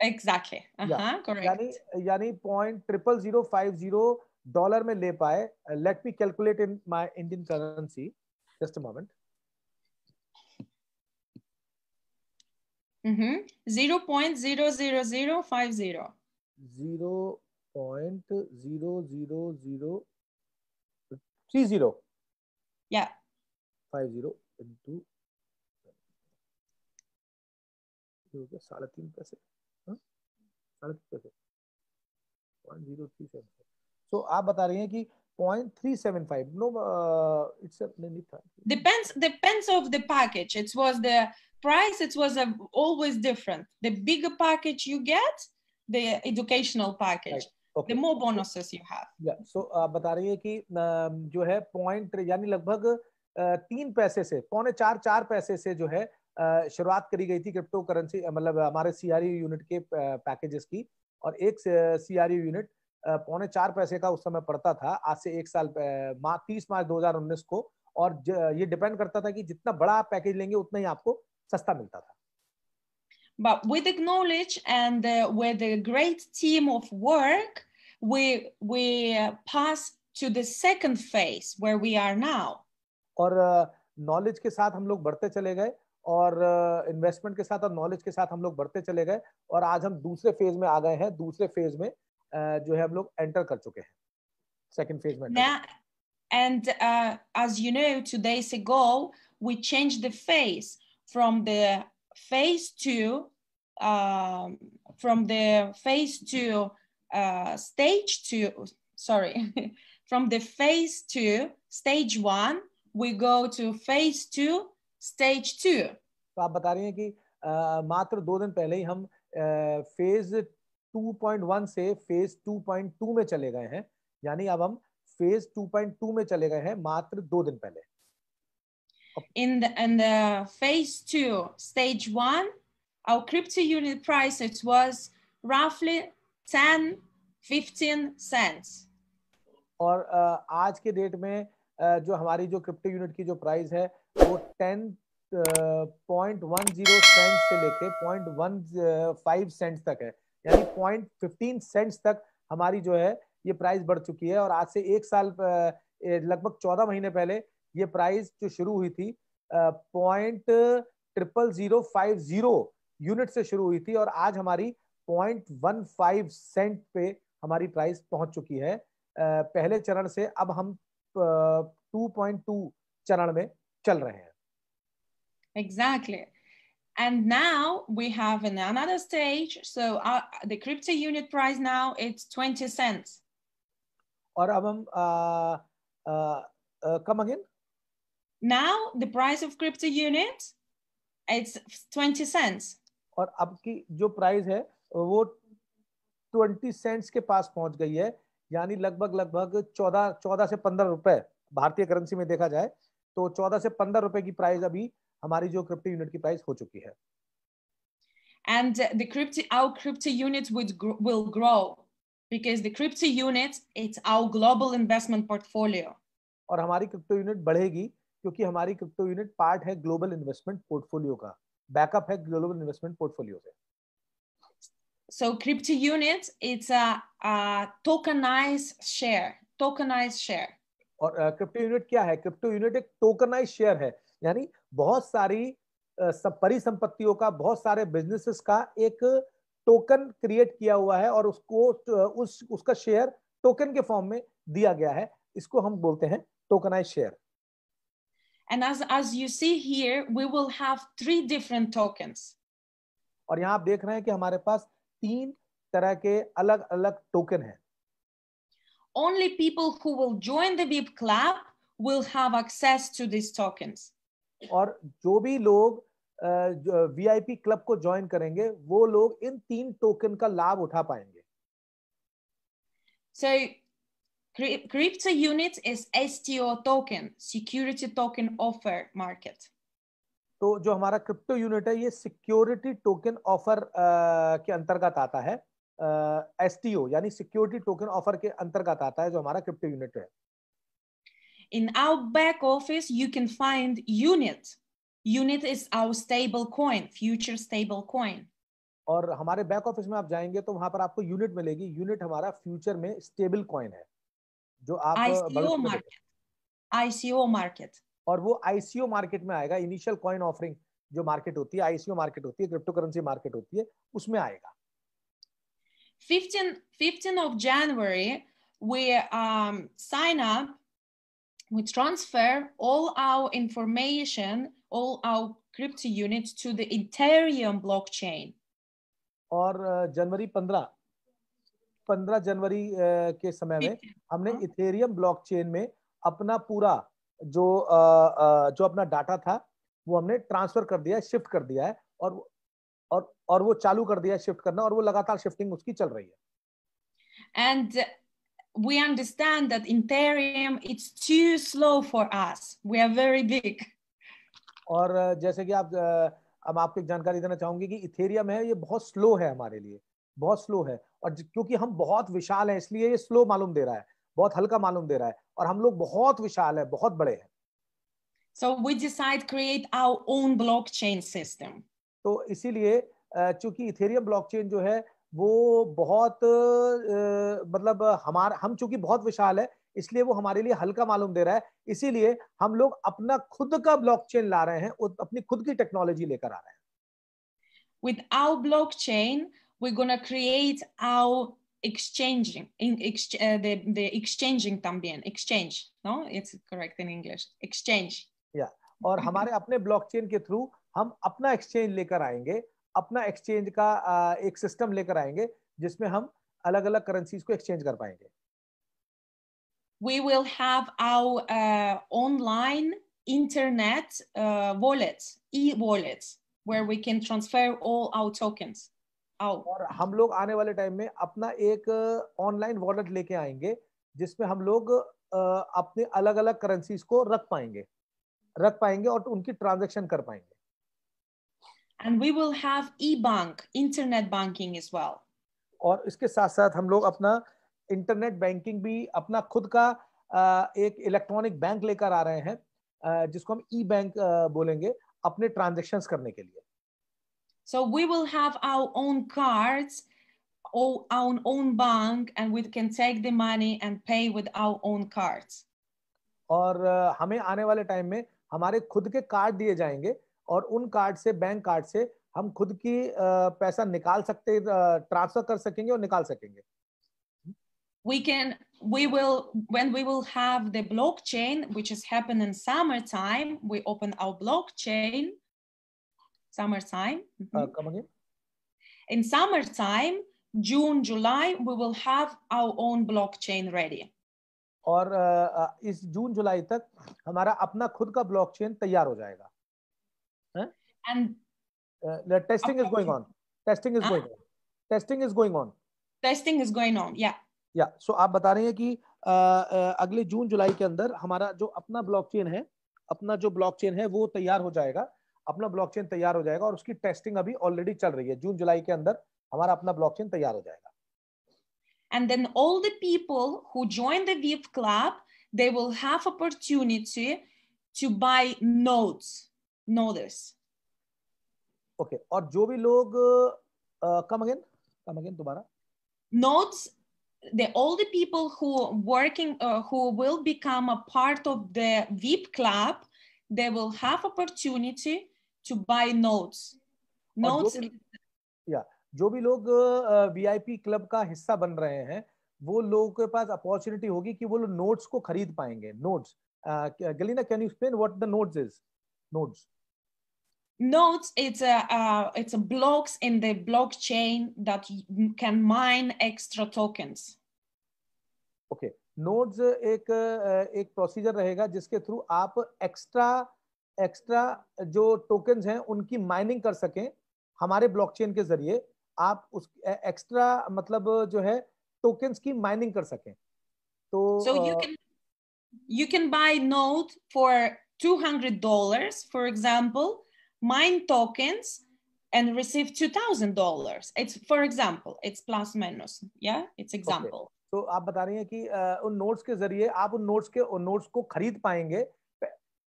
एग्जैक्टली यानी point triple zero five zero dollar में ले पाए let me calculate in my Indian currency just a moment सो आप बता रही हैं कि 0.375 no uh, it's a, no, it depends depends of the package it was price, it was a, always different. The bigger package you get, the educational package. right. Okay. The more bonuses you have. Yeah. So, आप uh, बता रही है कि um, जो है point यानी लगभग uh, तीन पैसे से पौने चार चार पैसे से जो है uh, शुरुआत करी गई थी क्रिप्टो करेंसी मतलब हमारे सीआरयू यूनिट e के पैकेजेस की और एक सीआरयू यूनिट e पौने चार पैसे का उस समय पड़ता था आज से एक साल मार्च तीस मार्च 2019 को और ये डिपेंड करता था कि जितना बड़ा आप पैकेज लेंगे उतना ही आपको But with the knowledge and uh, with a great team of work, we, we pass to the second phase where we are now. और नॉलेज uh, के साथ हम लोग बढ़ते चले गए और इन्वेस्टमेंट uh, के साथ और नॉलेज के साथ हम लोग बढ़ते चले गए और आज हम दूसरे फेज में आ गए हैं दूसरे फेज में uh, जो है हम लोग एंटर कर चुके हैं सेकंड फेज में and uh, as you know two days ago we changed the phase from the phase two, um, from the phase two uh, stage two, sorry, from the phase two, stage one, we go to phase two, stage two. तो आप बता रही हैं कि आ, मात्र दो दिन पहले ही हम फेज 2.1 से फेज 2.2 में चले गए हैं यानी अब हम फेज 2.2 में चले गए हैं मात्र दो दिन पहले In the, in the phase two, stage one, our crypto unit price, it was roughly 10, 15 cents. और uh, आज के डेट में uh, जो हमारी जो क्रिप्टो यूनिट की जो प्राइस है वो ten point one zero cent से लेके पॉइंट वन फाइव सेंट तक है यानी पॉइंट फिफ्टीन सेंट्स तक हमारी जो है ये प्राइस बढ़ चुकी है और आज से एक साल लगभग चौदह महीने पहले ये प्राइस जो शुरू हुई थी point triple zero five zero unit से शुरू हुई थी और आज हमारी पॉइंट वन फाइव सेंट पे हमारी प्राइस पहुंच चुकी है पहले चरण से अब हम टू पॉइंट टू चरण में चल रहे हैं Exactly. And now we have an, another stage. So uh, the crypto unit price now it's 20 cents. Or uh, uh, uh, come again? now the price of crypto unit it's 20 cents और आपकी जो price है वो 20 cents के पास पहुंच गई है यानी लगभग लगभग 14 14 से 15 रुपए भारतीय करेंसी में देखा जाए तो 14 से 15 रुपए की प्राइस अभी हमारी जो क्रिप्टो यूनिट की प्राइस हो चुकी है and the crypto our crypto unit would will grow because the crypto unit it's our global investment portfolio और हमारी क्रिप्टो यूनिट बढ़ेगी क्योंकि हमारी क्रिप्टो यूनिट पार्ट है ग्लोबल इन्वेस्टमेंट पोर्टफोलियो का बैकअप है ग्लोबल इन्वेस्टमेंट पोर्टफोलियो से so crypto unit it's a tokenize share tokenize share और क्रिप्टो uh, यूनिट क्या है क्रिप्टो यूनिट एक टोकनाइज शेयर है यानी बहुत सारी uh, परिसंपत्तियों का बहुत सारे बिजनेसेस का एक टोकन क्रिएट किया हुआ है और उसको uh, उस उसका शेयर टोकन के फॉर्म में दिया गया है इसको हम बोलते हैं tokenize share And as, as you see here, we will have three different tokens. और यहाँ आप देख रहे हैं कि हमारे पास तीन तरह के अलग अलग टोकन हैं. Only people who will join the VIP club will have access to these tokens. और जो भी लोग VIP club को ज्वाइन करेंगे वो लोग इन तीन टोकन का लाभ उठा पाएंगे. So Crypto unit is STO token, security token offer market. तो जो हमारा क्रिप्टो यूनिट है ये सिक्योरिटी टोकन ऑफर के अंतर्गत आता है एस टी ओ यानी सिक्योरिटी टोकन ऑफर के अंतर्गत आता है जो हमारा क्रिप्टो यूनिट है in our back office you can find unit unit is our stable coin future stable coin और हमारे बैक ऑफिस में आप जाएंगे तो वहां पर आपको यूनिट मिलेगी यूनिट हमारा फ्यूचर में स्टेबल कॉइन है जो आप आईसीओ मार्केट और वो आईसीओ मार्केट में आएगा इनिशियल कॉइन ऑफरिंग जो मार्केट होती है आईसीओ मार्केट होती है क्रिप्टो करेंसी मार्केट होती है उसमें आएगा 15 15 we um, sign up we transfer all our information all our crypto units to the Ethereum blockchain और जनवरी uh, 15 पंद्रह जनवरी के समय में हमने इथेरियम हाँ। ब्लॉकचेन में अपना पूरा जो जो अपना डाटा था वो हमने ट्रांसफर कर दिया है शिफ्ट कर दिया है और और और वो चालू कर दिया शिफ्ट करना और वो लगातार शिफ्टिंग उसकी चल रही है and we understand that Ethereum it's too slow for us we are very big और जैसे कि आप अब आपको एक जानकारी देना चाहूंगी कि इथेरियम है ये बहुत स्लो है हमारे लिए बहुत स्लो है और क्योंकि हम बहुत विशाल है इसलिए ये स्लो मालूम दे रहा है बहुत हल्का मालूम दे रहा है और हम लोग बहुत विशाल है बहुत बड़े हैं so we decide create our own blockchain system तो इसीलिए चूंकि इथेरियम ब्लॉकचेन जो है वो बहुत मतलब हमारा हम चूंकि बहुत विशाल है इसलिए वो हमारे लिए हल्का मालूम दे रहा है इसीलिए हम लोग अपना खुद का ब्लॉकचेन ला रहे हैं अपनी खुद की टेक्नोलॉजी लेकर आ रहे हैं With our blockchain, we're going to create our exchanging in ex uh, the, the exchanging también exchange no it's correct in english exchange yeah और mm-hmm. हमारे अपने ब्लॉकचेन के थ्रू हम अपना एक्सचेंज लेकर आएंगे अपना एक्सचेंज का uh, एक सिस्टम लेकर आएंगे जिसमें हम अलग अलग करेंसीज को एक्सचेंज कर पाएंगे we will have our uh, online internet uh, wallets e-wallets where we can transfer all our tokens और हम लोग आने वाले टाइम में अपना एक ऑनलाइन uh, वॉलेट लेके आएंगे जिसमें हम लोग uh, अपने अलग अलग करेंसीज को रख पाएंगे रख पाएंगे और उनकी ट्रांजेक्शन कर पाएंगे and we will have e-bank internet banking as well और इसके साथ साथ हम लोग अपना इंटरनेट बैंकिंग भी अपना खुद का uh, एक इलेक्ट्रॉनिक बैंक लेकर आ रहे हैं जिसको हम ई बैंक बोलेंगे अपने ट्रांजेक्शन करने के लिए So we will have our own cards, our own bank, and we can take the money and pay with our own cards. और हमें आने वाले टाइम में हमारे खुद के कार्ड दिए जाएंगे और उन कार्ड से बैंक कार्ड से हम खुद की पैसा निकाल सकते ट्रांसफर कर सकेंगे और निकाल सकेंगे we can we will when we will have the blockchain which is happen in summertime we open our blockchain Summertime. Mm -hmm. uh, come again. In summertime, June, July, we will have our own blockchain ready. और uh, uh इस जून जुलाई तक हमारा अपना खुद का blockchain तैयार हो जाएगा and testing is going on testing is going testing is going on testing is going on yeah yeah सो आप बता रहे हैं कि uh, uh, अगले जून जुलाई के अंदर हमारा जो अपना ब्लॉकचेन है अपना जो ब्लॉकचेन है वो तैयार हो जाएगा अपना ब्लॉकचेन तैयार हो जाएगा और उसकी टेस्टिंग अभी ऑलरेडी चल रही है जून जुलाई के अंदर हमारा अपना ब्लॉकचेन तैयार हो जाएगा and then all the people who join the VIP club they will have opportunity to buy notes no this okay और जो भी लोग कम अगेन कम अगेन दोबारा notes the all the people who working uh, who will become a part of the vip club they will have opportunity to buy notes. Notes. Yeah. जो भी लोग VIP club का हिस्सा बन रहे हैं वो लोगों के पास अपॉर्चुनिटी होगी कि वो लोग नोट्स को खरीद पाएंगे notes Galina can you explain what the notes is notes it's a uh, it's a blocks in the blockchain that can mine extra tokens. Okay, एक एक प्रोसीजर रहेगा जिसके थ्रू आप एक्स्ट्रा एक्स्ट्रा जो टोकन हैं उनकी माइनिंग कर सकें हमारे ब्लॉकचेन के जरिए आप उस एक्स्ट्रा मतलब जो है टोकन की माइनिंग कर सकें तो so you can you can buy node for $200 for example mine tokens and receive $2000 it's for example it's plus minus yeah it's example okay. तो आप बता रही हैं कि उन नोट्स के जरिए आप उन नोट्स के उन नोट्स को खरीद पाएंगे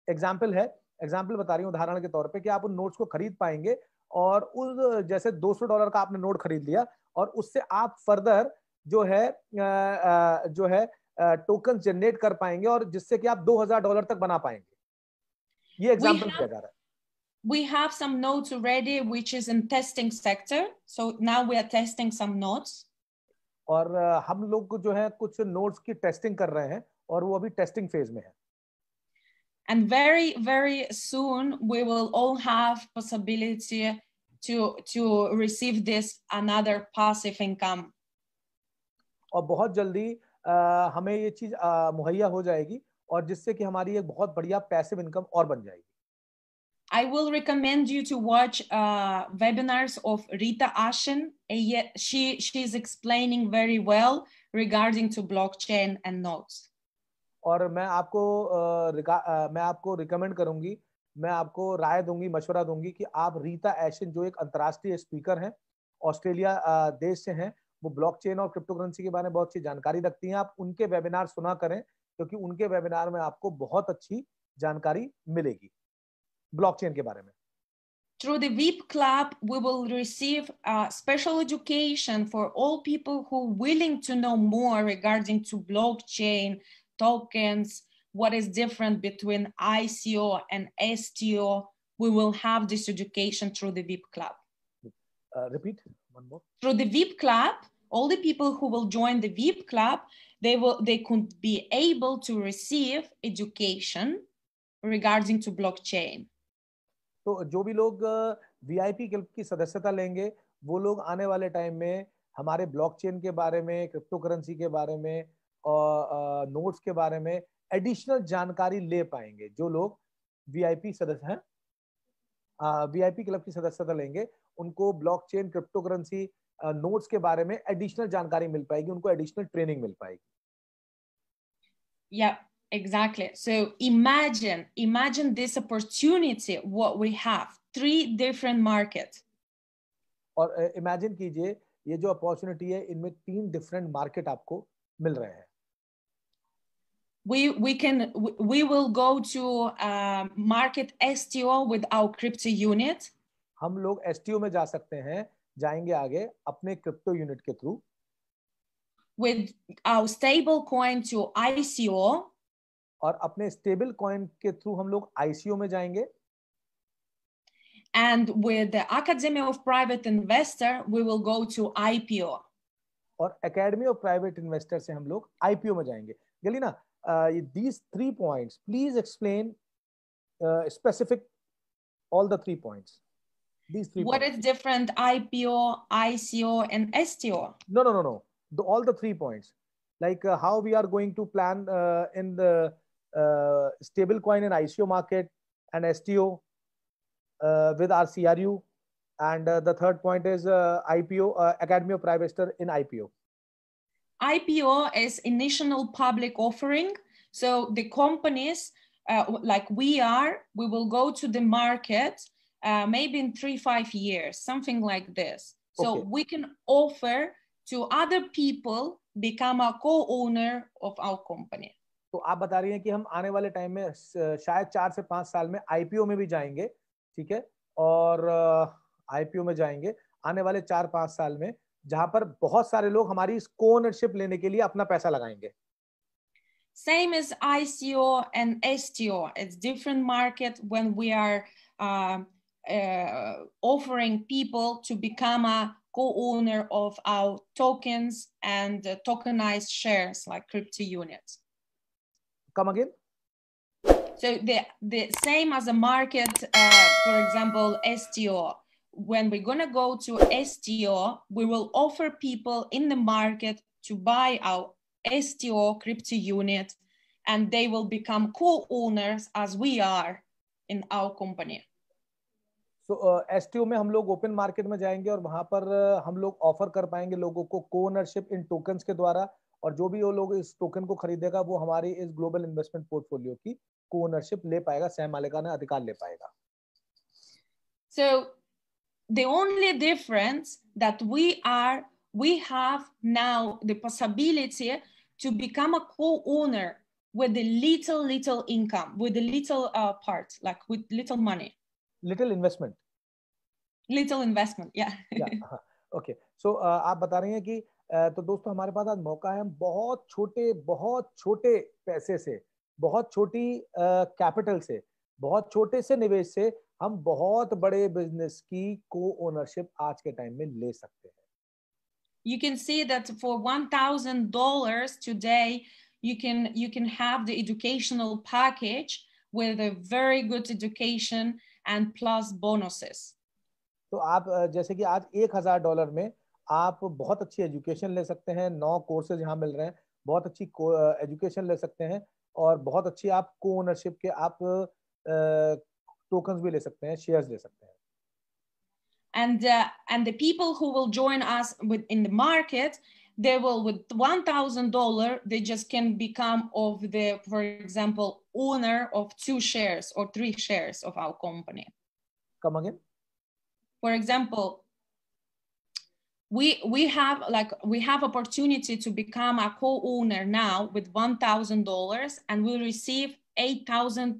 एग्जाम्पल है एग्जाम्पल बता रही हूँ उदाहरण के तौर पर कि आप उन नोट्स को खरीद पाएंगे और उस जैसे 200 डॉलर का आपने नोट खरीद लिया और उससे आप फर्दर जो है जो है टोकन जनरेट कर पाएंगे और जिससे कि आप 2000 डॉलर तक बना पाएंगे ये एग्जाम्पल किया जा रहा है We have some notes already, which is in testing sector. So now we are testing some notes. और हम लोग जो है कुछ नोट्स की टेस्टिंग कर रहे हैं और वो अभी टेस्टिंग फेज में है And very, very soon, we will all have possibility to, to receive this another passive income. और बहुत जल्दी हमें ये चीज मुहैया हो जाएगी और जिससे कि हमारी एक बहुत बढ़िया पैसिव इनकम और बन जाएगी I will recommend you to watch uh, webinars of Rita Ashen. She, she is explaining very well regarding to blockchain and nodes. और मैं आपको आ, मैं आपको रिकमेंड करूंगी मैं आपको राय दूंगी मशवरा दूंगी कि आप रीता एशन जो एक अंतर्राष्ट्रीय स्पीकर हैं ऑस्ट्रेलिया देश से हैं वो ब्लॉकचेन और क्रिप्टो करेंसी के बारे में बहुत अच्छी जानकारी रखती हैं आप उनके वेबिनार सुना करें क्योंकि उनके वेबिनार में आपको बहुत अच्छी जानकारी मिलेगी ब्लॉकचेन के बारे में Through the VIP Club, we will receive uh, special education for all people who willing to know more regarding to blockchain, tokens, what is different between ICO and STO. We will have this education through the VIP Club. Uh, repeat one more. Through the VIP Club, all the people who will join the VIP Club, they will they could be able to receive education regarding to blockchain. So, जो भी लोग uh, VIP club की सदस्यता लेंगे वो लोग आने वाले time में हमारे blockchain के बारे में cryptocurrency के बारे में नोट्स के बारे में एडिशनल जानकारी ले पाएंगे जो लोग वीआईपी सदस्य हैं वीआईपी क्लब की सदस्यता लेंगे उनको ब्लॉकचेन क्रिप्टो करेंसी नोट्स के बारे में एडिशनल जानकारी मिल पाएगी उनको एडिशनल ट्रेनिंग मिल पाएगी या exactly so imagine imagine this opportunity what we have three different markets और इमेजिन कीजिए ये जो अपॉर्चुनिटी है इनमें तीन डिफरेंट मार्केट आपको मिल रहे हैं we we can we will go to uh, market STO with our crypto unit. हम लोग STO में जा सकते हैं जाएंगे आगे अपने crypto unit के through. with our stable coin to ICO और अपने stable coin के through हम लोग ICO में जाएंगे and with the Academy of Private Investor we will go to IPO और Academy of Private Investor से हम लोग IPO में जाएंगे गली ना uh, these three points, please explain uh, specific all the three points. These three. What points. is different IPO, ICO, and STO? No, no, no, no. The, all the three points, like uh, how we are going to plan uh, in the uh, stablecoin and ICO market and STO uh, with our CRU, and the third point is IPO, Academy of Private in IPO. IPO is initial public offering. So the companies uh, like we are, we will go to the market uh, maybe in three, five years, something like this. So okay. we can offer to other people become a co-owner of our company. तो आप बता रही हैं कि हम आने वाले time में शायद चार से पांच साल में आईपीओ में भी जाएंगे ठीक है और आईपीओ uh, में जाएंगे आने वाले चार पांच साल में जहां पर बहुत सारे लोग हमारी इस ओनरशिप लेने के लिए अपना पैसा लगाएंगे Same as ICO and STO. It's different market when we are uh, uh, offering people to become a co-owner of our tokens and uh, tokenized shares like crypto units. Come again? So the, the same as a market, uh, for example, STO when we're going to go to STO, we will offer people in the market to buy our STO crypto unit and they will become co owners as we are in our company. So, STO, we will go open market and we will offer co-ownership in tokens. And whoever will buy this token, will take our global investment portfolio co-ownership. So, the only difference that we are, we have now the possibility to become a co-owner with a little, little income, with a little uh, part, like with little money. Little investment. Little investment, yeah. yeah. Uh-huh. Okay. So, uh, आप बता रही हैं कि uh, तो दोस्तों हमारे पास आज मौका है हम बहुत छोटे बहुत छोटे पैसे से बहुत छोटी कैपिटल uh, से बहुत छोटे से निवेश से हम बहुत बड़े बिजनेस की को ओनरशिप आज के टाइम में ले सकते हैं you can see that for one thousand dollar today you can you can have the educational package with a very good education and plus bonuses तो आप जैसे कि आज एक हजार डॉलर में आप बहुत अच्छी एजुकेशन ले सकते हैं नौ कोर्सेज यहाँ मिल रहे हैं बहुत अच्छी एजुकेशन ले सकते हैं और बहुत अच्छी आप को ओनरशिप के आप tokens भी ले सकते हैं shares ले सकते हैं and uh, and the people who will join us with in the market they will with $1000 they just can become of the for example owner of two shares or three shares of our company come again for example we we have like we have opportunity to become a co-owner now with $1000 and we receive 8000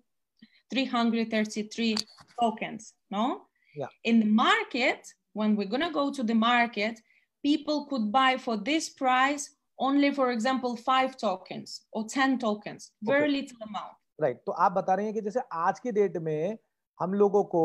333 tokens, no? Yeah. In the market, when we're gonna go to the market, people could buy for this price only, for example, five tokens or 10 tokens, very okay. little amount. right. तो आप बता रहे हैं कि जैसे आज के date में हम लोगों को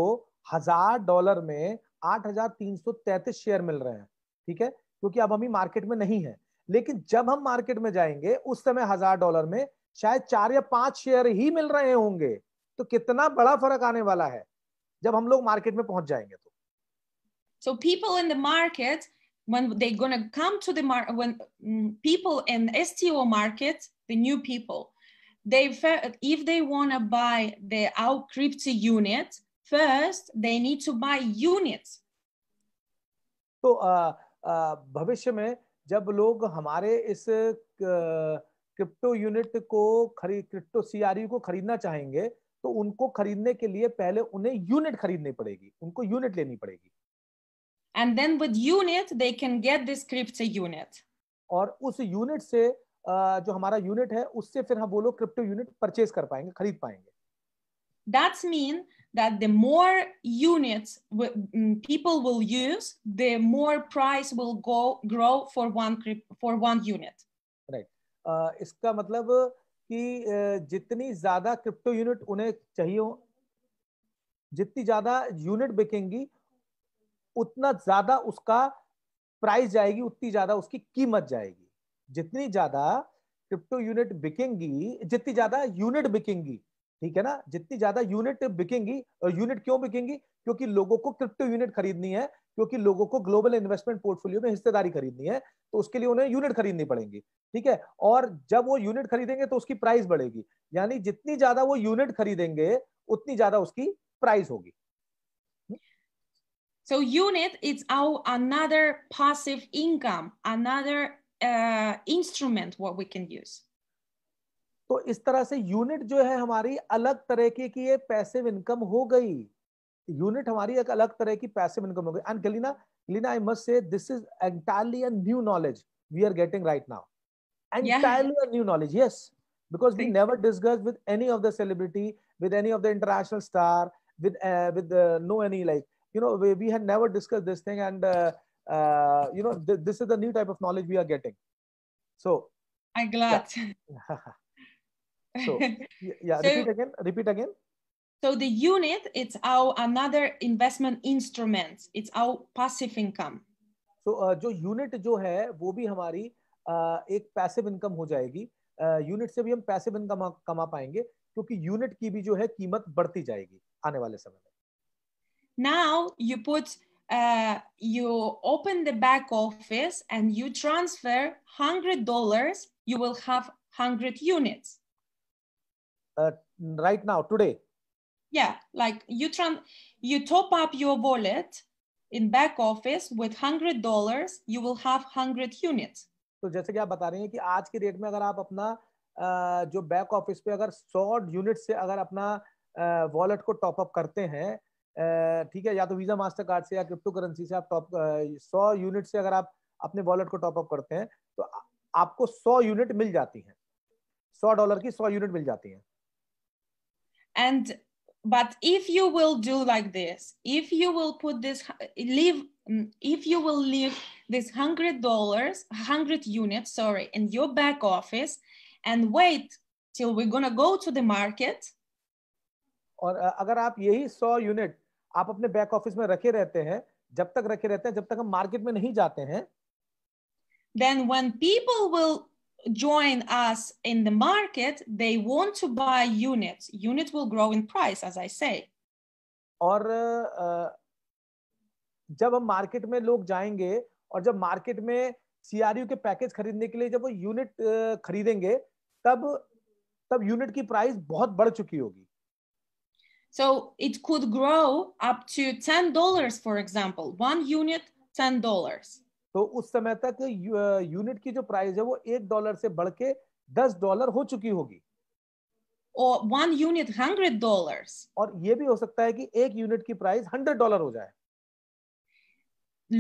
हजार डॉलर में आठ हजार तीन सौ तैतीस शेयर मिल रहे हैं ठीक है क्योंकि अब हम ही मार्केट में नहीं है लेकिन जब हम मार्केट में जाएंगे उस समय हजार डॉलर में शायद चार या पांच शेयर ही मिल रहे होंगे तो कितना बड़ा फर्क आने वाला है जब हम लोग मार्केट में पहुंच जाएंगे तो so people in the market when they going to come to the market when people in STO market the new people they if they want to buy the out crypto unit first they need to buy units तो भविष्य में जब लोग हमारे इस crypto unit को खरीद crypto CRU को खरीदना चाहेंगे तो उनको खरीदने के लिए पहले उन्हें यूनिट खरीदनी पड़ेगी उनको यूनिट लेनी पड़ेगी and then with unit they can get this crypto unit और उस यूनिट से जो हमारा यूनिट है उससे फिर हम बोलो क्रिप्टो यूनिट परचेज कर पाएंगे खरीद पाएंगे that's mean that the more units mm, people will use the more price will go grow for one for one unit right uh, इसका मतलब कि जितनी ज्यादा क्रिप्टो यूनिट उन्हें चाहिए जितनी ज्यादा यूनिट बिकेंगी उतना ज्यादा उसका प्राइस जाएगी उतनी ज्यादा उसकी कीमत जाएगी जितनी ज्यादा क्रिप्टो यूनिट बिकेंगी जितनी ज्यादा यूनिट बिकेंगी ठीक है ना जितनी ज्यादा यूनिट बिकेंगी यूनिट क्यों बिकेंगी क्योंकि लोगों को क्रिप्टो यूनिट खरीदनी है क्योंकि लोगों को ग्लोबल इन्वेस्टमेंट पोर्टफोलियो में हिस्सेदारी खरीदनी है तो उसके लिए उन्हें यूनिट खरीदनी पड़ेगी ठीक है और जब वो यूनिट खरीदेंगे तो उसकी प्राइस बढ़ेगी यानी जितनी ज्यादा वो यूनिट खरीदेंगे उतनी ज्यादा उसकी प्राइस होगी So unit is our another passive income, another uh, instrument what we can use. तो इस तरह से यूनिट जो है हमारी अलग तरह की, की ये पैसिव इनकम हो गई यूनिट हमारी एक अलग तरह की पैसिव इनकम हो गई and Galina Galina I must say this is entirely a new knowledge we are getting right entirely a new knowledge yes because we never discussed with any of the celebrity with any of the international star with uh, with uh, no any like you know we, we had never discussed this thing and uh, you know this is the new type of knowledge we are getting so i'm glad so yeah, repeat again repeat again so the unit, it's our another investment instrument. It's our passive income. So uh, जो unit जो है वो भी हमारी uh, एक passive income हो जाएगी. Uh, unit से भी हम passive income कमा पाएंगे क्योंकि unit की भी जो है कीमत बढ़ती जाएगी आने वाले समय में. Now you put uh, you open the back office and you transfer hundred dollars. You will have hundred units. Uh, right now today yeah like you tran- you top up your wallet in back office with hundred dollars you will have hundred units तो जैसे कि आप बता रही हैं कि आज के रेट में अगर आप अपना जो बैक ऑफिस पे अगर सौ यूनिट से अगर अपना वॉलेट को टॉप अप करते हैं ठीक है या तो वीजा मास्टर कार्ड से या क्रिप्टो करेंसी से आप टॉप सौ यूनिट से अगर आप अपने वॉलेट को टॉप अप करते हैं तो आपको सौ यूनिट मिल जाती है सौ डॉलर की सौ यूनिट मिल जाती है and but if you will do like this, if you will put this, leave, if you will leave this hundred dollars, hundred units, sorry, in your back office, and wait till we're gonna go to the market. और अगर आप यही 100 unit आप अपने back office में रखे रहते हैं जब तक रखे रहते हैं जब तक हम मार्केट में नहीं जाते हैं then when people will join us in the market, they want to buy units. Unit will grow in price, as I say. और जब हम मार्केट में लोग जाएंगे और जब मार्केट में सीआरयू के पैकेज खरीदने के लिए जब वो यूनिट खरीदेंगे तब तब यूनिट की प्राइस बहुत बढ़ चुकी होगी So it could grow up to $10, for example. One unit, $10. तो उस समय तक यूनिट की जो प्राइस है वो एक डॉलर से बढ़ के दस डॉलर हो चुकी होगी और वन यूनिट हंड्रेड डॉलर और ये भी हो सकता है कि एक यूनिट की प्राइस हंड्रेड डॉलर हो जाए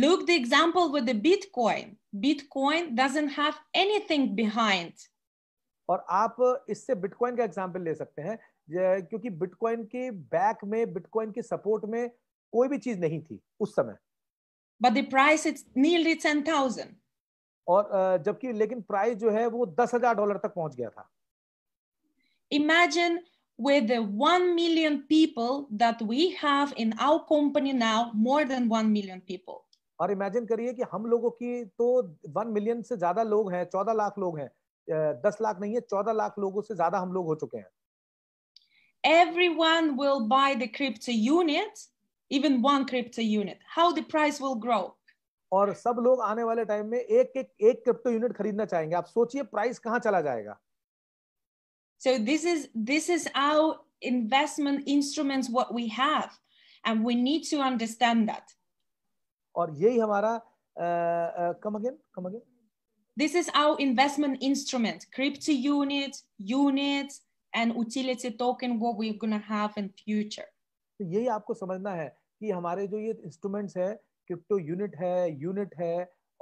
Look the example with the Bitcoin. Bitcoin doesn't have anything behind. और आप इससे Bitcoin का example ले सकते हैं क्योंकि Bitcoin के back में Bitcoin के support में कोई भी चीज नहीं थी उस समय but the price is nearly 10000 और जबकि लेकिन प्राइस जो है वो 10000 डॉलर तक पहुंच गया था imagine with the 1 million people that we have in our company now more than 1 million people और इमेजिन करिए कि हम लोगों की तो 1 मिलियन से ज्यादा लोग हैं 14 लाख लोग हैं 10 लाख नहीं है 14 लाख लोगों से ज्यादा हम लोग हो चुके हैं everyone will buy the crypto units even one crypto unit, how the price will grow. और सब लोग आने वाले टाइम में एक एक एक क्रिप्टो यूनिट खरीदना चाहेंगे आप सोचिए प्राइस कहाँ चला जाएगा So this is this is our investment instruments what we have and we need to understand that. और यही हमारा come again come again This is our investment instrument, crypto unit, units and utility token what we're going to have in future. तो यही आपको समझना है कि हमारे जो ये इंस्ट्रूमेंट्स है क्रिप्टो यूनिट है यूनिट है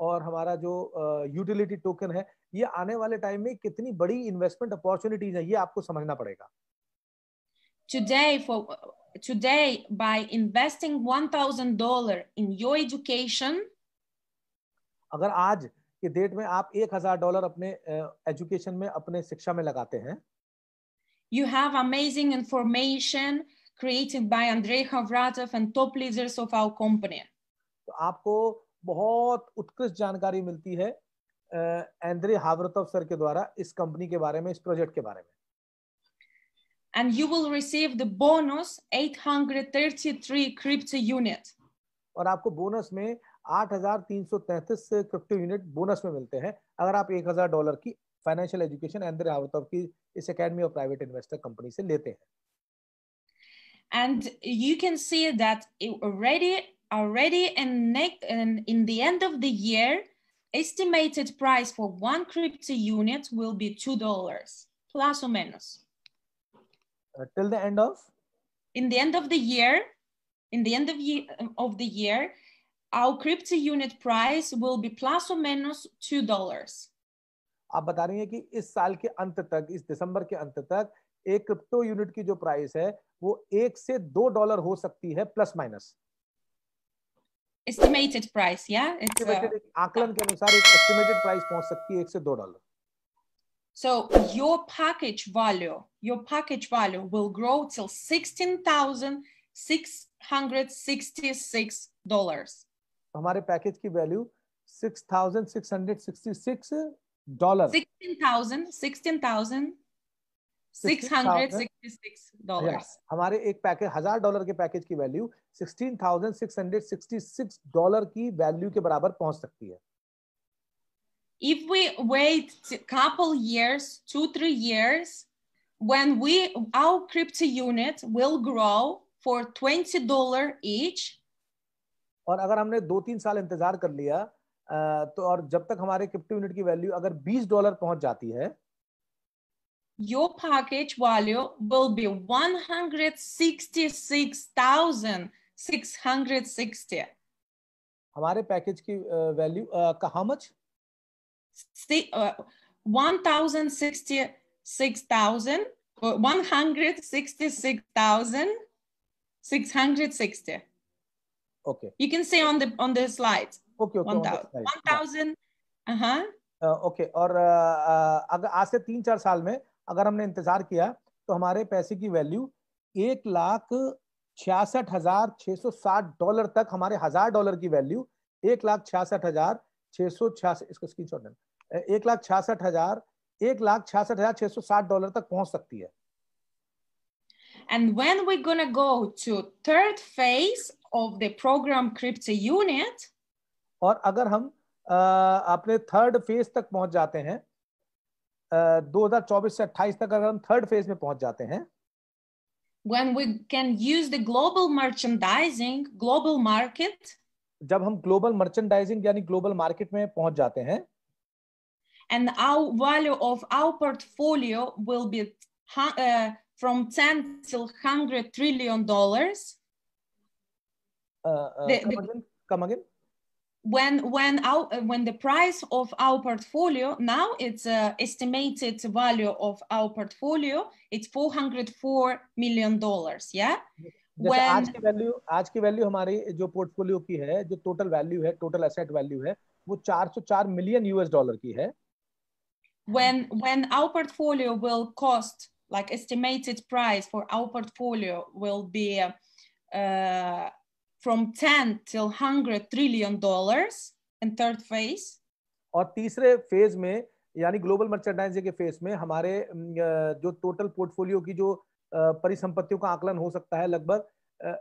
और हमारा जो यूटिलिटी uh, टोकन है ये आने वाले टाइम में कितनी बड़ी इन्वेस्टमेंट अपॉर्चुनिटीज है ये आपको समझना पड़ेगा today for today by investing dollar in your education अगर आज के डेट में आप एक हजार डॉलर अपने एजुकेशन uh, में अपने शिक्षा में लगाते हैं you have amazing information created by Andrei Khavratov and top leaders of our company. तो आपको बहुत उत्कृष्ट जानकारी मिलती है एंड्रे हावरतव सर के द्वारा इस कंपनी के बारे में इस प्रोजेक्ट के बारे में and you will receive the bonus 833 crypto unit और आपको बोनस में 8333 क्रिप्टो यूनिट बोनस में मिलते हैं अगर आप 1000 डॉलर की फाइनेंशियल एजुकेशन एंड्रे हावरतव की इस academy of private investor company से लेते हैं and you can see that already already in, next, in, in the end of the year estimated price for one crypto unit will be two dollars plus or minus uh, till the end of in the end of the year in the end of, year, um, of the year our crypto unit price will be plus or minus two dollars आप बता रही हैं कि इस साल के अंत तक इस दिसंबर के अंत तक एक क्रिप्टो यूनिट की जो प्राइस है वो एक से दो डॉलर हो सकती है plus minus estimated price yeah it's estimated a... आकलन के अनुसार एक estimated price पहुंच सकती है एक से दो dollar so your package value your package value will grow till sixteen thousand six hundred sixty six dollars हमारे पैकेज की value six thousand six hundred sixty six dollar sixteen thousand sixteen thousand six हमारे एक package हजार dollar के package की value sixteen thousand six hundred sixty six dollar की value के बराबर पहुंच सकती है If we wait couple years, two three years, when we our crypto unit will grow for twenty dollar each. और अगर हमने दो तीन साल इंतजार कर लिया तो और जब तक हमारे क्रिप्टो यूनिट की वैल्यू अगर बीस डॉलर पहुंच जाती है your package value will be 166,660. हमारे पैकेज की वैल्यू का how much 166,660. Okay. You can see on the on the slides. Okay, okay. 1,000. 1,000. Uh-huh. Okay और अगर आज से तीन चार साल में अगर हमने इंतजार किया तो हमारे पैसे की वैल्यू एक लाख छियासठ हजार छह सौ साठ डॉलर तक हमारे हजार डॉलर की वैल्यू एक लाख छियासठ हजार छह सौ छियासठ इसका स्क्रीन शॉट एक लाख छियासठ हजार एक लाख छियासठ हजार छह सौ साठ डॉलर तक पहुंच सकती है And when we're gonna go to third phase of the program crypto unit, और अगर हम आ, अपने थर्ड फेज तक पहुंच जाते हैं 2024 से 28 तक अगर हम थर्ड फेज में पहुंच जाते हैं when we can use the global merchandising global market जब हम global merchandising यानी global market में पहुंच जाते हैं and our value of our portfolio will be uh, from 10 till 100 trillion dollars uh, uh, the, come, the, again? come again when when our when the price of our portfolio now it's uh, estimated value of our portfolio it's 404 million dollars yeah when, आज की value आज की value हमारी जो portfolio की है जो total value है total asset value है वो 404 million US dollar की है when when our portfolio will cost like estimated price for our portfolio will be uh, from 10 till 100 trillion dollars in third phase और तीसरे फेज में यानी global merchandising के phase में हमारे जो टोटल पोर्टफोलियो की जो परिसंपत्तियों का आकलन हो सकता है लगभग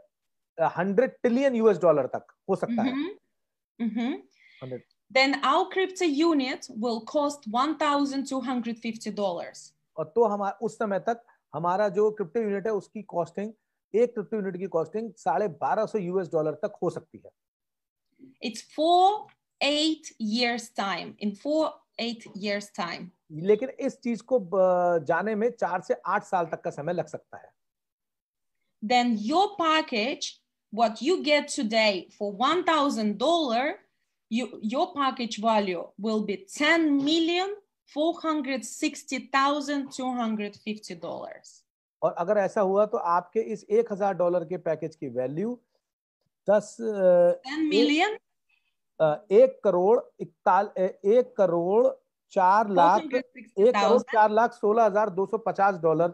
हंड्रेड ट्रिलियन यूएस डॉलर तक हो सकता mm -hmm. है mm -hmm. Then our crypto unit will cost $1,250. dollars. और तो हमारा उस समय तक हमारा जो क्रिप्टो यूनिट है उसकी कॉस्टिंग एक क्रिप्टो यूनिट की कॉस्टिंग साढ़े बारह सौ यूएस डॉलर तक हो सकती है it's four eight years time in four eight years time लेकिन इस चीज को जाने में चार से आठ साल तक का समय लग सकता है then your package what you get today for $1000 you your package value will be 10 million 460250 dollars और अगर ऐसा हुआ तो आपके इस एक हजार डॉलर के पैकेज की वैल्यू दस मिलियन एक करोड़ इकताल एक करोड़ चार लाख एक करोड़ चार लाख सोलह हजार दो सौ पचास डॉलर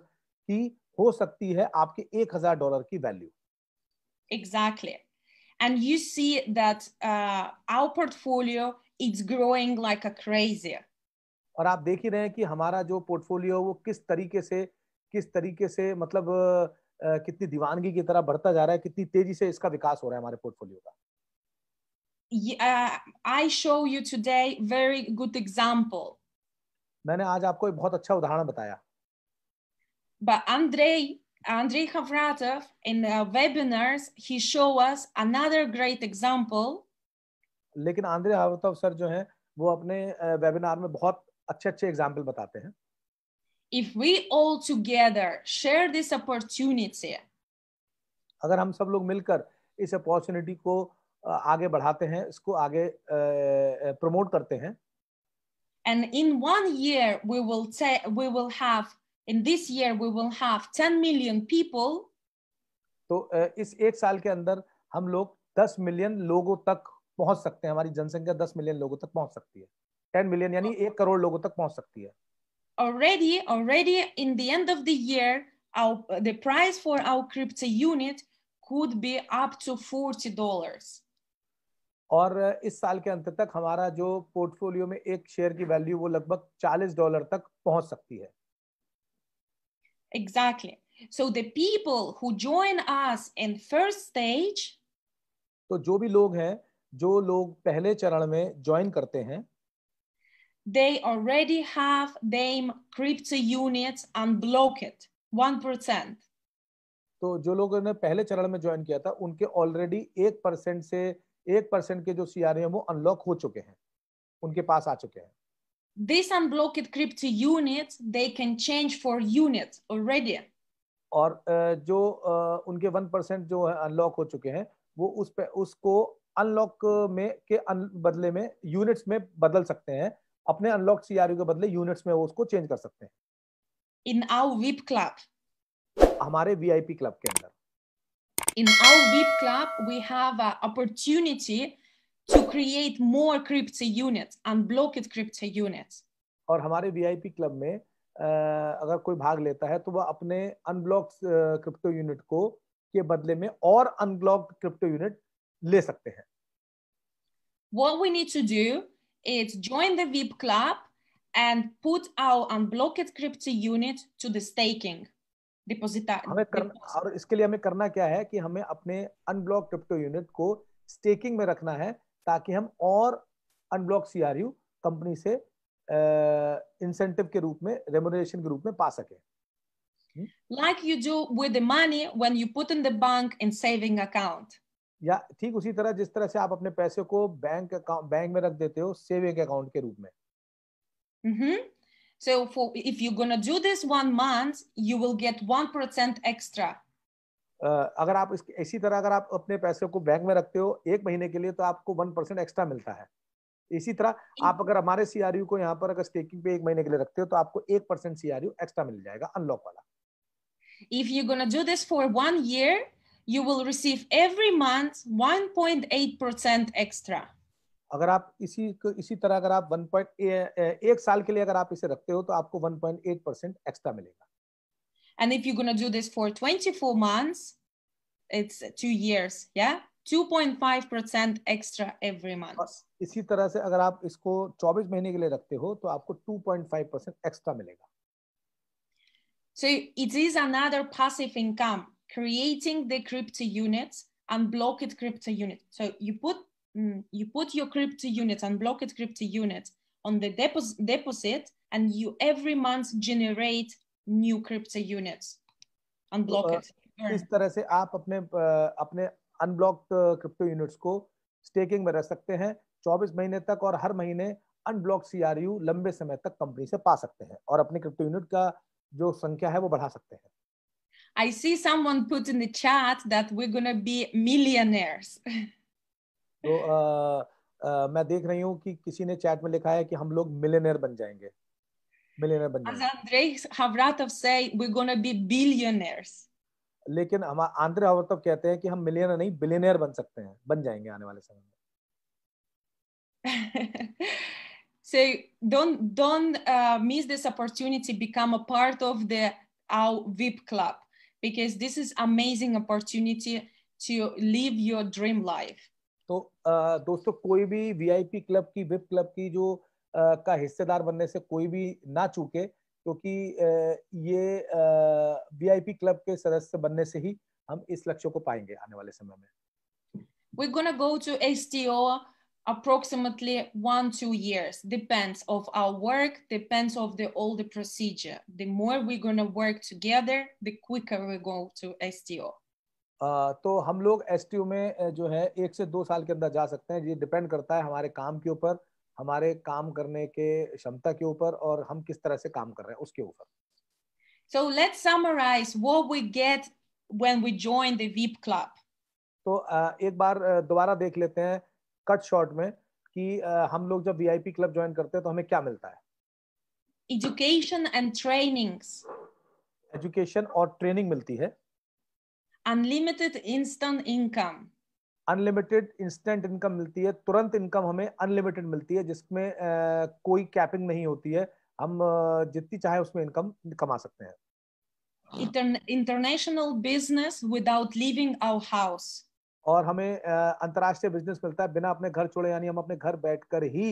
की हो सकती है आपके एक हजार डॉलर की value exactly and you see that our portfolio it's growing like a crazy और आप देख ही रहे हैं कि हमारा जो पोर्टफोलियो वो किस तरीके से uh, किस तरीके से मतलब कितनी दीवानगी की तरह बढ़ता जा रहा है कितनी तेजी से इसका विकास हो रहा है हमारे पोर्टफोलियो का I show you today very good example मैंने आज आपको एक बहुत अच्छा उदाहरण बताया Andrei Andrei Havratov in the webinars he show us another great example लेकिन आंद्रे हावरतव सर जो हैं वो अपने वेबिनार में बहुत अच्छे अच्छे एग्जाम्पल बताते हैं if we all together share this opportunity agar hum sab log milkar is opportunity ko aage badhate hain isko aage promote karte hain and in one year we will we will have in this year we will have 10 million people to is ek saal ke andar hum log 10 million logo tak pahunch sakte hain hamari jansankhya 10 million logo tak pahunch sakti hai 10 million yani 1 crore logo tak pahunch sakti hai already, already in the end of the year, our, the price for our crypto unit could be up to $40. और इस साल के अंत तक हमारा जो portfolio में एक शेयर की वैल्यू वो लगभग 40 डॉलर तक पहुंच सकती है Exactly. So the people who join us in first stage तो जो भी लोग हैं जो लोग पहले चरण में ज्वाइन करते हैं they already have their crypto units unblocked 1%. तो जो लोगों ने पहले चरण में ज्वाइन किया था उनके ऑलरेडी एक परसेंट से एक परसेंट के जो सीआरएम वो अनलॉक हो चुके हैं उनके पास आ चुके हैं This unblocked crypto units they can change for units already. और जो उनके वन परसेंट जो है अनलॉक हो चुके हैं वो उस पे उसको अनलॉक में के अन, बदले में यूनिट्स में बदल सकते हैं अपने अनलॉक सीआरयू के बदले यूनिट्स में वो उसको चेंज कर सकते हैं इन आउ वीप क्लब हमारे वीआईपी क्लब के अंदर in our VIP club we have a opportunity to create more crypto units unblocked crypto units और हमारे वीआईपी क्लब में अगर कोई भाग लेता है तो वह अपने अनब्लॉक क्रिप्टो यूनिट को के बदले में और अनब्लॉक क्रिप्टो यूनिट ले सकते हैं What we need to do It's join the VIP club and put our unblocked crypto unit to the staking. Depositar- हमें कर, और इसके लिए हमें करना क्या है कि हमें अपने अनब्लॉक क्रिप्टो यूनिट को स्टेकिंग में रखना है ताकि हम और अनब्लॉक सीआरयू कंपनी से इंसेंटिव के रूप में रेमोनेशन के रूप में पा सके like you do with the money when you put in the bank in saving account या ठीक उसी तरह जिस तरह से आप अपने पैसे को बैंक अकाउंट बैंक में रख देते हो सेविंग अकाउंट के रूप में mm-hmm. So for if you're gonna do this one month, you will get one percent extra. Uh, अगर आप इस, इसी तरह अगर आप अपने पैसे को बैंक में रखते हो एक महीने के लिए तो आपको वन परसेंट एक्स्ट्रा मिलता है इसी तरह mm-hmm. आप अगर हमारे सीआरयू को यहाँ पर अगर स्टेकिंग पे एक महीने के लिए रखते हो तो आपको एक परसेंट सीआरयू एक्स्ट्रा मिल जाएगा अनलॉक वाला If you're gonna do this for one year, you will receive every month 1.8% extra. अगर आप इसी इसी तरह अगर आप 1. एक साल के लिए अगर आप इसे रखते हो तो आपको 1.8% एक्स्ट्रा मिलेगा. And if you're going to do this for 24 months, it's 2 years, yeah? 2.5% extra every month. इसी तरह से अगर आप इसको 24 महीने के लिए रखते हो तो आपको 2.5% एक्स्ट्रा मिलेगा. So it is another passive income creating the crypto units and blocked crypto unit. So you put mm, you put your crypto unit and blocked crypto unit on the depos deposit, and you every month generate new crypto units and block it. इस तरह से आप अपने अपने unblocked crypto units को staking में रख सकते हैं 24 महीने तक और हर महीने unblocked CRU लंबे समय तक कंपनी से पा सकते हैं और अपने crypto unit का जो संख्या है वो बढ़ा सकते हैं I see someone put in the chat that we're gonna be millionaires. तो uh, uh, मैं देख रही हूँ कि किसी ने चैट में लिखा है कि हम लोग मिलियनर बन जाएंगे मिलियनर बन जाएंगे Andrei Havratov say we're gonna be billionaires. लेकिन हम आंद्रे हवरतव कहते हैं कि हम मिलियनर नहीं बिलियनर बन सकते हैं बन जाएंगे आने वाले समय में so don't don't uh, miss this opportunity become a part of the our vip club because this is amazing opportunity to live your dream life. तो दोस्तों कोई भी वीआईपी क्लब की विप क्लब की जो का हिस्सेदार बनने से कोई भी ना चूके क्योंकि ये वीआईपी क्लब के सदस्य बनने से ही हम इस लक्ष्य को पाएंगे आने वाले समय में We're gonna go to STO approximately one two years depends of our work depends of the all the procedure the more we're gonna work together the quicker we go to STO तो हम लोग S में जो है एक से दो साल के अंदर जा सकते हैं ये डिपेंड करता है हमारे काम के ऊपर हमारे काम करने के क्षमता के ऊपर और हम किस तरह से काम कर रहे हैं उसके ऊपर So let's summarize what we get when we join the VIP club. तो एक बार दोबारा देख लेते हैं कट शॉर्ट में कि हम लोग जब वीआईपी क्लब ज्वाइन करते हैं तो हमें क्या मिलता है एजुकेशन एंड ट्रेनिंग्स एजुकेशन और ट्रेनिंग मिलती है unlimited instant income unlimited instant income मिलती है तुरंत इनकम हमें अनलिमिटेड मिलती है जिसमें कोई कैपिंग नहीं होती है हम जितनी चाहे उसमें इनकम कमा सकते हैं international business without leaving our house और हमें अंतर्राष्ट्रीय बिजनेस मिलता है बिना अपने घर छोड़े यानी हम अपने घर बैठकर ही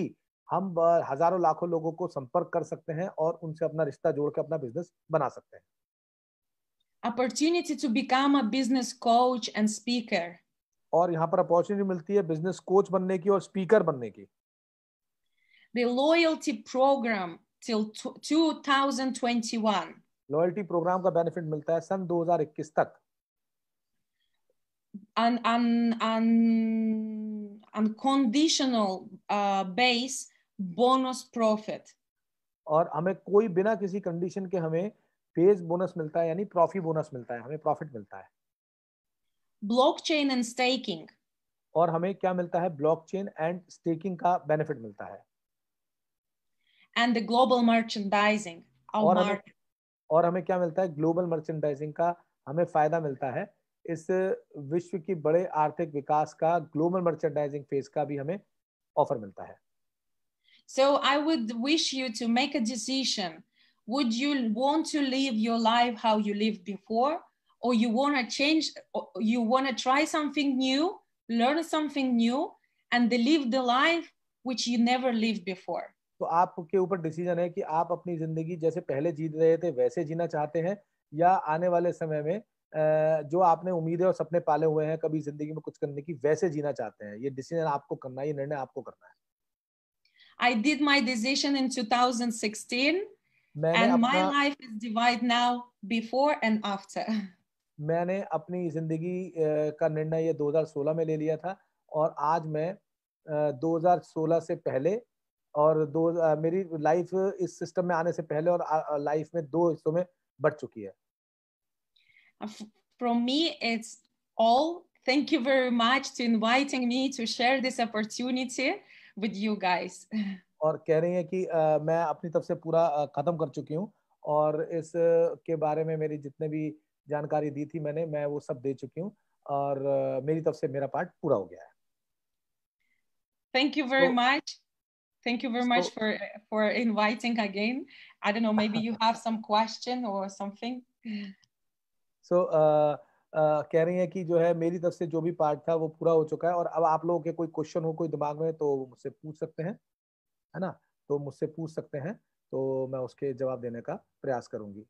हम हजारों लाखों लोगों को संपर्क कर सकते हैं और उनसे अपना रिश्ता जोड़ के अपना बिजनेस बना सकते हैं opportunity to become a business coach and speaker और यहाँ पर अपॉर्चुनिटी मिलती है बिजनेस कोच बनने की और स्पीकर बनने की The loyalty program till 2021. Loyalty program का बेनिफिट मिलता है सन 2021 तक an, an, an unconditional uh, base bonus profit और हमें कोई बिना किसी कंडीशन के हमें बेस बोनस मिलता है यानी प्रॉफिट बोनस मिलता है हमें प्रॉफिट मिलता है ब्लॉकचेन एंड स्टेकिंग और हमें क्या मिलता है ब्लॉकचेन एंड स्टेकिंग का बेनिफिट मिलता है एंड द ग्लोबल मर्चेंडाइजिंग और हमें क्या मिलता है ग्लोबल मर्चेंडाइजिंग का हमें फायदा मिलता है इस विश्व की बड़े आर्थिक विकास का ग्लोबल मर्चेंडाइजिंग फेज का भी हमें ऑफर मिलता है so I would wish you to make a decision would you want to live your life how you live before or you want to change you want to try something new learn something new and live the life which you never lived before तो आपके ऊपर decision है कि आप अपनी जिंदगी जैसे पहले जी रहे थे वैसे जीना चाहते हैं या आने वाले समय में जो आपने उम्मीदें और सपने पाले हुए हैं कभी जिंदगी में कुछ करने की वैसे जीना चाहते हैं ये डिसीजन आपको करना है ये निर्णय आपको करना है I did my decision in 2016 and my life is divided now before and after. मैंने अपनी जिंदगी का निर्णय ये 2016 में ले लिया था और आज मैं 2016 से पहले और दो मेरी लाइफ इस सिस्टम में आने से पहले और लाइफ में दो हिस्सों में बढ़ चुकी है from me, it's all. Thank you very much to inviting me to share this opportunity with you guys. और कह रही हैं कि uh, मैं अपनी तरफ से पूरा uh, खत्म कर चुकी हूँ और इस uh, के बारे में मेरी जितने भी जानकारी दी थी मैंने मैं वो सब दे चुकी हूँ और uh, मेरी तरफ से मेरा पार्ट पूरा हो गया है Thank you very so, much. Thank you very much for for inviting again. I don't know, maybe you have some question or something. So so, uh, Uh, कह रही है कि जो है मेरी तरफ से जो भी पार्ट था वो पूरा हो चुका है और अब आप लोगों के कोई क्वेश्चन हो कोई दिमाग में तो मुझसे पूछ सकते हैं है ना तो मुझसे पूछ सकते हैं तो मैं उसके जवाब देने का प्रयास करूंगी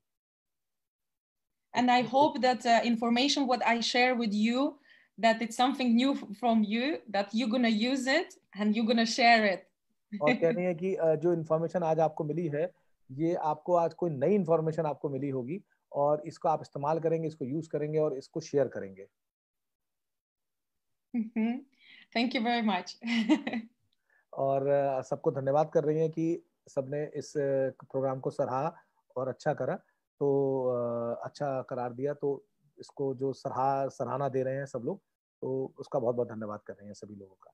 and i hope that uh, information what i share with you that it's something new from you that you're to use it and you're to share it और कह रही है कि uh, जो इन्फॉर्मेशन आज आपको मिली है ये आपको आज कोई नई इन्फॉर्मेशन आपको मिली होगी और इसको आप इस्तेमाल करेंगे इसको यूज करेंगे और इसको शेयर करेंगे थैंक यू वेरी मच और सबको धन्यवाद कर रही हैं कि सबने इस प्रोग्राम को सराहा और अच्छा करा तो अच्छा करार दिया तो इसको जो सराहा सराहना दे रहे हैं सब लोग तो उसका बहुत बहुत धन्यवाद कर रहे हैं सभी लोगों का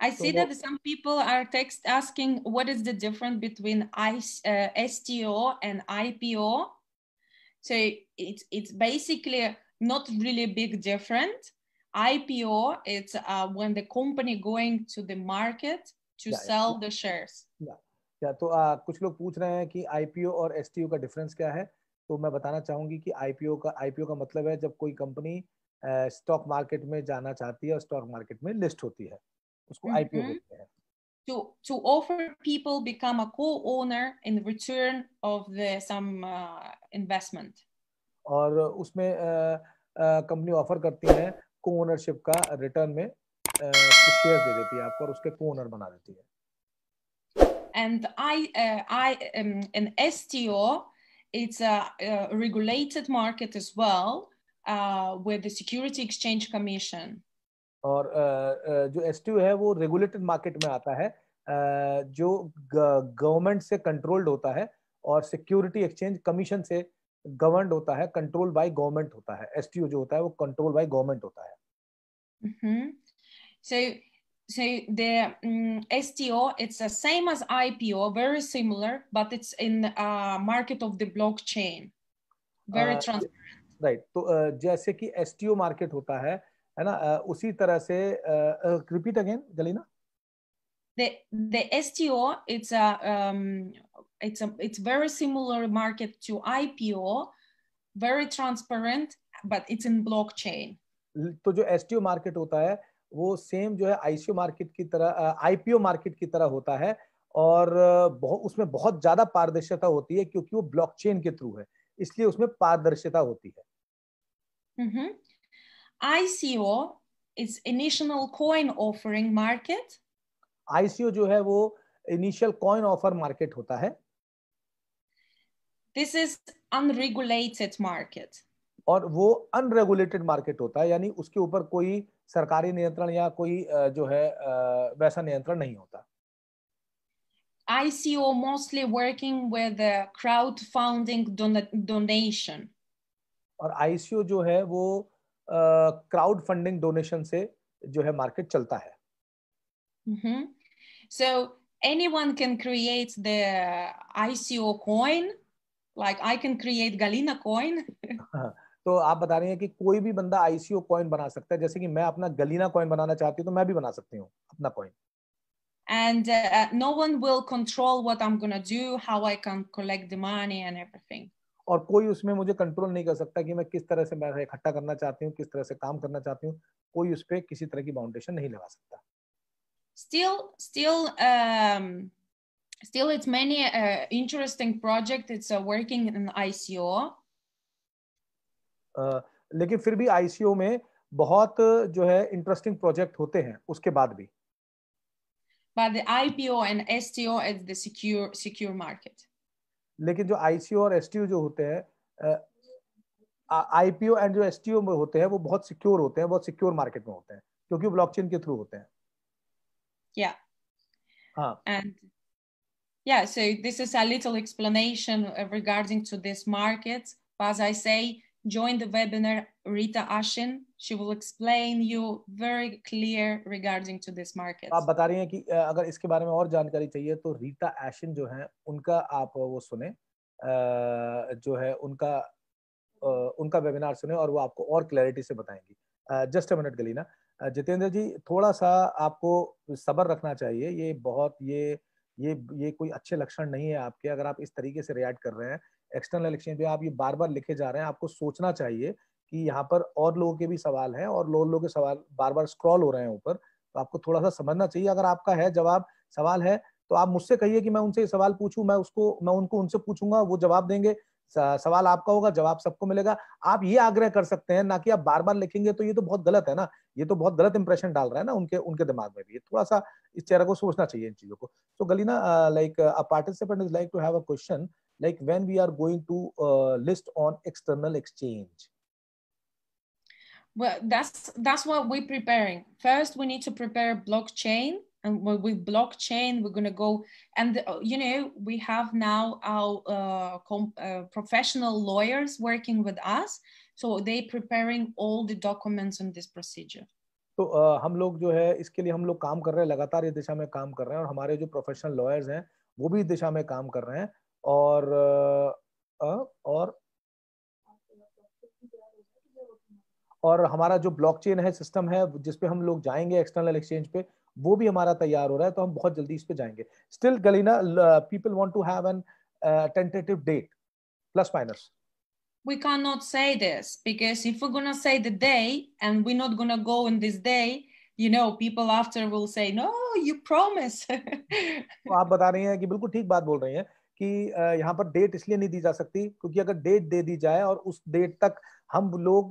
I see so that some people are text asking what is the difference between I, uh, STO and IPO. So it's it's basically not really big different. IPO it's uh, when the company going to the market to yeah, sell yeah. the shares. Yeah, yeah. So uh, uh, कुछ लोग पूछ रहे हैं कि IPO और STO का difference क्या है? तो मैं बताना चाहूंगी कि IPO का IPO का मतलब है जब कोई कंपनी uh, stock market में जाना चाहती है और stock market में list होती है उसको आईपीओ बोलते हैं to to offer people become a co-owner in return of the some uh, investment और उसमें कंपनी uh, ऑफर uh, करती है को ओनरशिप का रिटर्न में शेयर दे देती है आपको और उसके को ओनर बना देती है and i uh, i um, an sto it's a, a regulated market as well uh, with the security exchange commission और जो एस है वो रेगुलेटेड मार्केट में आता है जो गवर्नमेंट से कंट्रोल्ड होता है और सिक्योरिटी एक्सचेंज कमीशन से गवर्न होता है कंट्रोल बाय गवर्नमेंट होता है एस जो होता है वो कंट्रोल बाय गवर्नमेंट होता है mm-hmm. so the um, mm, STO it's the same as IPO, very similar, but it's in uh, market of the blockchain, very uh, transparent. Right. uh, जैसे कि STO मार्केट होता है है ना उसी तरह से repeat again Galina The, the STO it's a um, it's a it's very similar market to IPO, very transparent, but it's in blockchain. तो जो STO मार्केट होता है वो सेम जो है आईसीओ मार्केट की तरह आईपीओ मार्केट की तरह होता है और बहुत उसमें बहुत ज्यादा पारदर्शिता होती है क्योंकि वो ब्लॉकचेन के थ्रू है इसलिए उसमें पारदर्शिता होती है mm -hmm. ICO is initial coin offering market. ICO जो है वो initial coin offer market होता है. This is unregulated market. और वो unregulated market होता है यानी उसके ऊपर कोई सरकारी नियंत्रण या कोई जो है वैसा नियंत्रण नहीं होता ICO mostly working with crowdfunding don donation. और ICO जो है वो क्राउड फंडिंग डोनेशन से जो है मार्केट चलता है so anyone can create the ICO coin like I can create Galina coin तो आप बता रही हैं कि कोई भी बंदा आईसीओ कॉइन बना सकता है जैसे कि मैं अपना गलीना कॉइन बनाना चाहती हूँ तो मैं भी बना सकती हूँ अपना coin and uh, no one will control what i'm going to do how i can collect the money and everything और कोई उसमें मुझे कंट्रोल नहीं कर सकता कि मैं किस तरह से मैं इकट्ठा करना चाहती हूँ किस तरह से काम करना चाहती हूँ कोई उस पर किसी तरह की बाउंडेशन नहीं लगा सकता still still um, still it's many uh, interesting project it's uh, working in ICO uh, लेकिन फिर भी ICO में बहुत जो है इंटरेस्टिंग प्रोजेक्ट होते हैं उसके बाद भी but the IPO and STO is the secure secure market लेकिन जो आईसीओ और एसटीओ जो होते हैं आईपीओ एंड जो एसटीओ में होते हैं वो बहुत सिक्योर होते हैं बहुत सिक्योर मार्केट में होते हैं क्योंकि वो ब्लॉकचेन के थ्रू होते हैं yeah huh. हाँ। and yeah so this is a little explanation regarding to this market but as i say join the webinar Rita Ashin. She will explain you very clear regarding to this market. आप बता रही हैं कि अगर इसके बारे में और जानकारी चाहिए तो rita ashin जो हैं उनका आप वो सुने जो है उनका उनका वेबिनार सुने और वो आपको और क्लैरिटी से बताएंगी just a minute Galina Jitendra ji थोड़ा सा आपको सबर रखना चाहिए ये बहुत ये ये ये कोई अच्छे लक्षण नहीं है आपके अगर आप इस तरीके से रिएक्ट कर रहे हैं एक्सटर्नल एक्सचेंज आप ये बार बार लिखे जा रहे हैं आपको सोचना चाहिए कि यहाँ पर और लोगों के भी सवाल हैं और लोग लोगों के सवाल बार बार स्क्रॉल हो रहे हैं ऊपर तो आपको थोड़ा सा समझना चाहिए अगर आपका है जवाब सवाल है तो आप मुझसे कहिए कि मैं उनसे सवाल पूछूं मैं उसको मैं उनको उनसे पूछूंगा वो जवाब देंगे सवाल आपका होगा जवाब सबको मिलेगा आप ये आग्रह कर सकते हैं ना कि आप बार बार लिखेंगे तो ये तो बहुत गलत है ना ये तो बहुत गलत इंप्रेशन डाल रहा है ना उनके उनके दिमाग में भी थोड़ा सा इस चेहरा को सोचना चाहिए इन चीजों को तो Galina like a participant is like to have a question like when we are going to uh, list on external exchange well that's that's what we're preparing first we need to prepare blockchain and with blockchain we're going to go and uh, you know we have now our uh, com, uh, professional lawyers working with us so they preparing all the documents on this procedure तो so, uh, हम लोग जो है इसके लिए हम लोग काम कर रहे हैं लगातार इस दिशा में काम कर रहे हैं और हमारे जो प्रोफेशनल लॉयर्स हैं वो भी इस दिशा में काम कर रहे हैं और आ, और और हमारा जो ब्लॉकचेन है सिस्टम है जिसपे हम लोग जाएंगे एक्सटर्नल एक्सचेंज पे वो भी हमारा तैयार हो रहा है तो हम बहुत जल्दी इस पे जाएंगे still Galina people want to have an tentative date plus minus we cannot say this because if we're gonna say the day and we're not gonna go on this day you know people after will say no you promise तो आप बता रही हैं कि बिल्कुल ठीक बात बोल रही हैं कि यहाँ पर डेट इसलिए नहीं दी जा सकती क्योंकि अगर डेट दे दी जाए और उस डेट तक हम लोग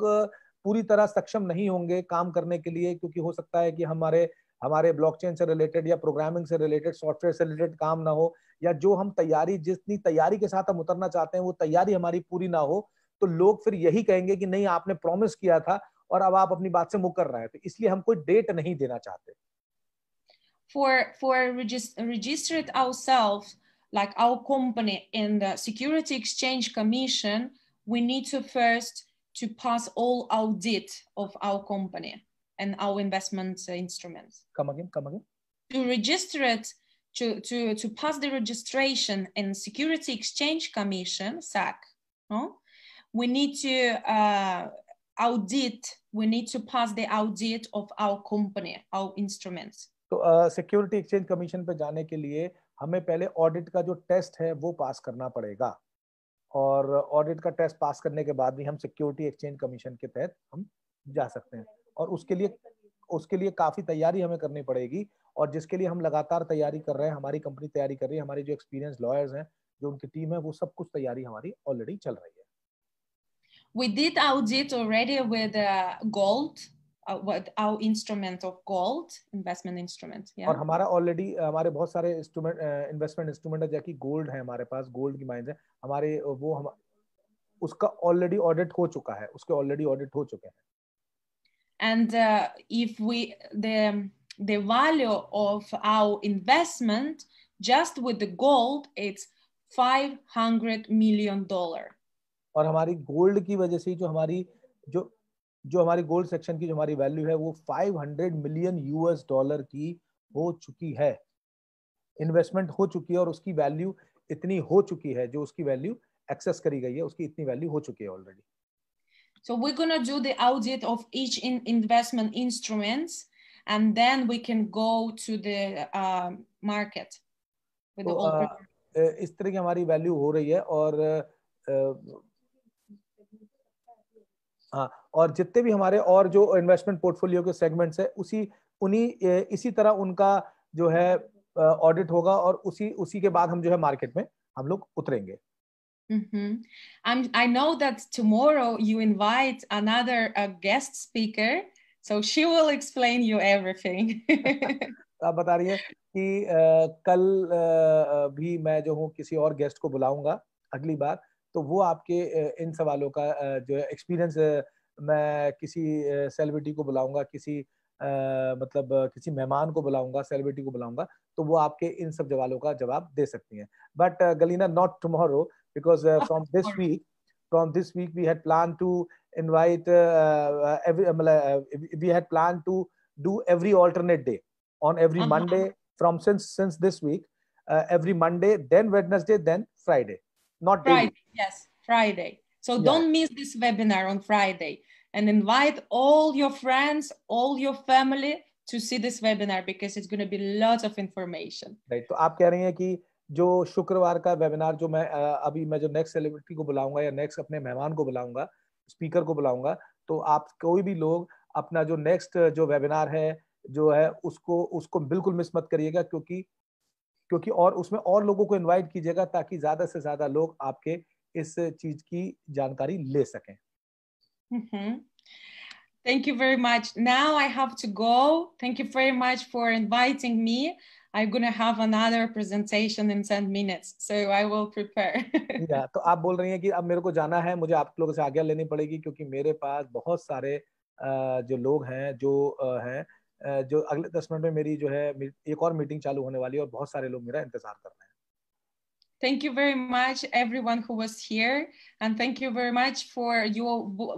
पूरी तरह सक्षम नहीं होंगे काम करने के लिए क्योंकि हो सकता है कि हमारे हमारे ब्लॉकचेन से रिलेटेड या प्रोग्रामिंग से रिलेटेड सॉफ्टवेयर से रिलेटेड काम ना हो या जो हम तैयारी जितनी तैयारी के साथ हम उतरना चाहते हैं वो तैयारी हमारी पूरी ना हो तो लोग फिर यही कहेंगे कि नहीं आपने प्रॉमिस किया था और अब आप अपनी बात से मुकर रहे हैं तो इसलिए हम कोई डेट नहीं देना चाहते For for register, registered ourselves, like our company in the Security Exchange Commission, we need to first to pass all audit of our company and our investment instruments. Come again, come again. To register it, to, to, to pass the registration in Security Exchange Commission, SAC, no? we need to uh, audit, we need to pass the audit of our company, our instruments. तो uh, Security Exchange Commission. हमें पहले audit का जो test है वो पास करना पड़ेगा और ऑडिट का टेस्ट पास करने के बाद भी हम सिक्योरिटी एक्सचेंज कमीशन के तहत हम जा सकते हैं और उसके लिए उसके लिए काफ़ी तैयारी हमें करनी पड़ेगी और जिसके लिए हम लगातार तैयारी कर रहे हैं हमारी कंपनी तैयारी कर रही है हमारी जो एक्सपीरियंस लॉयर्स हैं जो उनकी टीम है वो सब कुछ तैयारी हमारी ऑलरेडी चल रही है We did audit already with uh, gold what our instrument of gold investment instrument yeah aur hamara already hamare bahut sare instrument uh, investment instrument hai jaki gold hai hamare paas gold ki mines hai hamare wo हम उसका already audit ho chuka hai uske already audit ho chuke hain and uh, if we the the value of our investment just with the gold it's 500 million dollar और हमारी gold की वजह से jo hamari जो जो हमारी gold section की जो हमारी वैल्यू है वो 500 मिलियन यूएस डॉलर की हो चुकी है इन्वेस्टमेंट हो चुकी है और उसकी वैल्यू इतनी हो चुकी है जो उसकी वैल्यू एक्सेस करी गई है उसकी इतनी वैल्यू हो चुकी है already so we going to do the audit of each in investment instruments, and then we can go to the uh, market. With so, the तो, uh, इस तरह की हमारी वैल्यू हो रही है और uh, हाँ और जितने भी हमारे और जो इन्वेस्टमेंट पोर्टफोलियो के सेगमेंट्स है उसी उन्हीं इसी तरह उनका जो है ऑडिट होगा और उसी उसी के बाद हम जो है मार्केट में हम लोग उतरेंगे Mm-hmm. I'm, I know that tomorrow you invite another uh, guest speaker, so she will explain you everything. आप बता रही है कि uh, कल uh, भी मैं जो हूँ किसी और गेस्ट को बुलाऊंगा अगली बार तो वो आपके इन सवालों का जो है एक्सपीरियंस मैं किसी सेलिब्रिटी को बुलाऊंगा किसी मतलब किसी मेहमान को बुलाऊंगा सेलिब्रिटी को बुलाऊंगा तो वो आपके इन सब जवालों का जवाब दे सकती हैं but Galina not tomorrow because from this week from this week we had plan to invite we had plan to do every alternate day on every Monday from since since this week every Monday then Wednesday then Friday not Friday. Daily. Yes, Friday. So yeah. don't miss this webinar on Friday and invite all your friends, all your family to see this webinar because it's going to be lots of information. Right. तो आप कह रही हैं कि जो शुक्रवार का webinar जो मैं अभी मैं जो नेक्स्ट सेलिब्रिटी को बुलाऊंगा या नेक्स्ट अपने मेहमान को बुलाऊंगा स्पीकर को बुलाऊंगा तो आप कोई भी लोग अपना जो नेक्स्ट जो वेबिनार है जो है उसको उसको बिल्कुल मिस मत करिएगा क्योंकि क्योंकि और उसमें और लोगों को इनवाइट कीजिएगा ताकि ज्यादा से ज्यादा लोग आपके इस चीज की जानकारी ले सकें thank you very much now I have to go thank you very much for inviting me I gonna have another presentation in 10 minutes so I will prepare या तो आप बोल रही हैं कि अब मेरे को जाना है मुझे आप लोगों से आज्ञा लेनी पड़ेगी क्योंकि मेरे पास बहुत सारे जो लोग हैं जो हैं जो अगले दस मिनट में मेरी जो है एक और मीटिंग चालू होने वाली है और बहुत सारे लोग मेरा इंतजार कर रहे हैं Thank you very much, everyone who was here. And thank you very much for your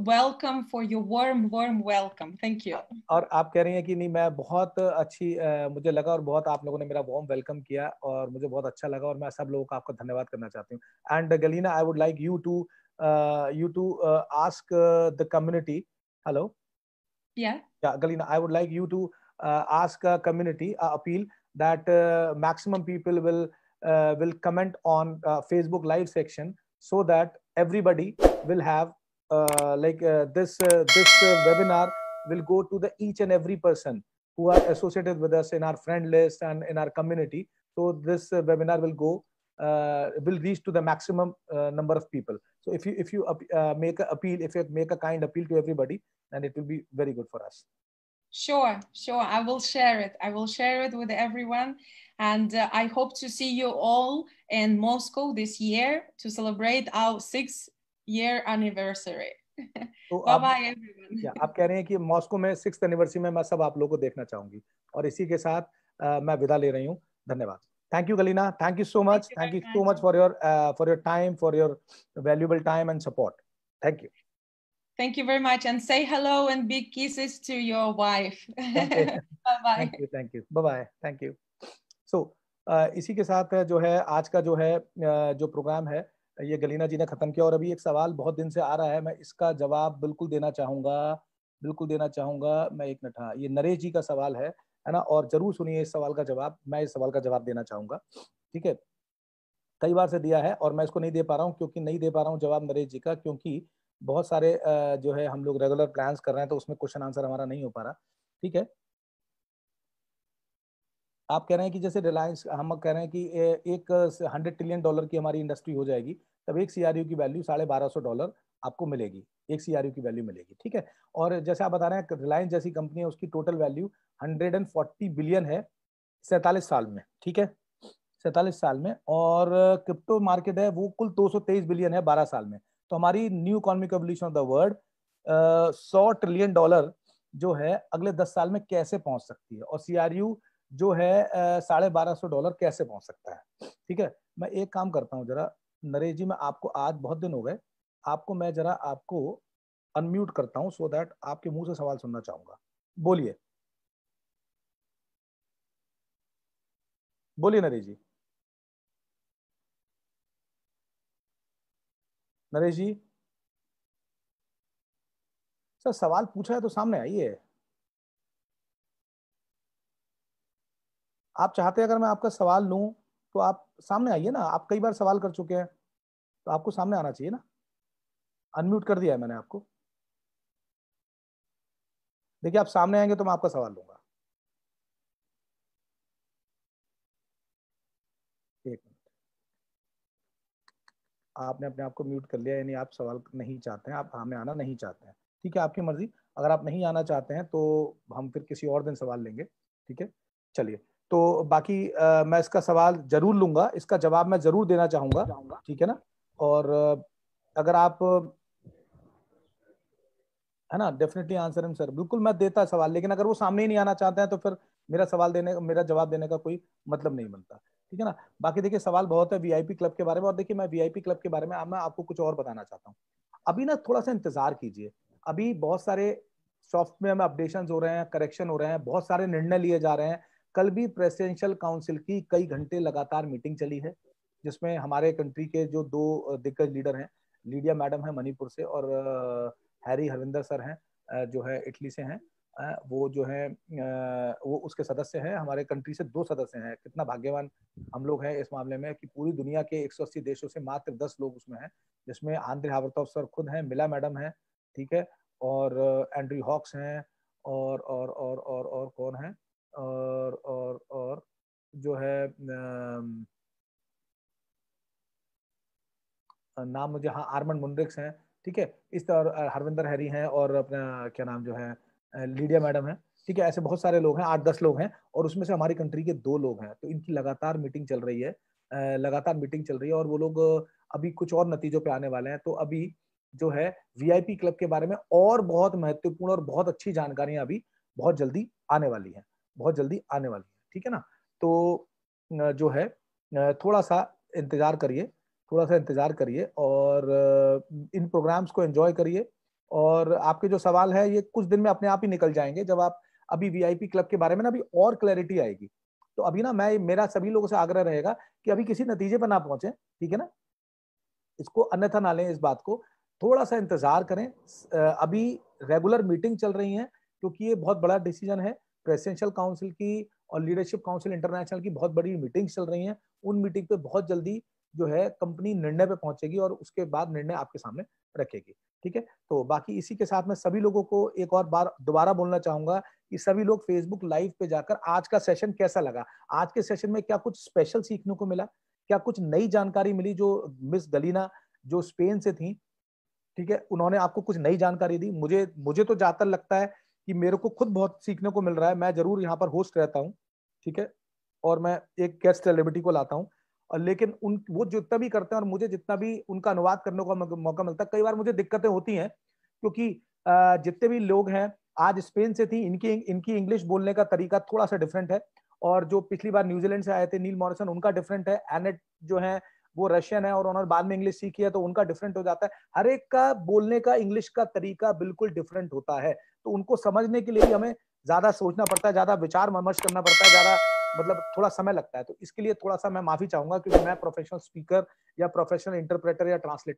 welcome, for your warm, warm welcome. Thank you. और आप कह रही हैं कि नहीं मैं बहुत अच्छी मुझे लगा और बहुत आप लोगों ने मेरा वार्म वेलकम किया और मुझे बहुत अच्छा लगा और मैं सब लोगों का आपका धन्यवाद करना चाहती हूँ and Galina I would like you to you to ask the community hello Yeah. Yeah, Galina, I would like you to uh, ask a community uh, appeal that uh, maximum people will uh, will comment on uh, Facebook live section so that everybody will have uh, like this this webinar will go to the each and every person who are associated with us in our friend list and in our community. So this webinar will go uh, will reach to the maximum uh, number of people. So if you if you uh, make a appeal, if you make a kind appeal to everybody, then it will be very good for us. Sure, sure. I will share it. I will share it with everyone. And uh, I hope to see you all in Moscow this year to celebrate our sixth year anniversary. bye bye everyone. Yeah, आप कह रहे हैं कि Moscow में six anniversary में मैं सब आप लोगों को देखना चाहूंगी और इसी के साथ आ, मैं विदा ले रही हूँ धन्यवाद thank you galina thank you so much thank you, thank you so much for your uh, for your time for your valuable time and support thank you thank you very much and say hello and big kisses to your wife okay. bye bye thank you thank you bye bye thank you so uh, इसी के साथ जो है आज का जो है जो प्रोग्राम है ये गलीना जी ने खत्म किया और अभी एक सवाल बहुत दिन से आ रहा है मैं इसका जवाब बिल्कुल देना चाहूंगा बिल्कुल देना चाहूंगा मैं एक मिनट हाँ ये नरेश जी का सवाल है है ना और जरूर सुनिए इस सवाल का जवाब मैं इस सवाल का जवाब देना चाहूंगा ठीक है कई बार से दिया है और मैं इसको नहीं दे पा रहा हूँ क्योंकि नहीं दे पा रहा हूँ जवाब नरेश जी का क्योंकि बहुत सारे जो है हम लोग रेगुलर प्लान कर रहे हैं तो उसमें क्वेश्चन आंसर हमारा नहीं हो पा रहा ठीक है आप कह रहे हैं कि जैसे रिलायंस हम कह रहे हैं कि एक हंड्रेड ट्रिलियन डॉलर की हमारी इंडस्ट्री हो जाएगी तब एक सीआरयू की वैल्यू साढ़े बारह सौ डॉलर आपको मिलेगी एक सी की वैल्यू मिलेगी ठीक है और जैसे आप बता रहे हैं रिलायंस जैसी कंपनी है उसकी टोटल वैल्यू 140 बिलियन है सैतालीस साल में ठीक है सैतालीस साल में और क्रिप्टो मार्केट है वो कुल 223 बिलियन है 12 साल में तो हमारी new economic revolution of the world सौ ट्रिलियन डॉलर जो है अगले दस साल में कैसे पहुंच सकती है और सी जो है साढ़े बारह सौ डॉलर कैसे पहुंच सकता है ठीक है मैं एक काम करता हूँ जरा नरेश जी मैं आपको आज बहुत दिन हो गए आपको मैं जरा आपको अनम्यूट करता हूं सो so दैट आपके मुंह से सवाल सुनना चाहूंगा बोलिए बोलिए नरेश जी नरेश जी सर सवाल पूछा है तो सामने आइए आप चाहते हैं अगर मैं आपका सवाल लूं तो आप सामने आइए ना आप कई बार सवाल कर चुके हैं तो आपको सामने आना चाहिए ना अनम्यूट कर दिया है मैंने आपको देखिए आप सामने आएंगे तो मैं आपका सवाल लूंगा एक मिनट आपने अपने आप को म्यूट कर लिया यानी आप सवाल नहीं चाहते हैं आप सामने आना नहीं चाहते हैं ठीक है आपकी मर्जी अगर आप नहीं आना चाहते हैं तो हम फिर किसी और दिन सवाल लेंगे ठीक है चलिए तो बाकी आ, मैं इसका सवाल जरूर लूंगा इसका जवाब मैं जरूर देना चाहूंगा ठीक है ना और अगर आप है ना डेफिनेटली आंसर एम सर बिल्कुल मैं देता सवाल लेकिन अगर वो सामने ही नहीं आना चाहते हैं तो फिर मेरा सवाल देने मेरा जवाब देने का कोई मतलब नहीं बनता ठीक है ना बाकी देखिए सवाल बहुत है वीआईपी क्लब के बारे में और देखिए मैं वीआईपी क्लब के बारे में मैं आपको कुछ और बताना चाहता हूँ अभी ना थोड़ा सा इंतजार कीजिए अभी बहुत सारे सॉफ्टवेयर में अपडेशन हो रहे हैं करेक्शन हो रहे हैं बहुत सारे निर्णय लिए जा रहे हैं कल भी प्रेसिडेंशियल काउंसिल की कई घंटे लगातार मीटिंग चली है जिसमें हमारे कंट्री के जो दो दिग्गज लीडर हैं लीडिया मैडम है मणिपुर से और हैरी हरविंदर सर हैं जो है इटली से हैं वो जो है वो उसके सदस्य हैं हमारे कंट्री से दो सदस्य हैं कितना भाग्यवान हम लोग हैं इस मामले में कि पूरी दुनिया के 180 देशों से मात्र 10 लोग उसमें हैं जिसमें आंद्रे हावर्तव सर खुद हैं मिला मैडम हैं ठीक है और एंड्री हॉक्स हैं और और और और और कौन है और और और जो है नाम मुझे हाँ आर्मन मुंड्रिक्स हैं ठीक है इस तरह हरविंदर हैरी हैं और अपना क्या नाम जो है लीडिया मैडम है ठीक है ऐसे बहुत सारे लोग हैं आठ दस लोग हैं और उसमें से हमारी कंट्री के दो लोग हैं तो इनकी लगातार मीटिंग चल रही है लगातार मीटिंग चल रही है और वो लोग अभी कुछ और नतीजों पे आने वाले हैं तो अभी जो है वीआईपी क्लब के बारे में और बहुत महत्वपूर्ण और बहुत अच्छी जानकारियां अभी बहुत जल्दी आने वाली है बहुत जल्दी आने वाली है ठीक है ना तो जो है थोड़ा सा इंतजार करिए थोड़ा सा इंतज़ार करिए और इन प्रोग्राम्स को एंजॉय करिए और आपके जो सवाल है ये कुछ दिन में अपने आप ही निकल जाएंगे जब आप अभी वीआईपी क्लब के बारे में ना अभी और क्लैरिटी आएगी तो अभी ना मैं मेरा सभी लोगों से आग्रह रहेगा कि अभी किसी नतीजे पर ना पहुंचे ठीक है ना इसको अन्यथा ना लें इस बात को थोड़ा सा इंतजार करें अभी रेगुलर मीटिंग चल रही है क्योंकि ये बहुत बड़ा डिसीजन है प्रेसिडेंशियल काउंसिल की और लीडरशिप काउंसिल इंटरनेशनल की बहुत बड़ी मीटिंग्स चल रही हैं उन मीटिंग पे बहुत जल्दी जो है कंपनी निर्णय पे पहुंचेगी और उसके बाद निर्णय आपके सामने रखेगी ठीक है तो बाकी इसी के साथ में सभी लोगों को एक और बार दोबारा बोलना चाहूंगा कि सभी लोग फेसबुक लाइव पे जाकर आज का सेशन कैसा लगा आज के सेशन में क्या कुछ स्पेशल सीखने को मिला क्या कुछ नई जानकारी मिली जो मिस गलीना जो स्पेन से थी ठीक है उन्होंने आपको कुछ नई जानकारी दी मुझे मुझे तो ज्यादातर लगता है कि मेरे को खुद बहुत सीखने को मिल रहा है मैं जरूर यहाँ पर होस्ट रहता हूँ ठीक है और मैं एक गेस्ट सेलिब्रिटी को लाता हूँ और लेकिन उन वो जितना भी करते हैं और मुझे जितना भी उनका अनुवाद करने का मौका मिलता है कई बार मुझे दिक्कतें होती हैं क्योंकि जितने भी लोग हैं आज स्पेन से थी इनकी इनकी इंग्लिश बोलने का तरीका थोड़ा सा डिफरेंट है और जो पिछली बार न्यूजीलैंड से आए थे नील मॉरिसन उनका डिफरेंट है एनेट जो है वो रशियन है और उन्होंने बाद में इंग्लिश सीखी है तो उनका डिफरेंट हो जाता है हर एक का बोलने का इंग्लिश का तरीका बिल्कुल डिफरेंट होता है तो उनको समझने के लिए भी हमें ज्यादा सोचना पड़ता है ज्यादा विचार विमर्श करना पड़ता है ज्यादा मतलब थोड़ा समय लगता है तो इसके लिए थोड़ा सा मैं माफी चाहूंगा क्योंकि मैं प्रोफेशनल स्पीकर या प्रोफेशनल इंटरप्रेटर या ट्रांसलेटर